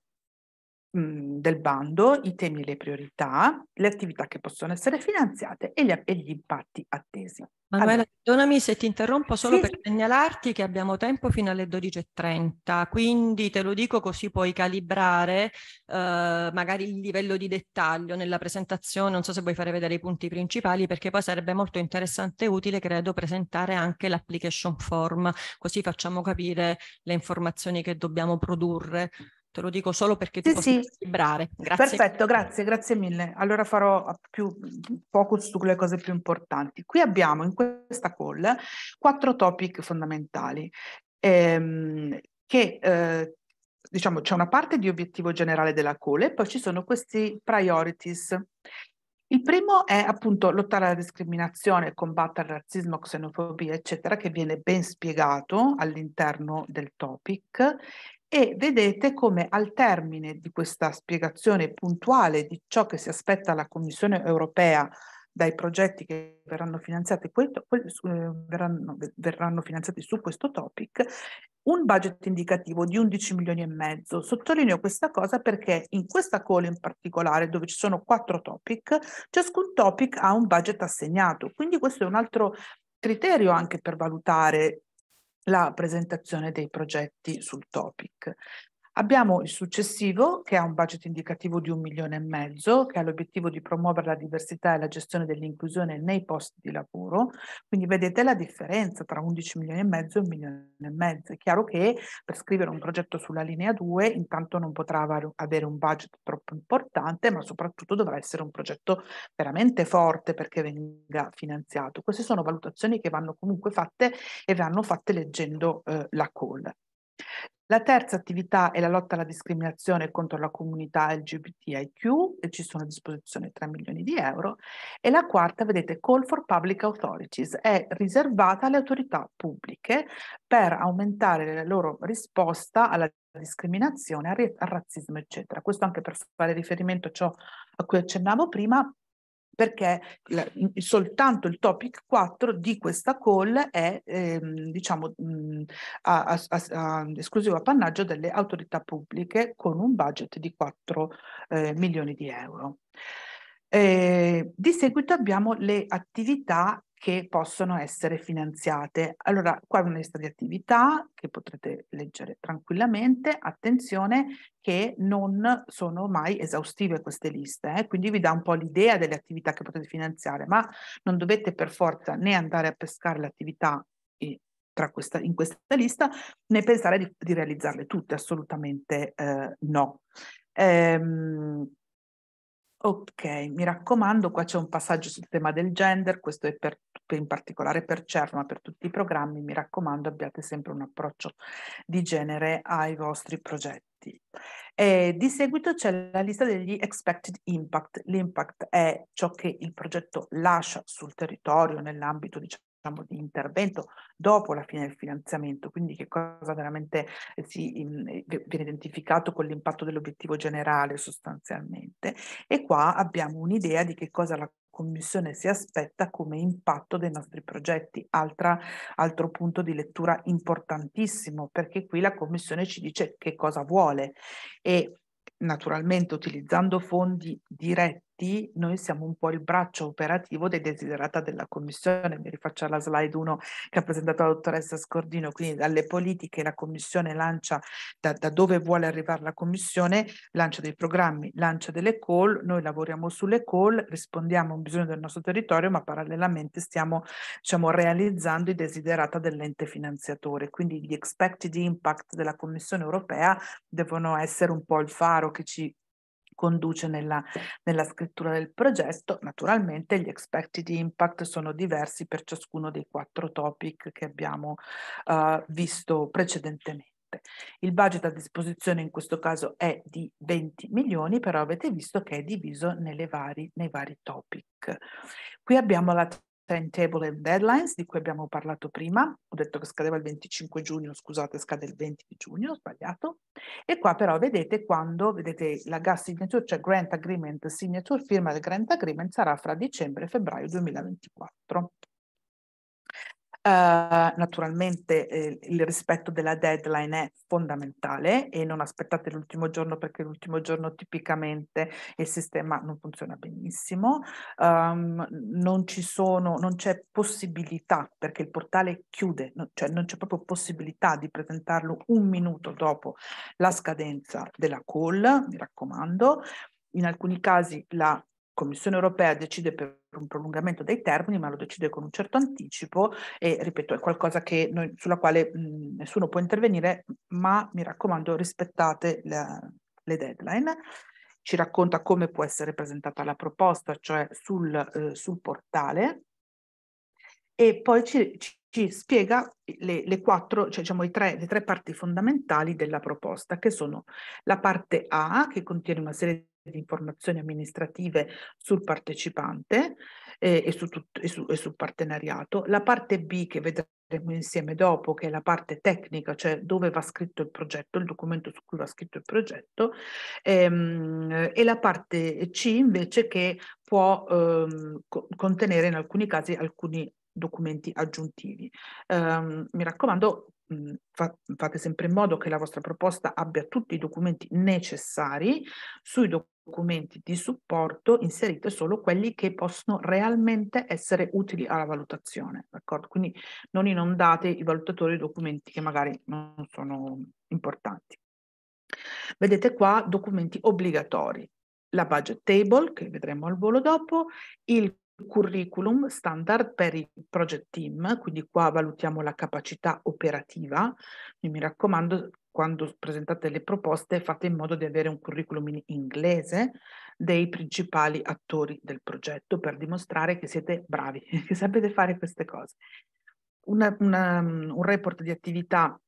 mh, mhmm, del bando, i temi e le priorità, le attività che possono essere finanziate e gli, e gli impatti attesi. Manuela, perdonami se ti interrompo solo sì. per segnalarti che abbiamo tempo fino alle 12.30, quindi te lo dico così puoi calibrare eh, magari il livello di dettaglio nella presentazione, non so se vuoi fare vedere i punti principali, perché poi sarebbe molto interessante e utile, credo, presentare anche l'application form, così facciamo capire le informazioni che dobbiamo produrre te lo dico solo perché ti sì, posso sì. Grazie. Perfetto, grazie, grazie mille. Allora farò più focus sulle cose più importanti. Qui abbiamo in questa call quattro topic fondamentali ehm, che eh, diciamo c'è una parte di obiettivo generale della call e poi ci sono questi priorities. Il primo è appunto lottare alla discriminazione, combattere il razzismo, xenofobia, eccetera, che viene ben spiegato all'interno del topic e vedete come al termine di questa spiegazione puntuale di ciò che si aspetta la Commissione europea dai progetti che verranno finanziati, eh, verranno, verranno finanziati su questo topic, un budget indicativo di 11 milioni e mezzo. Sottolineo questa cosa perché in questa call in particolare, dove ci sono quattro topic, ciascun topic ha un budget assegnato. Quindi questo è un altro criterio anche per valutare la presentazione dei progetti sul topic. Abbiamo il successivo, che ha un budget indicativo di un milione e mezzo, che ha l'obiettivo di promuovere la diversità e la gestione dell'inclusione nei posti di lavoro. Quindi vedete la differenza tra 11 milioni e mezzo e un milione e mezzo. È chiaro che per scrivere un progetto sulla linea 2 intanto non potrà avere un budget troppo importante, ma soprattutto dovrà essere un progetto veramente forte perché venga finanziato. Queste sono valutazioni che vanno comunque fatte e vanno fatte leggendo eh, la call. La terza attività è la lotta alla discriminazione contro la comunità LGBTIQ, e ci sono a disposizione 3 milioni di euro. E la quarta, vedete, Call for Public Authorities, è riservata alle autorità pubbliche per aumentare la loro risposta alla discriminazione, al razzismo, eccetera. Questo anche per fare riferimento a ciò a cui accennavo prima, perché soltanto il topic 4 di questa call è ehm, diciamo, mh, a, a, a, esclusivo appannaggio delle autorità pubbliche con un budget di 4 eh, milioni di euro. Eh, di seguito abbiamo le attività che possono essere finanziate. Allora, qua è una lista di attività che potrete leggere tranquillamente. Attenzione che non sono mai esaustive queste liste, eh? quindi vi dà un po' l'idea delle attività che potete finanziare, ma non dovete per forza né andare a pescare le attività eh, questa, in questa lista, né pensare di, di realizzarle tutte, assolutamente eh, no. Ehm, Ok, mi raccomando, qua c'è un passaggio sul tema del gender, questo è per in particolare per CERN, ma per tutti i programmi, mi raccomando abbiate sempre un approccio di genere ai vostri progetti. E di seguito c'è la lista degli expected impact. L'impact è ciò che il progetto lascia sul territorio nell'ambito diciamo, di intervento dopo la fine del finanziamento, quindi che cosa veramente si, in, viene identificato con l'impatto dell'obiettivo generale sostanzialmente. E qua abbiamo un'idea di che cosa la Commissione si aspetta come impatto dei nostri progetti. Altra, altro punto di lettura importantissimo, perché qui la Commissione ci dice che cosa vuole e naturalmente utilizzando fondi diretti D, noi siamo un po' il braccio operativo dei desiderata della Commissione. Mi rifaccio alla slide 1 che ha presentato la dottoressa Scordino, quindi dalle politiche la Commissione lancia, da, da dove vuole arrivare la Commissione, lancia dei programmi, lancia delle call, noi lavoriamo sulle call, rispondiamo a un bisogno del nostro territorio, ma parallelamente stiamo diciamo, realizzando i desiderata dell'ente finanziatore. Quindi gli expected impact della Commissione europea devono essere un po' il faro che ci conduce nella, nella scrittura del progetto. Naturalmente gli expected impact sono diversi per ciascuno dei quattro topic che abbiamo uh, visto precedentemente. Il budget a disposizione in questo caso è di 20 milioni, però avete visto che è diviso vari, nei vari topic. Qui abbiamo la timetable e deadlines di cui abbiamo parlato prima, ho detto che scadeva il 25 giugno, scusate, scade il 20 giugno, ho sbagliato, e qua però vedete quando, vedete la gas signature, cioè grant agreement signature, firma del grant agreement sarà fra dicembre e febbraio 2024. Eh, naturalmente eh, il rispetto della deadline è fondamentale e non aspettate l'ultimo giorno perché l'ultimo giorno tipicamente il sistema non funziona benissimo, um, non, sono, non, c'è possibilità perché il portale chiude, no, cioè non c'è proprio possibilità di presentarlo un minuto dopo la scadenza della call, mi raccomando. In alcuni casi la Commissione europea decide per un prolungamento dei termini, ma lo decide con un certo anticipo e, ripeto, è qualcosa noi, sulla quale mh, nessuno può intervenire, ma mi raccomando rispettate la, le deadline ci racconta come può essere presentata la proposta, cioè sul, eh, sul portale, e poi ci, ci spiega le, le, quattro, cioè diciamo tre, le tre parti fondamentali della proposta, che sono la parte A, che contiene una serie di di informazioni amministrative sul partecipante eh, e, su tutto, e, su, e sul partenariato, la parte B che vedremo insieme dopo, che è la parte tecnica, cioè dove va scritto il progetto, il documento su cui va scritto il progetto, ehm, e la parte C invece che può ehm, co- contenere in alcuni casi alcuni documenti aggiuntivi. Um, mi raccomando, mh, mm, fa, fate sempre in modo che la vostra proposta abbia tutti i documenti necessari, sui documenti di supporto inserite solo quelli che possono realmente essere utili alla valutazione, d'accordo? Quindi non inondate i valutatori di documenti che magari non sono importanti. Vedete qua documenti obbligatori, la budget table che vedremo al volo dopo, il curriculum standard per il project team, quindi qua valutiamo la capacità operativa, mi raccomando quando presentate le proposte fate in modo di avere un curriculum in inglese dei principali attori del progetto per dimostrare che siete bravi, che sapete fare queste cose. Una, una, un report di attività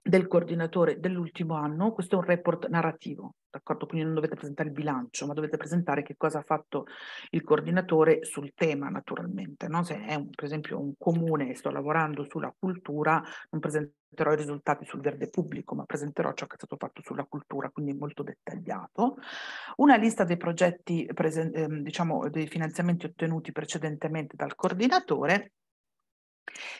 del coordinatore dell'ultimo anno, questo è un report narrativo, d'accordo? Quindi non dovete presentare il bilancio, ma dovete presentare che cosa ha fatto il coordinatore sul tema, naturalmente. No? Se è un, per esempio un comune e sto lavorando sulla cultura, non presenterò i risultati sul verde pubblico, ma presenterò ciò che è stato fatto sulla cultura, quindi molto dettagliato. Una lista dei progetti, presen- ehm, diciamo, dei finanziamenti ottenuti precedentemente dal coordinatore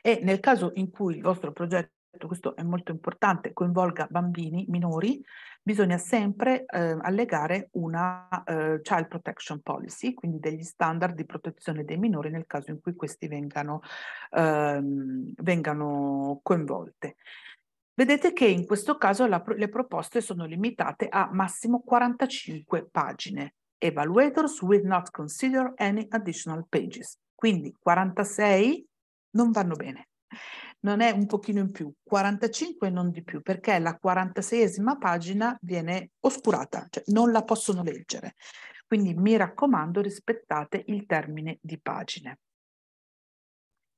e nel caso in cui il vostro progetto questo è molto importante, coinvolga bambini, minori, bisogna sempre eh, allegare una eh, child protection policy, quindi degli standard di protezione dei minori nel caso in cui questi vengano, ehm, vengano coinvolte. Vedete che in questo caso la, le proposte sono limitate a massimo 45 pagine. Evaluators will not consider any additional pages. Quindi 46 non vanno bene non è un pochino in più, 45 e non di più, perché la 46esima pagina viene oscurata, cioè non la possono leggere. Quindi mi raccomando rispettate il termine di pagine.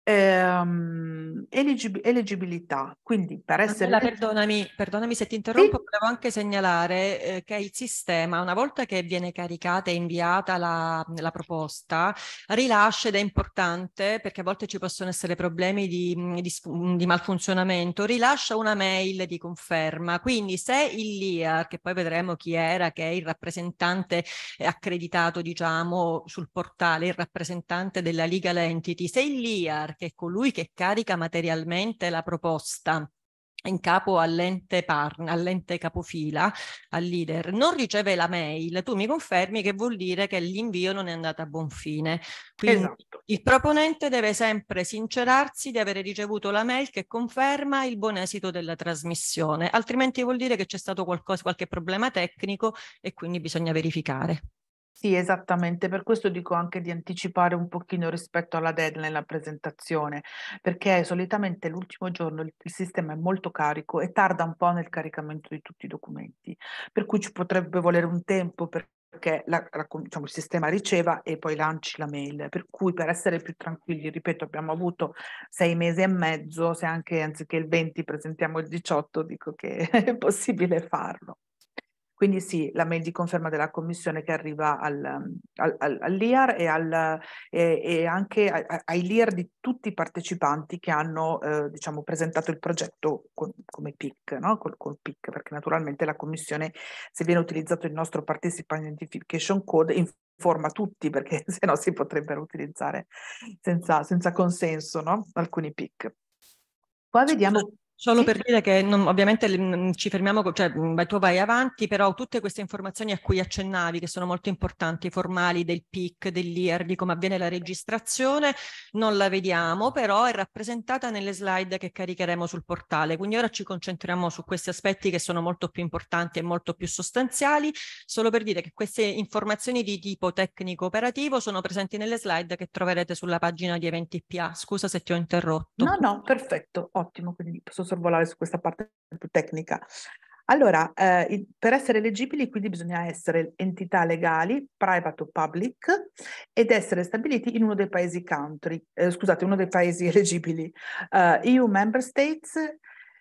Ehm, eligib- elegibilità, quindi per essere... Allora, perdonami, perdonami, se ti interrompo, sì. volevo anche segnalare eh, che il sistema, una volta che viene caricata e inviata la, la, proposta, rilascia ed è importante, perché a volte ci possono essere problemi di, di, di malfunzionamento, rilascia una mail di conferma, quindi se il LIAR, che poi vedremo chi era, che è il rappresentante accreditato, diciamo, sul portale, il rappresentante della legal entity, se il LIAR che è colui che carica materialmente la proposta in capo all'ente partner, all'ente capofila, al leader, non riceve la mail, tu mi confermi che vuol dire che l'invio non è andato a buon fine. Quindi esatto. il proponente deve sempre sincerarsi di avere ricevuto la mail che conferma il buon esito della trasmissione, altrimenti vuol dire che c'è stato qualcosa, qualche problema tecnico e quindi bisogna verificare. Sì, esattamente, per questo dico anche di anticipare un pochino rispetto alla deadline la presentazione, perché solitamente l'ultimo giorno il, il, sistema è molto carico e tarda un po' nel caricamento di tutti i documenti, per cui ci potrebbe volere un tempo perché la, la, diciamo, il sistema riceva e poi lanci la mail. Per cui per essere più tranquilli, ripeto, abbiamo avuto sei mesi e mezzo, se anche anziché il 20 presentiamo il 18, dico che è possibile farlo. Quindi sì, la mail di conferma della commissione che arriva al, al, al, e, al, e, e anche a, ai LIAR di tutti i partecipanti che hanno eh, diciamo, presentato il progetto con, come PIC, no? col, col, PIC, perché naturalmente la commissione, se viene utilizzato il nostro Participant Identification Code, informa tutti, perché se no si potrebbero utilizzare senza, senza consenso no? alcuni PIC. Qua vediamo Solo sì. per dire che non, ovviamente ci fermiamo, cioè beh, mm, tu vai avanti, però tutte queste informazioni a cui accennavi, che sono molto importanti, formali del PIC, dell'IR, di come avviene la registrazione, non la vediamo, però è rappresentata nelle slide che caricheremo sul portale. Quindi ora ci concentriamo su questi aspetti che sono molto più importanti e molto più sostanziali, solo per dire che queste informazioni di tipo tecnico operativo sono presenti nelle slide che troverete sulla pagina di Eventi PA. Scusa se ti ho interrotto. No, no, perfetto, ottimo, quindi posso sorvolare su questa parte più tecnica. Allora, eh, per essere elegibili quindi bisogna essere entità legali, private o public, ed essere stabiliti in uno dei paesi country, eh, scusate, uno dei paesi elegibili, eh, EU member states,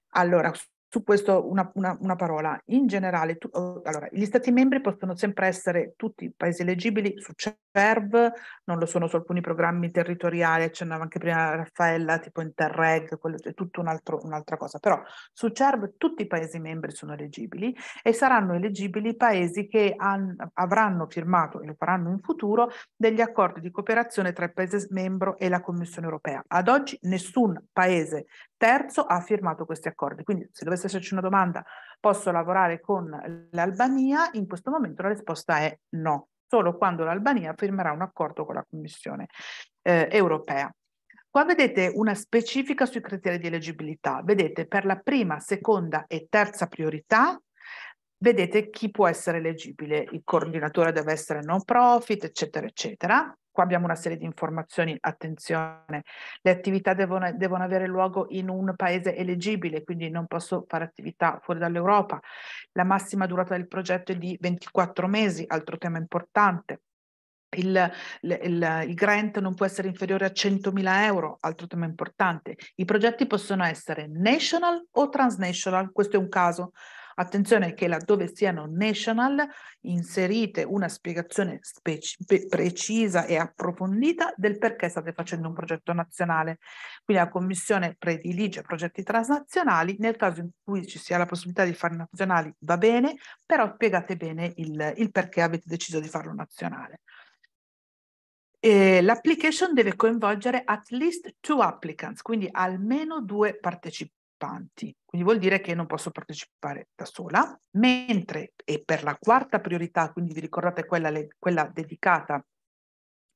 allora su questo una, una, una parola. In generale, tu, oh, allora, gli Stati membri possono sempre essere tutti paesi elegibili su CERV, non lo sono su alcuni programmi territoriali, accennava anche prima Raffaella, tipo Interreg, quello, è tutta un un'altra cosa, però su CERV tutti i paesi membri sono elegibili e saranno elegibili i paesi che han, avranno firmato e lo faranno in futuro degli accordi di cooperazione tra il paese membro e la Commissione europea. Ad oggi nessun paese terzo ha firmato questi accordi, quindi se dovesse dovesse esserci una domanda, posso lavorare con l'Albania? In questo momento la risposta è no, solo quando l'Albania firmerà un accordo con la Commissione eh, europea. Qua vedete una specifica sui criteri di elegibilità. Vedete per la prima, seconda e terza priorità vedete chi può essere elegibile, il coordinatore deve essere non profit, eccetera, eccetera. Qua abbiamo una serie di informazioni, attenzione, le attività devono, devono avere luogo in un paese elegibile, quindi non posso fare attività fuori dall'Europa. La massima durata del progetto è di 24 mesi, altro tema importante. Il, il, il, grant non può essere inferiore a 100.000 euro, altro tema importante. I progetti possono essere national o transnational, questo è un caso. Attenzione che laddove siano national inserite una spiegazione speci- precisa e approfondita del perché state facendo un progetto nazionale. Quindi la Commissione predilige progetti transnazionali, nel caso in cui ci sia la possibilità di fare nazionali va bene, però spiegate bene il, il perché avete deciso di farlo nazionale. Eh, l'application deve coinvolgere at least two applicants, quindi almeno due partecipanti partecipanti, quindi vuol dire che non posso partecipare da sola, mentre e per la quarta priorità, quindi vi ricordate quella, le, quella dedicata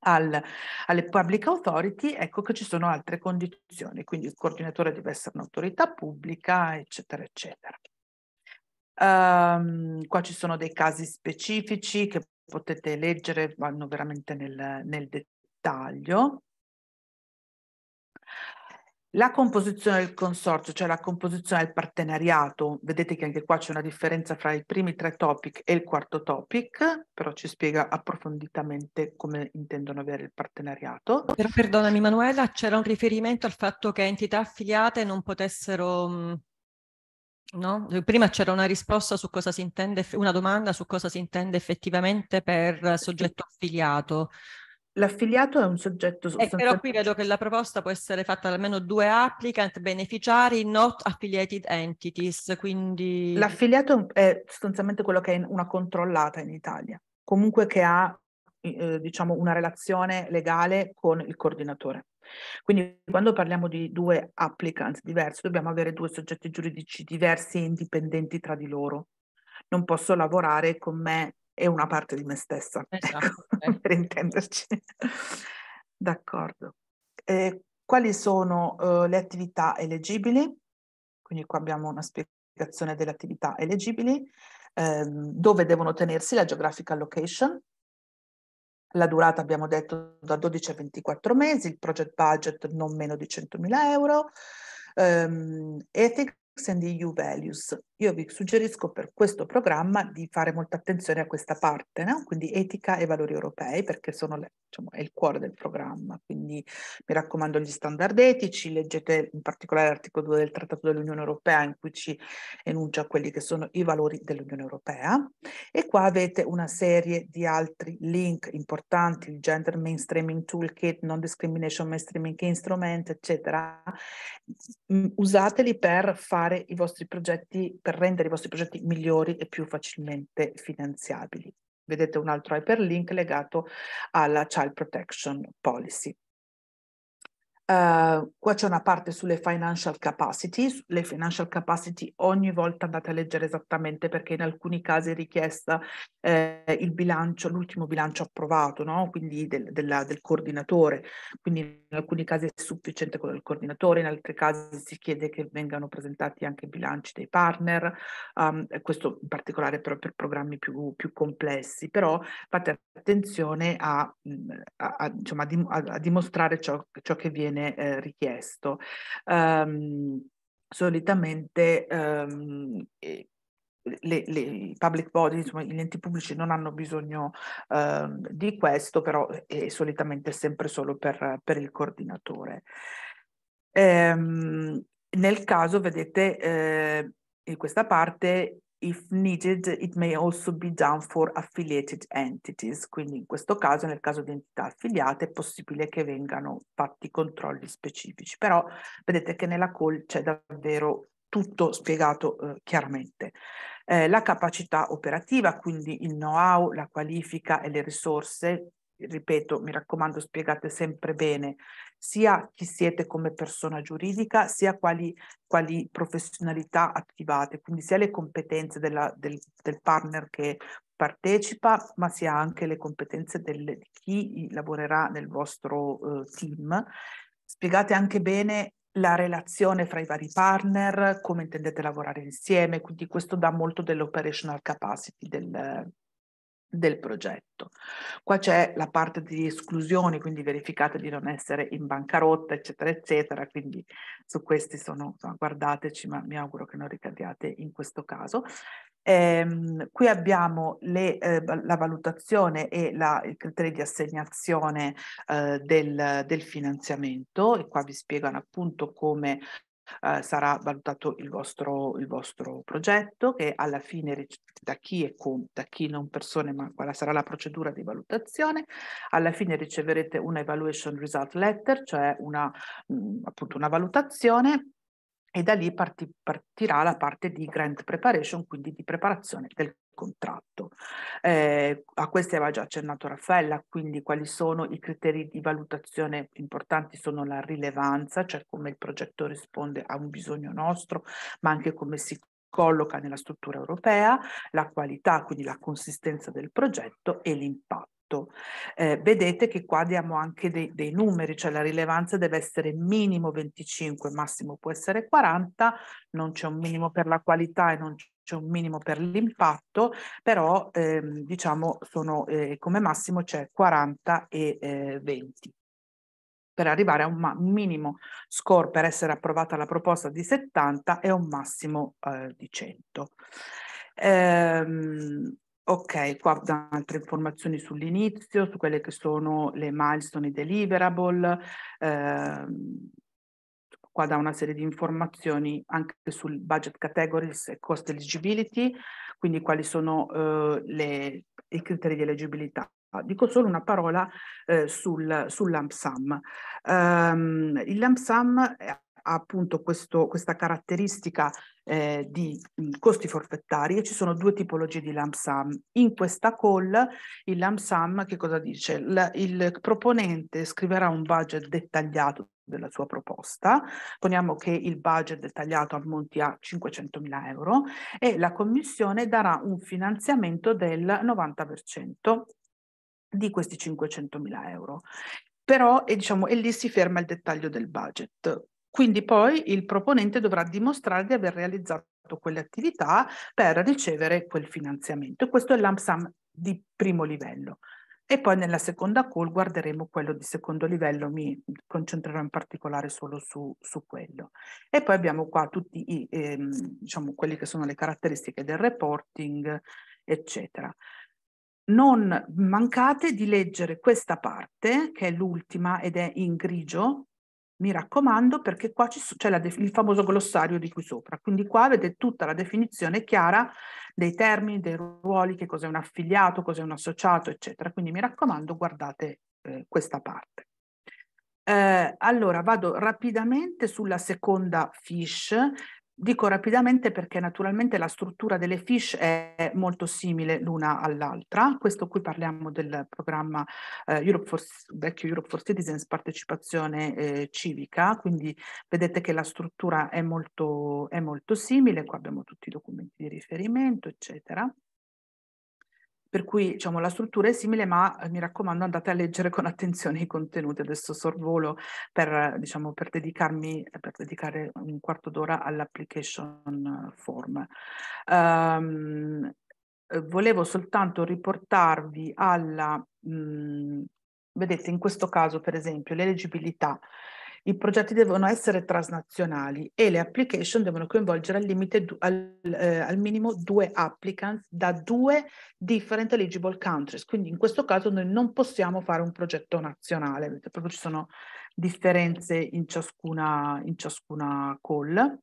al, alle public authority, ecco che ci sono altre condizioni, quindi il coordinatore deve essere un'autorità pubblica, eccetera, eccetera. Um, qua ci sono dei casi specifici che potete leggere, vanno veramente nel, nel dettaglio. La composizione del consorzio, cioè la composizione del partenariato, vedete che anche qua c'è una differenza fra i primi tre topic e il quarto topic, però ci spiega approfonditamente come intendono avere il partenariato. Per, perdonami Manuela, c'era un riferimento al fatto che entità affiliate non potessero... Mm, no? Prima c'era una risposta su cosa si intende, una domanda su cosa si intende effettivamente per soggetto affiliato. L'affiliato è un soggetto sostanzialmente... Eh, però qui vedo che la proposta può essere fatta da almeno due applicant beneficiari not affiliated entities, quindi... L'affiliato è sostanzialmente quello che è una controllata in Italia, comunque che ha eh, diciamo una relazione legale con il coordinatore. Quindi quando parliamo di due applicants diversi, dobbiamo avere due soggetti giuridici diversi e indipendenti tra di loro. Non posso lavorare con me e una parte di me stessa, ecco, esatto, ecco, per intenderci. D'accordo. Eh, quali sono uh, le attività elegibili? Quindi qua abbiamo una spiegazione delle attività elegibili, ehm, dove devono tenersi la geographical location, la durata abbiamo detto da 12 a 24 mesi, il project budget non meno di 100.000 euro, ehm, ethics and EU values io vi suggerisco per questo programma di fare molta attenzione a questa parte, no? quindi etica e valori europei, perché le, diciamo, è il cuore del programma. Quindi mi raccomando gli standard etici, leggete in particolare l'articolo 2 del Trattato dell'Unione Europea in cui ci enuncia quelli che sono i valori dell'Unione Europea. E qua avete una serie di altri link importanti, il Gender Mainstreaming Toolkit, Non Discrimination Mainstreaming Instrument, eccetera. Usateli per fare i vostri progetti per rendere i vostri progetti migliori e più facilmente finanziabili. Vedete un altro hyperlink legato alla Child Protection Policy. Uh, qua c'è una parte sulle financial capacity, le financial capacity ogni volta andate a leggere esattamente perché in alcuni casi è richiesta eh, il bilancio, l'ultimo bilancio approvato, no? quindi del, della, del, coordinatore, quindi in alcuni casi è sufficiente quello del coordinatore, in altri casi si chiede che vengano presentati anche i bilanci dei partner, um, questo in particolare però per programmi più, più complessi, però fate attenzione a, a, a, diciamo, a dimostrare ciò, ciò che viene viene eh, richiesto. Um, solitamente um, le, le, i public body, insomma, gli enti pubblici non hanno bisogno eh, di questo, però è solitamente sempre solo per, per il coordinatore. Ehm, nel caso, vedete, eh, in questa parte if needed it may also be done for affiliated entities, quindi in questo caso, nel caso di entità affiliate, è possibile che vengano fatti controlli specifici, però vedete che nella call c'è davvero tutto spiegato eh, chiaramente. Eh, la capacità operativa, quindi il know-how, la qualifica e le risorse, ripeto, mi raccomando, spiegate sempre bene sia chi siete come persona giuridica, sia quali, quali professionalità attivate, quindi sia le competenze della, del, del, partner che partecipa, ma sia anche le competenze del, di chi lavorerà nel vostro eh, team. Spiegate anche bene la relazione fra i vari partner, come intendete lavorare insieme, quindi questo dà molto dell'operational capacity del, del progetto. Qua c'è la parte di esclusioni, quindi verificate di non essere in bancarotta, eccetera, eccetera, quindi su questi sono, insomma, guardateci, ma mi auguro che non ricadiate in questo caso. Ehm, qui abbiamo le, eh, la valutazione e la, il criterio di assegnazione eh, del, del, finanziamento e qua vi spiegano appunto come eh, sarà valutato il vostro, il vostro progetto che alla fine da chi e con, da chi non persone, ma quale sarà la procedura di valutazione. Alla fine riceverete una evaluation result letter, cioè una, mh, mm, appunto una valutazione e da lì parti, partirà la parte di grant preparation, quindi di preparazione del contratto. Eh, a queste aveva già accennato Raffaella, quindi quali sono i criteri di valutazione importanti sono la rilevanza, cioè come il progetto risponde a un bisogno nostro, ma anche come si colloca nella struttura europea, la qualità, quindi la consistenza del progetto e l'impatto. Eh, vedete che qua diamo anche dei, dei, numeri, cioè la rilevanza deve essere minimo 25, massimo può essere 40, non c'è un minimo per la qualità e non c'è un minimo per l'impatto, però ehm, diciamo sono, eh, come massimo c'è 40 e eh, 20 per arrivare a un ma- minimo score per essere approvata la proposta di 70 e un massimo eh, di 100. Ehm, ok, qua da altre informazioni sull'inizio, su quelle che sono le milestone deliverable, ehm, qua dà una serie di informazioni anche sul budget categories e cost eligibility, quindi quali sono eh, le, i criteri di elegibilità. Dico solo una parola eh, sul, sul lump sum. Um, il lump sum appunto questo, questa caratteristica eh, di costi forfettari e ci sono due tipologie di lump sum. In questa call il lump sum che cosa dice? La, il proponente scriverà un budget dettagliato della sua proposta, poniamo che il budget dettagliato ammonti a 500.000 euro e la commissione darà un finanziamento del 90% di questi 500.000 euro però e, eh, diciamo, e lì si ferma il dettaglio del budget. Quindi poi il proponente dovrà dimostrare di aver realizzato quelle attività per ricevere quel finanziamento. Questo è l'AMSAM di primo livello. E poi nella seconda call guarderemo quello di secondo livello, mi concentrerò in particolare solo su, su quello. E poi abbiamo qua tutti i, ehm, diciamo, quelli che sono le caratteristiche del reporting, eccetera. Non mancate di leggere questa parte, che è l'ultima ed è in grigio, mi raccomando perché qua c'è il famoso glossario di qui sopra, quindi qua avete tutta la definizione chiara dei termini, dei ruoli, che cos'è un affiliato, cos'è un associato, eccetera. Quindi mi raccomando guardate eh, questa parte. Eh, allora vado rapidamente sulla seconda fish, Dico rapidamente perché naturalmente la struttura delle fish è molto simile l'una all'altra. Questo qui parliamo del programma eh, Europe for, vecchio Europe for Citizens partecipazione eh, civica, quindi vedete che la struttura è molto, è molto simile, qua abbiamo tutti i documenti di riferimento, eccetera per cui diciamo, la struttura è simile, ma eh, mi raccomando andate a leggere con attenzione i contenuti. Adesso sorvolo per, diciamo, per, dedicarmi, eh, per dedicare un quarto d'ora all'application form. Um, volevo soltanto riportarvi alla, mh, mm, vedete in questo caso per esempio l'elegibilità i progetti devono essere transnazionali e le application devono coinvolgere al, limite, al, eh, al minimo due applicants da due different eligible countries. Quindi in questo caso noi non possiamo fare un progetto nazionale, perché proprio ci sono differenze in ciascuna, in ciascuna call.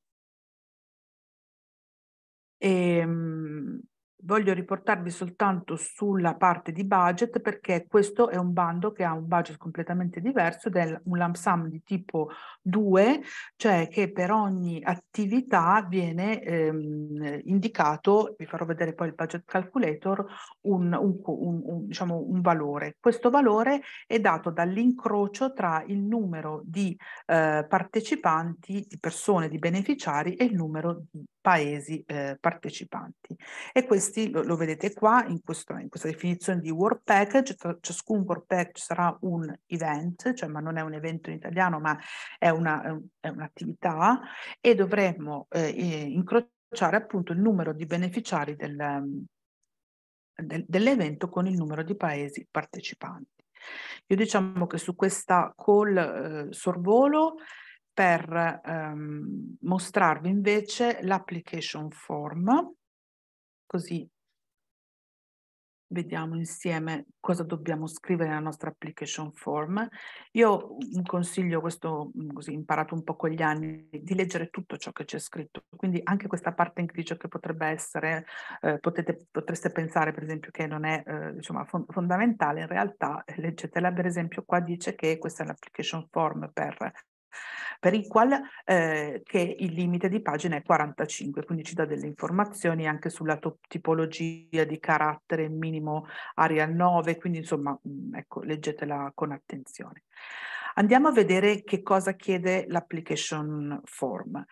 E, ehm, Voglio riportarvi soltanto sulla parte di budget perché questo è un bando che ha un budget completamente diverso ed è un lump sum di tipo 2, cioè che per ogni attività viene ehm, indicato, vi farò vedere poi il budget calculator, un, un, un, diciamo un valore. Questo valore è dato dall'incrocio tra il numero di eh, partecipanti, di persone, di beneficiari e il numero di paesi eh, partecipanti. E questi lo, lo vedete qua in, questo, in, questa definizione di work package, tra ciascun work package sarà un event, cioè ma non è un evento in italiano ma è, una, è un'attività e dovremmo eh, incrociare appunto il numero di beneficiari del, del, dell'evento con il numero di paesi partecipanti. Io diciamo che su questa call eh, sorvolo per ehm, mostrarvi invece l'application form, così vediamo insieme cosa dobbiamo scrivere nella nostra application form. Io consiglio questo, mm, così imparato un po' con gli anni, di leggere tutto ciò che c'è scritto, quindi anche questa parte in grigio che potrebbe essere, eh, potete, potreste pensare per esempio che non è eh, diciamo, fond fondamentale, in realtà leggetela per esempio qua dice che questa è l'application form per per il quale eh, il limite di pagina è 45, quindi ci dà delle informazioni anche sulla tipologia di carattere minimo area 9, quindi insomma, mm, ecco, leggetela con attenzione. Andiamo a vedere che cosa chiede l'application form.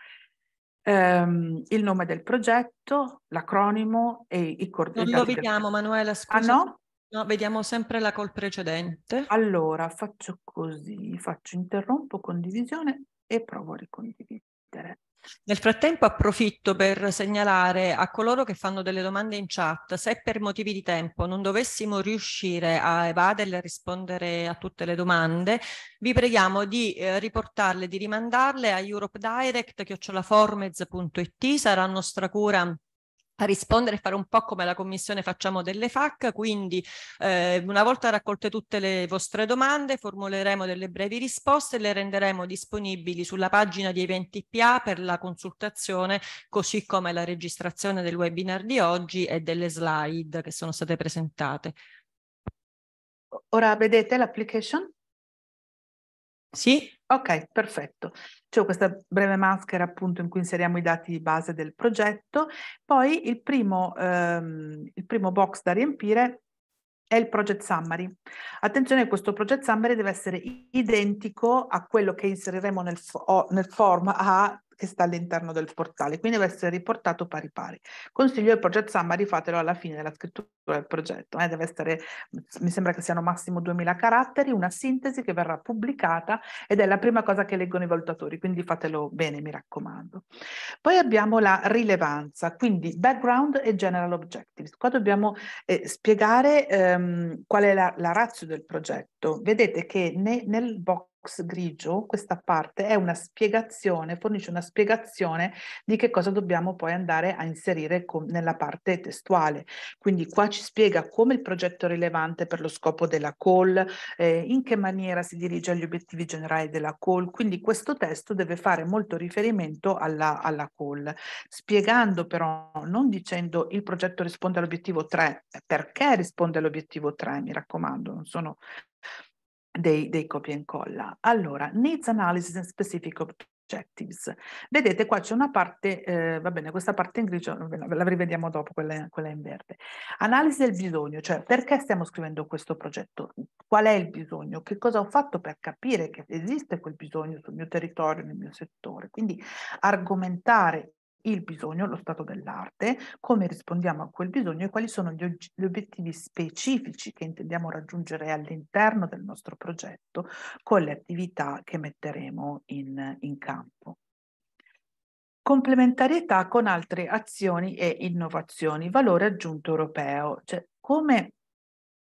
Um, il nome del progetto, l'acronimo e i coordinati. Non lo vediamo, Manuela, ah, scusa. Ah no? No, vediamo sempre la col precedente. Allora, faccio così, faccio interrompo condivisione e provo a ricondividere. Nel frattempo approfitto per segnalare a coloro che fanno delle domande in chat, se per motivi di tempo non dovessimo riuscire a evaderle e rispondere a tutte le domande, vi preghiamo di eh, riportarle, di rimandarle a europedirect.it, sarà nostra cura a rispondere e fare un po' come la commissione facciamo delle FAC, quindi eh, una volta raccolte tutte le vostre domande formuleremo delle brevi risposte e le renderemo disponibili sulla pagina di eventi PA per la consultazione, così come la registrazione del webinar di oggi e delle slide che sono state presentate. Ora vedete l'application? Sì. Ok, perfetto. C'è questa breve maschera appunto in cui inseriamo i dati di base del progetto. Poi il primo, ehm, il primo box da riempire è il project summary. Attenzione, questo project summary deve essere identico a quello che inseriremo nel, fo- nel form A che sta all'interno del portale, quindi deve essere riportato pari pari. Consiglio il progetto Samba, rifatelo alla fine della scrittura del progetto, eh, deve essere, mi sembra che siano massimo 2000 caratteri, una sintesi che verrà pubblicata ed è la prima cosa che leggono i valutatori, quindi fatelo bene, mi raccomando. Poi abbiamo la rilevanza, quindi background e general objectives. Qua dobbiamo eh, spiegare ehm, qual è la, la razza del progetto. Vedete che ne, nel box box grigio, questa parte è una spiegazione, fornisce una spiegazione di che cosa dobbiamo poi andare a inserire con, nella parte testuale. Quindi qua ci spiega come il progetto è rilevante per lo scopo della call, eh, in che maniera si dirige agli obiettivi generali della call, quindi questo testo deve fare molto riferimento alla, alla call, spiegando però, non dicendo il progetto risponde all'obiettivo 3, perché risponde all'obiettivo 3, mi raccomando, non sono dei, dei copia e incolla. Allora, needs analysis and specific objectives. Vedete qua c'è una parte, eh, va bene, questa parte in grigio ve la, rivediamo dopo, quella, quella, in verde. Analisi del bisogno, cioè perché stiamo scrivendo questo progetto? Qual è il bisogno? Che cosa ho fatto per capire che esiste quel bisogno sul mio territorio, nel mio settore? Quindi argomentare il bisogno, lo stato dell'arte, come rispondiamo a quel bisogno e quali sono gli, og- gli, obiettivi specifici che intendiamo raggiungere all'interno del nostro progetto con le attività che metteremo in, in campo. Complementarietà con altre azioni e innovazioni, valore aggiunto europeo, cioè come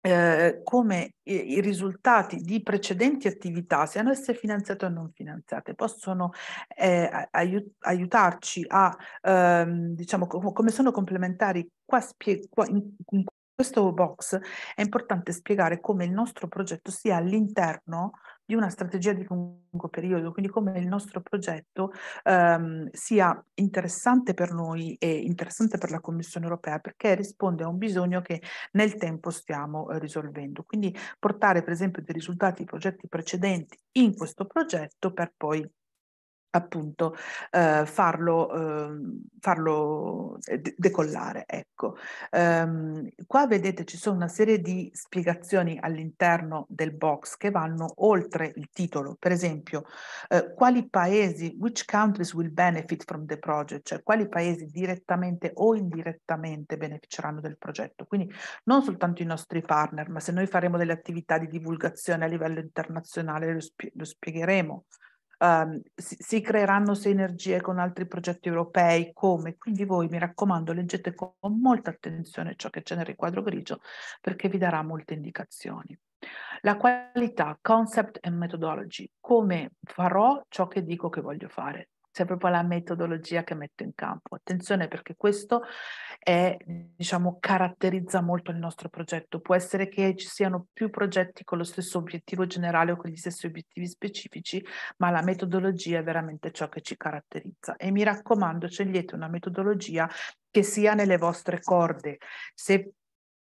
eh, come i, i, risultati di precedenti attività, siano esse finanziate o non finanziate, possono eh, aiut- aiutarci a, ehm, diciamo, co- come sono complementari qua, spie- qua in, in questo box è importante spiegare come il nostro progetto sia all'interno di una strategia di lungo periodo, quindi come il nostro progetto ehm, sia interessante per noi e interessante per la Commissione europea perché risponde a un bisogno che nel tempo stiamo eh, risolvendo. Quindi portare per esempio dei risultati di progetti precedenti in questo progetto per poi appunto eh, farlo, ehm, eh, farlo de- decollare. Ecco. Ehm, qua vedete ci sono una serie di spiegazioni all'interno del box che vanno oltre il titolo, per esempio eh, quali paesi, which countries will benefit from the project, cioè quali paesi direttamente o indirettamente beneficeranno del progetto. Quindi non soltanto i nostri partner, ma se noi faremo delle attività di divulgazione a livello internazionale lo, spie- lo spiegheremo um, si, si, creeranno sinergie con altri progetti europei, come. Quindi voi mi raccomando leggete con molta attenzione ciò che c'è nel riquadro grigio perché vi darà molte indicazioni. La qualità, concept e methodology, come farò ciò che dico che voglio fare c'è proprio la metodologia che metto in campo. Attenzione perché questo è, diciamo, caratterizza molto il nostro progetto. Può essere che ci siano più progetti con lo stesso obiettivo generale o con gli stessi obiettivi specifici, ma la metodologia è veramente ciò che ci caratterizza. E mi raccomando, scegliete una metodologia che sia nelle vostre corde. Se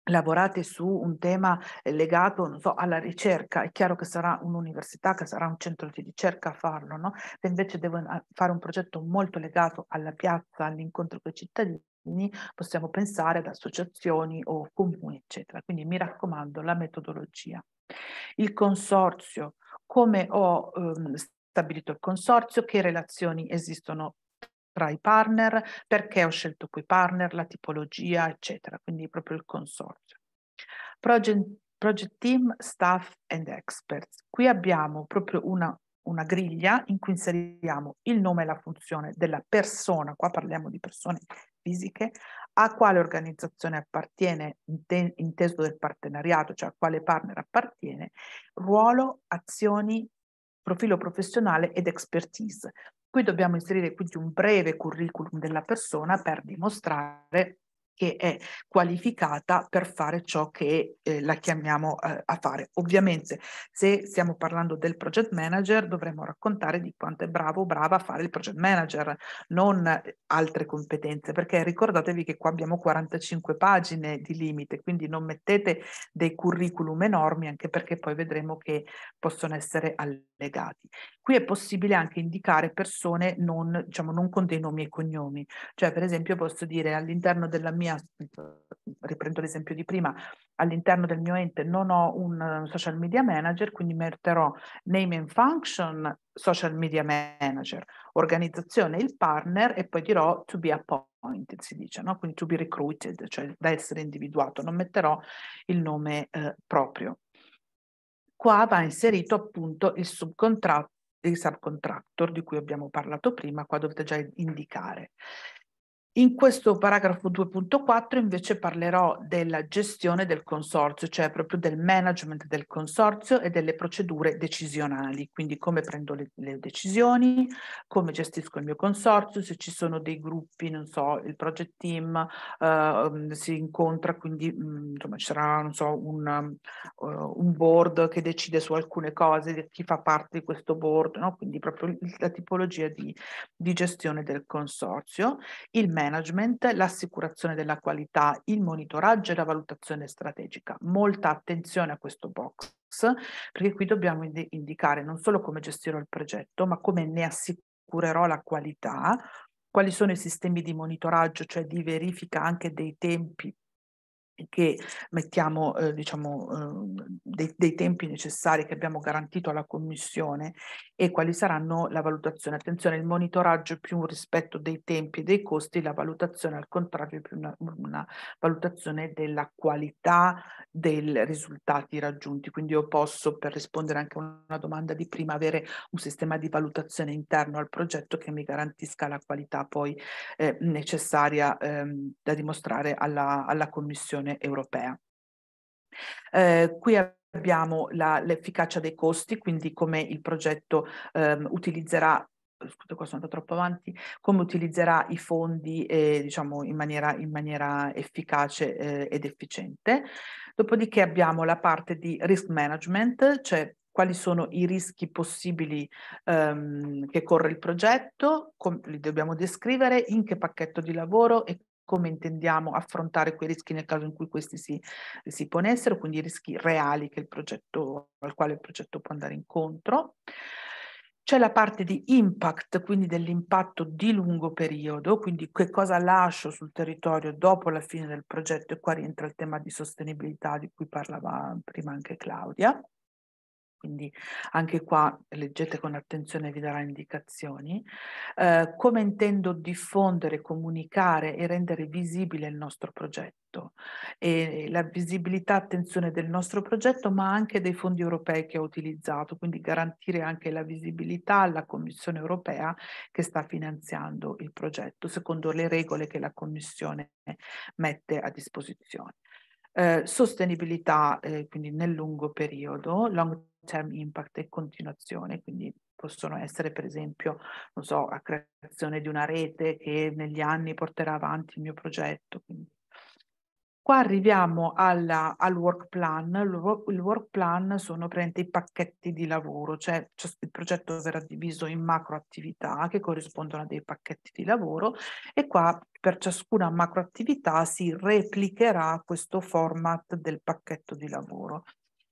lavorate su un tema eh, legato so, alla ricerca, è chiaro che sarà un'università, che sarà un centro di ricerca a farlo, no? se invece devo eh, fare un progetto molto legato alla piazza, all'incontro con i cittadini, possiamo pensare ad associazioni o comuni, eccetera. Quindi mi raccomando la metodologia. Il consorzio, come ho ehm, stabilito il consorzio, che relazioni esistono tra i partner, perché ho scelto quei partner, la tipologia, eccetera, quindi proprio il consorzio. Project, project team, staff and experts. Qui abbiamo proprio una, una griglia in cui inseriamo il nome e la funzione della persona, qua parliamo di persone fisiche, a quale organizzazione appartiene, inteso del partenariato, cioè a quale partner appartiene, ruolo, azioni, profilo professionale ed expertise. Qui dobbiamo inserire quindi un breve curriculum della persona per dimostrare che è qualificata per fare ciò che eh, la chiamiamo eh, a fare. Ovviamente se stiamo parlando del project manager dovremmo raccontare di quanto è bravo o brava a fare il project manager, non altre competenze, perché ricordatevi che qua abbiamo 45 pagine di limite, quindi non mettete dei curriculum enormi anche perché poi vedremo che possono essere allegati. Qui è possibile anche indicare persone non, diciamo, non con dei nomi e cognomi, cioè per esempio posso dire all'interno della mia mia, riprendo l'esempio di prima, all'interno del mio ente non ho un eh, social media manager, quindi metterò name and function social media manager, organizzazione il partner e poi dirò to be appointed, si dice, no? quindi to be recruited, cioè da essere individuato, non metterò il nome eh, proprio. Qua va inserito appunto il subcontratto il subcontractor di cui abbiamo parlato prima, qua dovete già indicare. In questo paragrafo 2.4 invece parlerò della gestione del consorzio, cioè proprio del management del consorzio e delle procedure decisionali, quindi come prendo le, le decisioni, come gestisco il mio consorzio, se ci sono dei gruppi, non so, il project team eh, um, si incontra, quindi mm, insomma ci sarà, non so, un, uh, un, board che decide su alcune cose, chi fa parte di questo board, no? quindi proprio la tipologia di, di gestione del consorzio. Il management, l'assicurazione della qualità, il monitoraggio e la valutazione strategica. Molta attenzione a questo box, perché qui dobbiamo indicare non solo come gestirò il progetto, ma come ne assicurerò la qualità, quali sono i sistemi di monitoraggio, cioè di verifica anche dei tempi che mettiamo eh, diciamo, eh, dei, dei, tempi necessari che abbiamo garantito alla Commissione e quali saranno la valutazione. Attenzione, il monitoraggio è più un rispetto dei tempi e dei costi, la valutazione al contrario è più una, una valutazione della qualità dei risultati raggiunti. Quindi io posso, per rispondere anche a una domanda di prima, avere un sistema di valutazione interno al progetto che mi garantisca la qualità poi eh, necessaria ehm, da dimostrare alla, alla Commissione dell'Unione Europea. Eh, qui abbiamo la, l'efficacia dei costi, quindi come il progetto ehm, utilizzerà Scusate, qua sono andata troppo avanti, come utilizzerà i fondi eh, diciamo, in, maniera, in maniera efficace eh, ed efficiente. Dopodiché abbiamo la parte di risk management, cioè quali sono i rischi possibili ehm, che corre il progetto, com- li dobbiamo descrivere, in che pacchetto di lavoro e come intendiamo affrontare quei rischi nel caso in cui questi si, si ponessero, quindi i rischi reali progetto, al quale il progetto può andare incontro. C'è la parte di impact, quindi dell'impatto di lungo periodo, quindi che cosa lascio sul territorio dopo la fine del progetto e qua rientra il tema di sostenibilità di cui parlava prima anche Claudia quindi anche qua leggete con attenzione, vi darà indicazioni, eh, come intendo diffondere, comunicare e rendere visibile il nostro progetto e la visibilità, attenzione del nostro progetto, ma anche dei fondi europei che ho utilizzato, quindi garantire anche la visibilità alla Commissione europea che sta finanziando il progetto, secondo le regole che la Commissione mette a disposizione. Eh, sostenibilità eh, quindi nel lungo periodo, long term impact e continuazione, quindi possono essere per esempio, non so, la creazione di una rete che negli anni porterà avanti il mio progetto. Quindi. Qua arriviamo alla, al work plan, il work plan sono praticamente i pacchetti di lavoro, cioè il progetto verrà diviso in macro attività che corrispondono a dei pacchetti di lavoro e qua per ciascuna macro attività si replicherà questo format del pacchetto di lavoro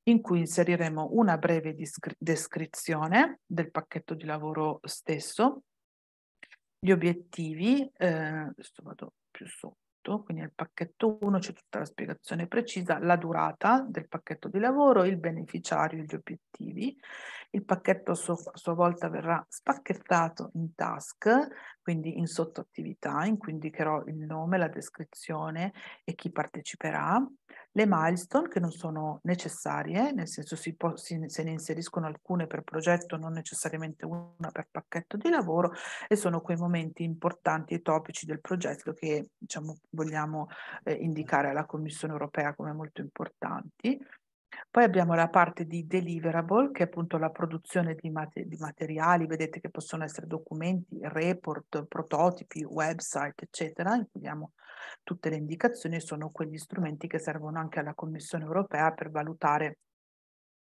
in cui inseriremo una breve descrizione del pacchetto di lavoro stesso, gli obiettivi, eh, vado più sotto, quindi nel pacchetto 1 c'è tutta la spiegazione precisa, la durata del pacchetto di lavoro, il beneficiario, gli obiettivi. Il pacchetto a sua volta verrà spacchettato in task, quindi in sottoattività, in cui indicherò il nome, la descrizione e chi parteciperà le milestone che non sono necessarie, nel senso si può, si, se ne inseriscono alcune per progetto, non necessariamente una per pacchetto di lavoro e sono quei momenti importanti e topici del progetto che diciamo, vogliamo eh, indicare alla Commissione europea come molto importanti. Poi abbiamo la parte di deliverable, che è appunto la produzione di, mater- di materiali, vedete che possono essere documenti, report, prototipi, website, eccetera, in cui diamo tutte le indicazioni, sono quegli strumenti che servono anche alla Commissione europea per valutare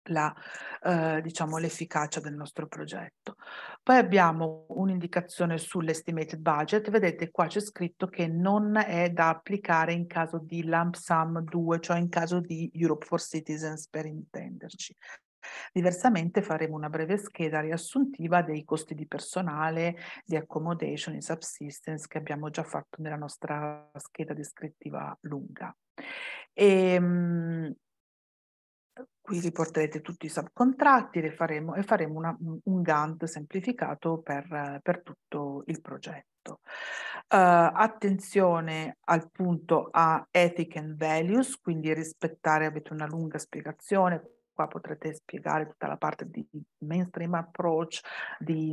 la, eh, diciamo, l'efficacia del nostro progetto. Poi abbiamo un'indicazione sull'estimated budget, vedete qua c'è scritto che non è da applicare in caso di lump sum 2, cioè in caso di Europe for Citizens per intenderci. Diversamente faremo una breve scheda riassuntiva dei costi di personale, di accommodation, di subsistence che abbiamo già fatto nella nostra scheda descrittiva lunga. E, ehm, Qui riporterete tutti i subcontratti le faremo, e faremo una, un Gantt semplificato per, per, tutto il progetto. Uh, attenzione al punto a ethic and values, quindi rispettare, avete una lunga spiegazione, qua potrete spiegare tutta la parte di mainstream approach, di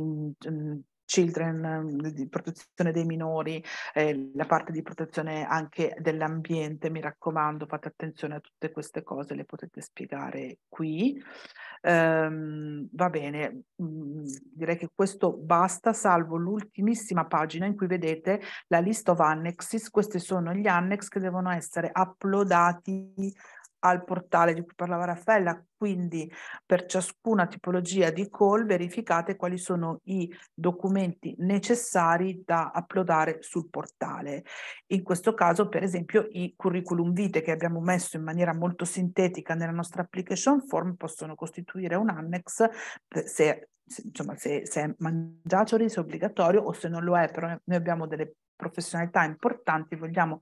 um, children, ehm, di protezione dei minori, eh, la parte di protezione anche dell'ambiente, mi raccomando, fate attenzione a tutte queste cose, le potete spiegare qui. Ehm, va bene, mm, direi che questo basta, salvo l'ultimissima pagina in cui vedete la list of annexes, questi sono gli annex che devono essere uploadati al portale di cui parlava Raffaella, quindi per ciascuna tipologia di call verificate quali sono i documenti necessari da uploadare sul portale. In questo caso, per esempio, i curriculum vitae che abbiamo messo in maniera molto sintetica nella nostra application form possono costituire un annex eh, se, se insomma, se, se è mangiatori, se è obbligatorio o se non lo è, però noi abbiamo delle professionalità importanti, vogliamo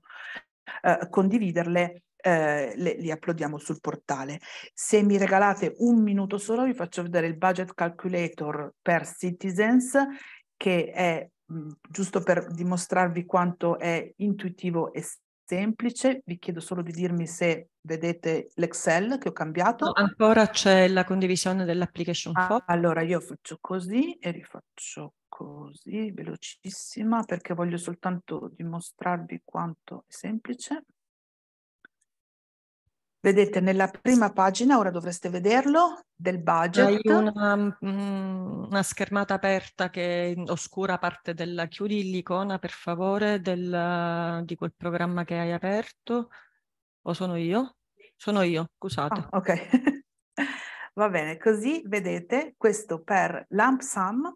eh, condividerle eh, le, li applaudiamo sul portale. Se mi regalate un minuto solo vi faccio vedere il budget calculator per Citizens che è mh, mm, giusto per dimostrarvi quanto è intuitivo e semplice. Vi chiedo solo di dirmi se vedete l'Excel che ho cambiato. No, ancora c'è la condivisione dell'application ah, Allora io faccio così e rifaccio così, velocissima, perché voglio soltanto dimostrarvi quanto è semplice. Vedete nella prima pagina, ora dovreste vederlo, del budget. Hai una, mm, una schermata aperta che oscura parte della... Chiudi l'icona per favore del, di quel programma che hai aperto. O sono io? Sono io, scusate. Ah, ok. Va bene, così vedete questo per lump sum,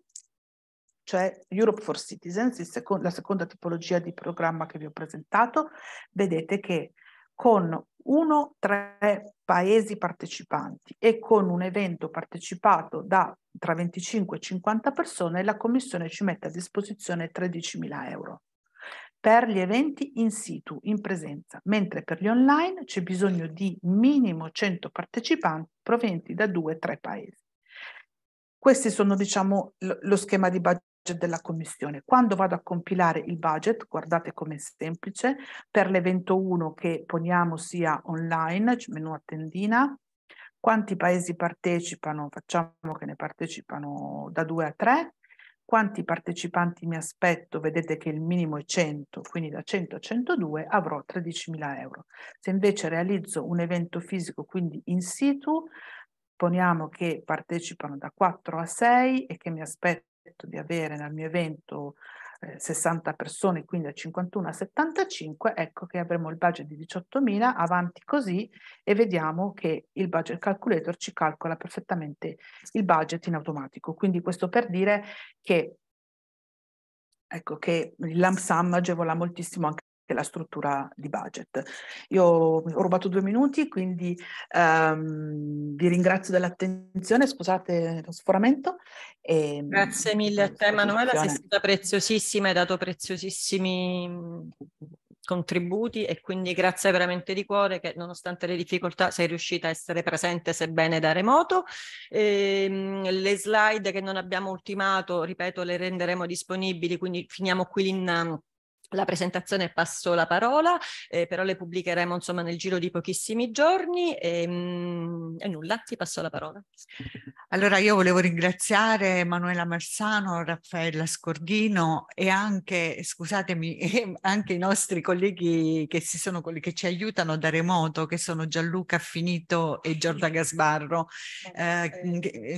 cioè Europe for Citizens, secondo, la seconda tipologia di programma che vi ho presentato, vedete che con uno tre paesi partecipanti e con un evento partecipato da tra 25 e 50 persone, la Commissione ci mette a disposizione 13.000 euro per gli eventi in situ, in presenza, mentre per gli online c'è bisogno di minimo 100 partecipanti proventi da due o tre paesi. Questi sono, diciamo, lo schema di budget della commissione. Quando vado a compilare il budget, guardate com'è semplice, per l'evento 1 che poniamo sia online, menu a tendina, quanti paesi partecipano, facciamo che ne partecipano da 2 a 3, quanti partecipanti mi aspetto, vedete che il minimo è 100, quindi da 100 a 102 avrò 13.000 euro. Se invece realizzo un evento fisico, quindi in situ, poniamo che partecipano da 4 a 6 e che mi aspetto di avere nel mio evento 60 eh, persone, quindi da 51 a 75, ecco che avremo il budget di 18.000, avanti così e vediamo che il budget calculator ci calcola perfettamente il budget in automatico. Quindi questo per dire che, ecco, che il lump sum agevola moltissimo anche della struttura di budget. Io ho rubato due minuti, quindi um, vi ringrazio dell'attenzione, scusate lo sforamento. E, Grazie mm, mille a te Emanuela, sei stata preziosissima, hai dato preziosissimi mm, contributi e quindi grazie veramente di cuore che nonostante le difficoltà sei riuscita a essere presente sebbene da remoto. Ehm, le slide che non abbiamo ultimato, ripeto, le renderemo disponibili, quindi finiamo qui l'innanto la presentazione passo la parola, eh, però le pubblicheremo insomma nel giro di pochissimi giorni e, ehm, mh, e, nulla, ti passo la parola. Allora io volevo ringraziare Emanuela Marsano, Raffaella Scorghino e anche, scusatemi, eh, anche i nostri colleghi che, sono, quelli che ci aiutano da remoto, che sono Gianluca Finito e Giorgia Gasbarro, eh, eh, eh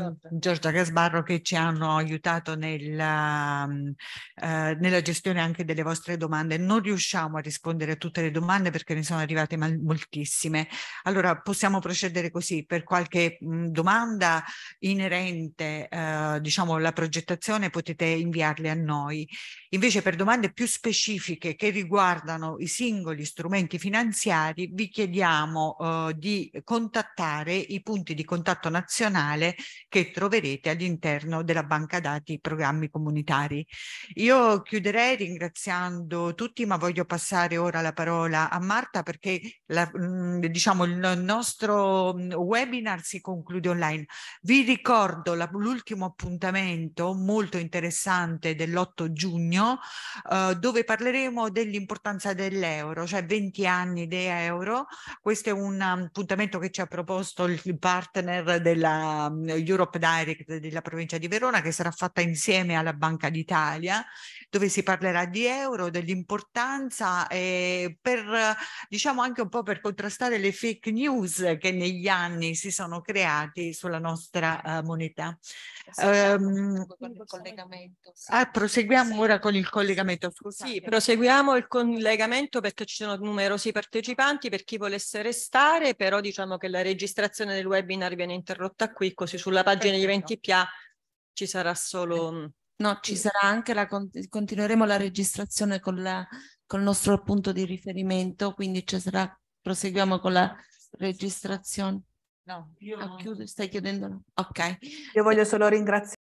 mm, mm, Giorgia Gasbarro che ci hanno aiutato nella, mm, eh, nella gestione anche delle vostre domande domande, non riusciamo a rispondere a tutte le domande perché ne sono arrivate moltissime. Allora possiamo procedere così per qualche mh, domanda inerente eh, diciamo alla progettazione potete inviarle a noi. Invece per domande più specifiche che riguardano i singoli strumenti finanziari vi chiediamo eh, di contattare i punti di contatto nazionale che troverete all'interno della banca dati programmi comunitari. Io chiuderei ringraziando saluto tutti, ma voglio passare ora la parola a Marta perché la, mm, diciamo, il nostro mm, webinar si conclude online. Vi ricordo l'ultimo appuntamento molto interessante dell'8 giugno eh, dove parleremo dell'importanza dell'euro, cioè 20 anni di euro. Questo è un appuntamento che ci ha proposto il partner della mm, Europe Direct della provincia di Verona che sarà fatta insieme alla Banca d'Italia dove si parlerà di euro, dell'importanza eh, per, diciamo anche un po' per contrastare le fake news che negli anni si sono create sulla nostra uh, moneta. Um, proseguiamo sì. ora con il collegamento, scusate. Sì, proseguiamo il collegamento perché ci sono numerosi partecipanti, per chi volesse restare, però diciamo che la registrazione del webinar viene interrotta qui, così sulla pagina Perfetto. di 20PA ci sarà solo eh. No, ci sarà anche la, continueremo la registrazione con, la, con il nostro punto di riferimento, quindi ci sarà, proseguiamo con la registrazione. No, io... Ah, chiudo, stai chiudendo? Ok. Io voglio solo ringraziare.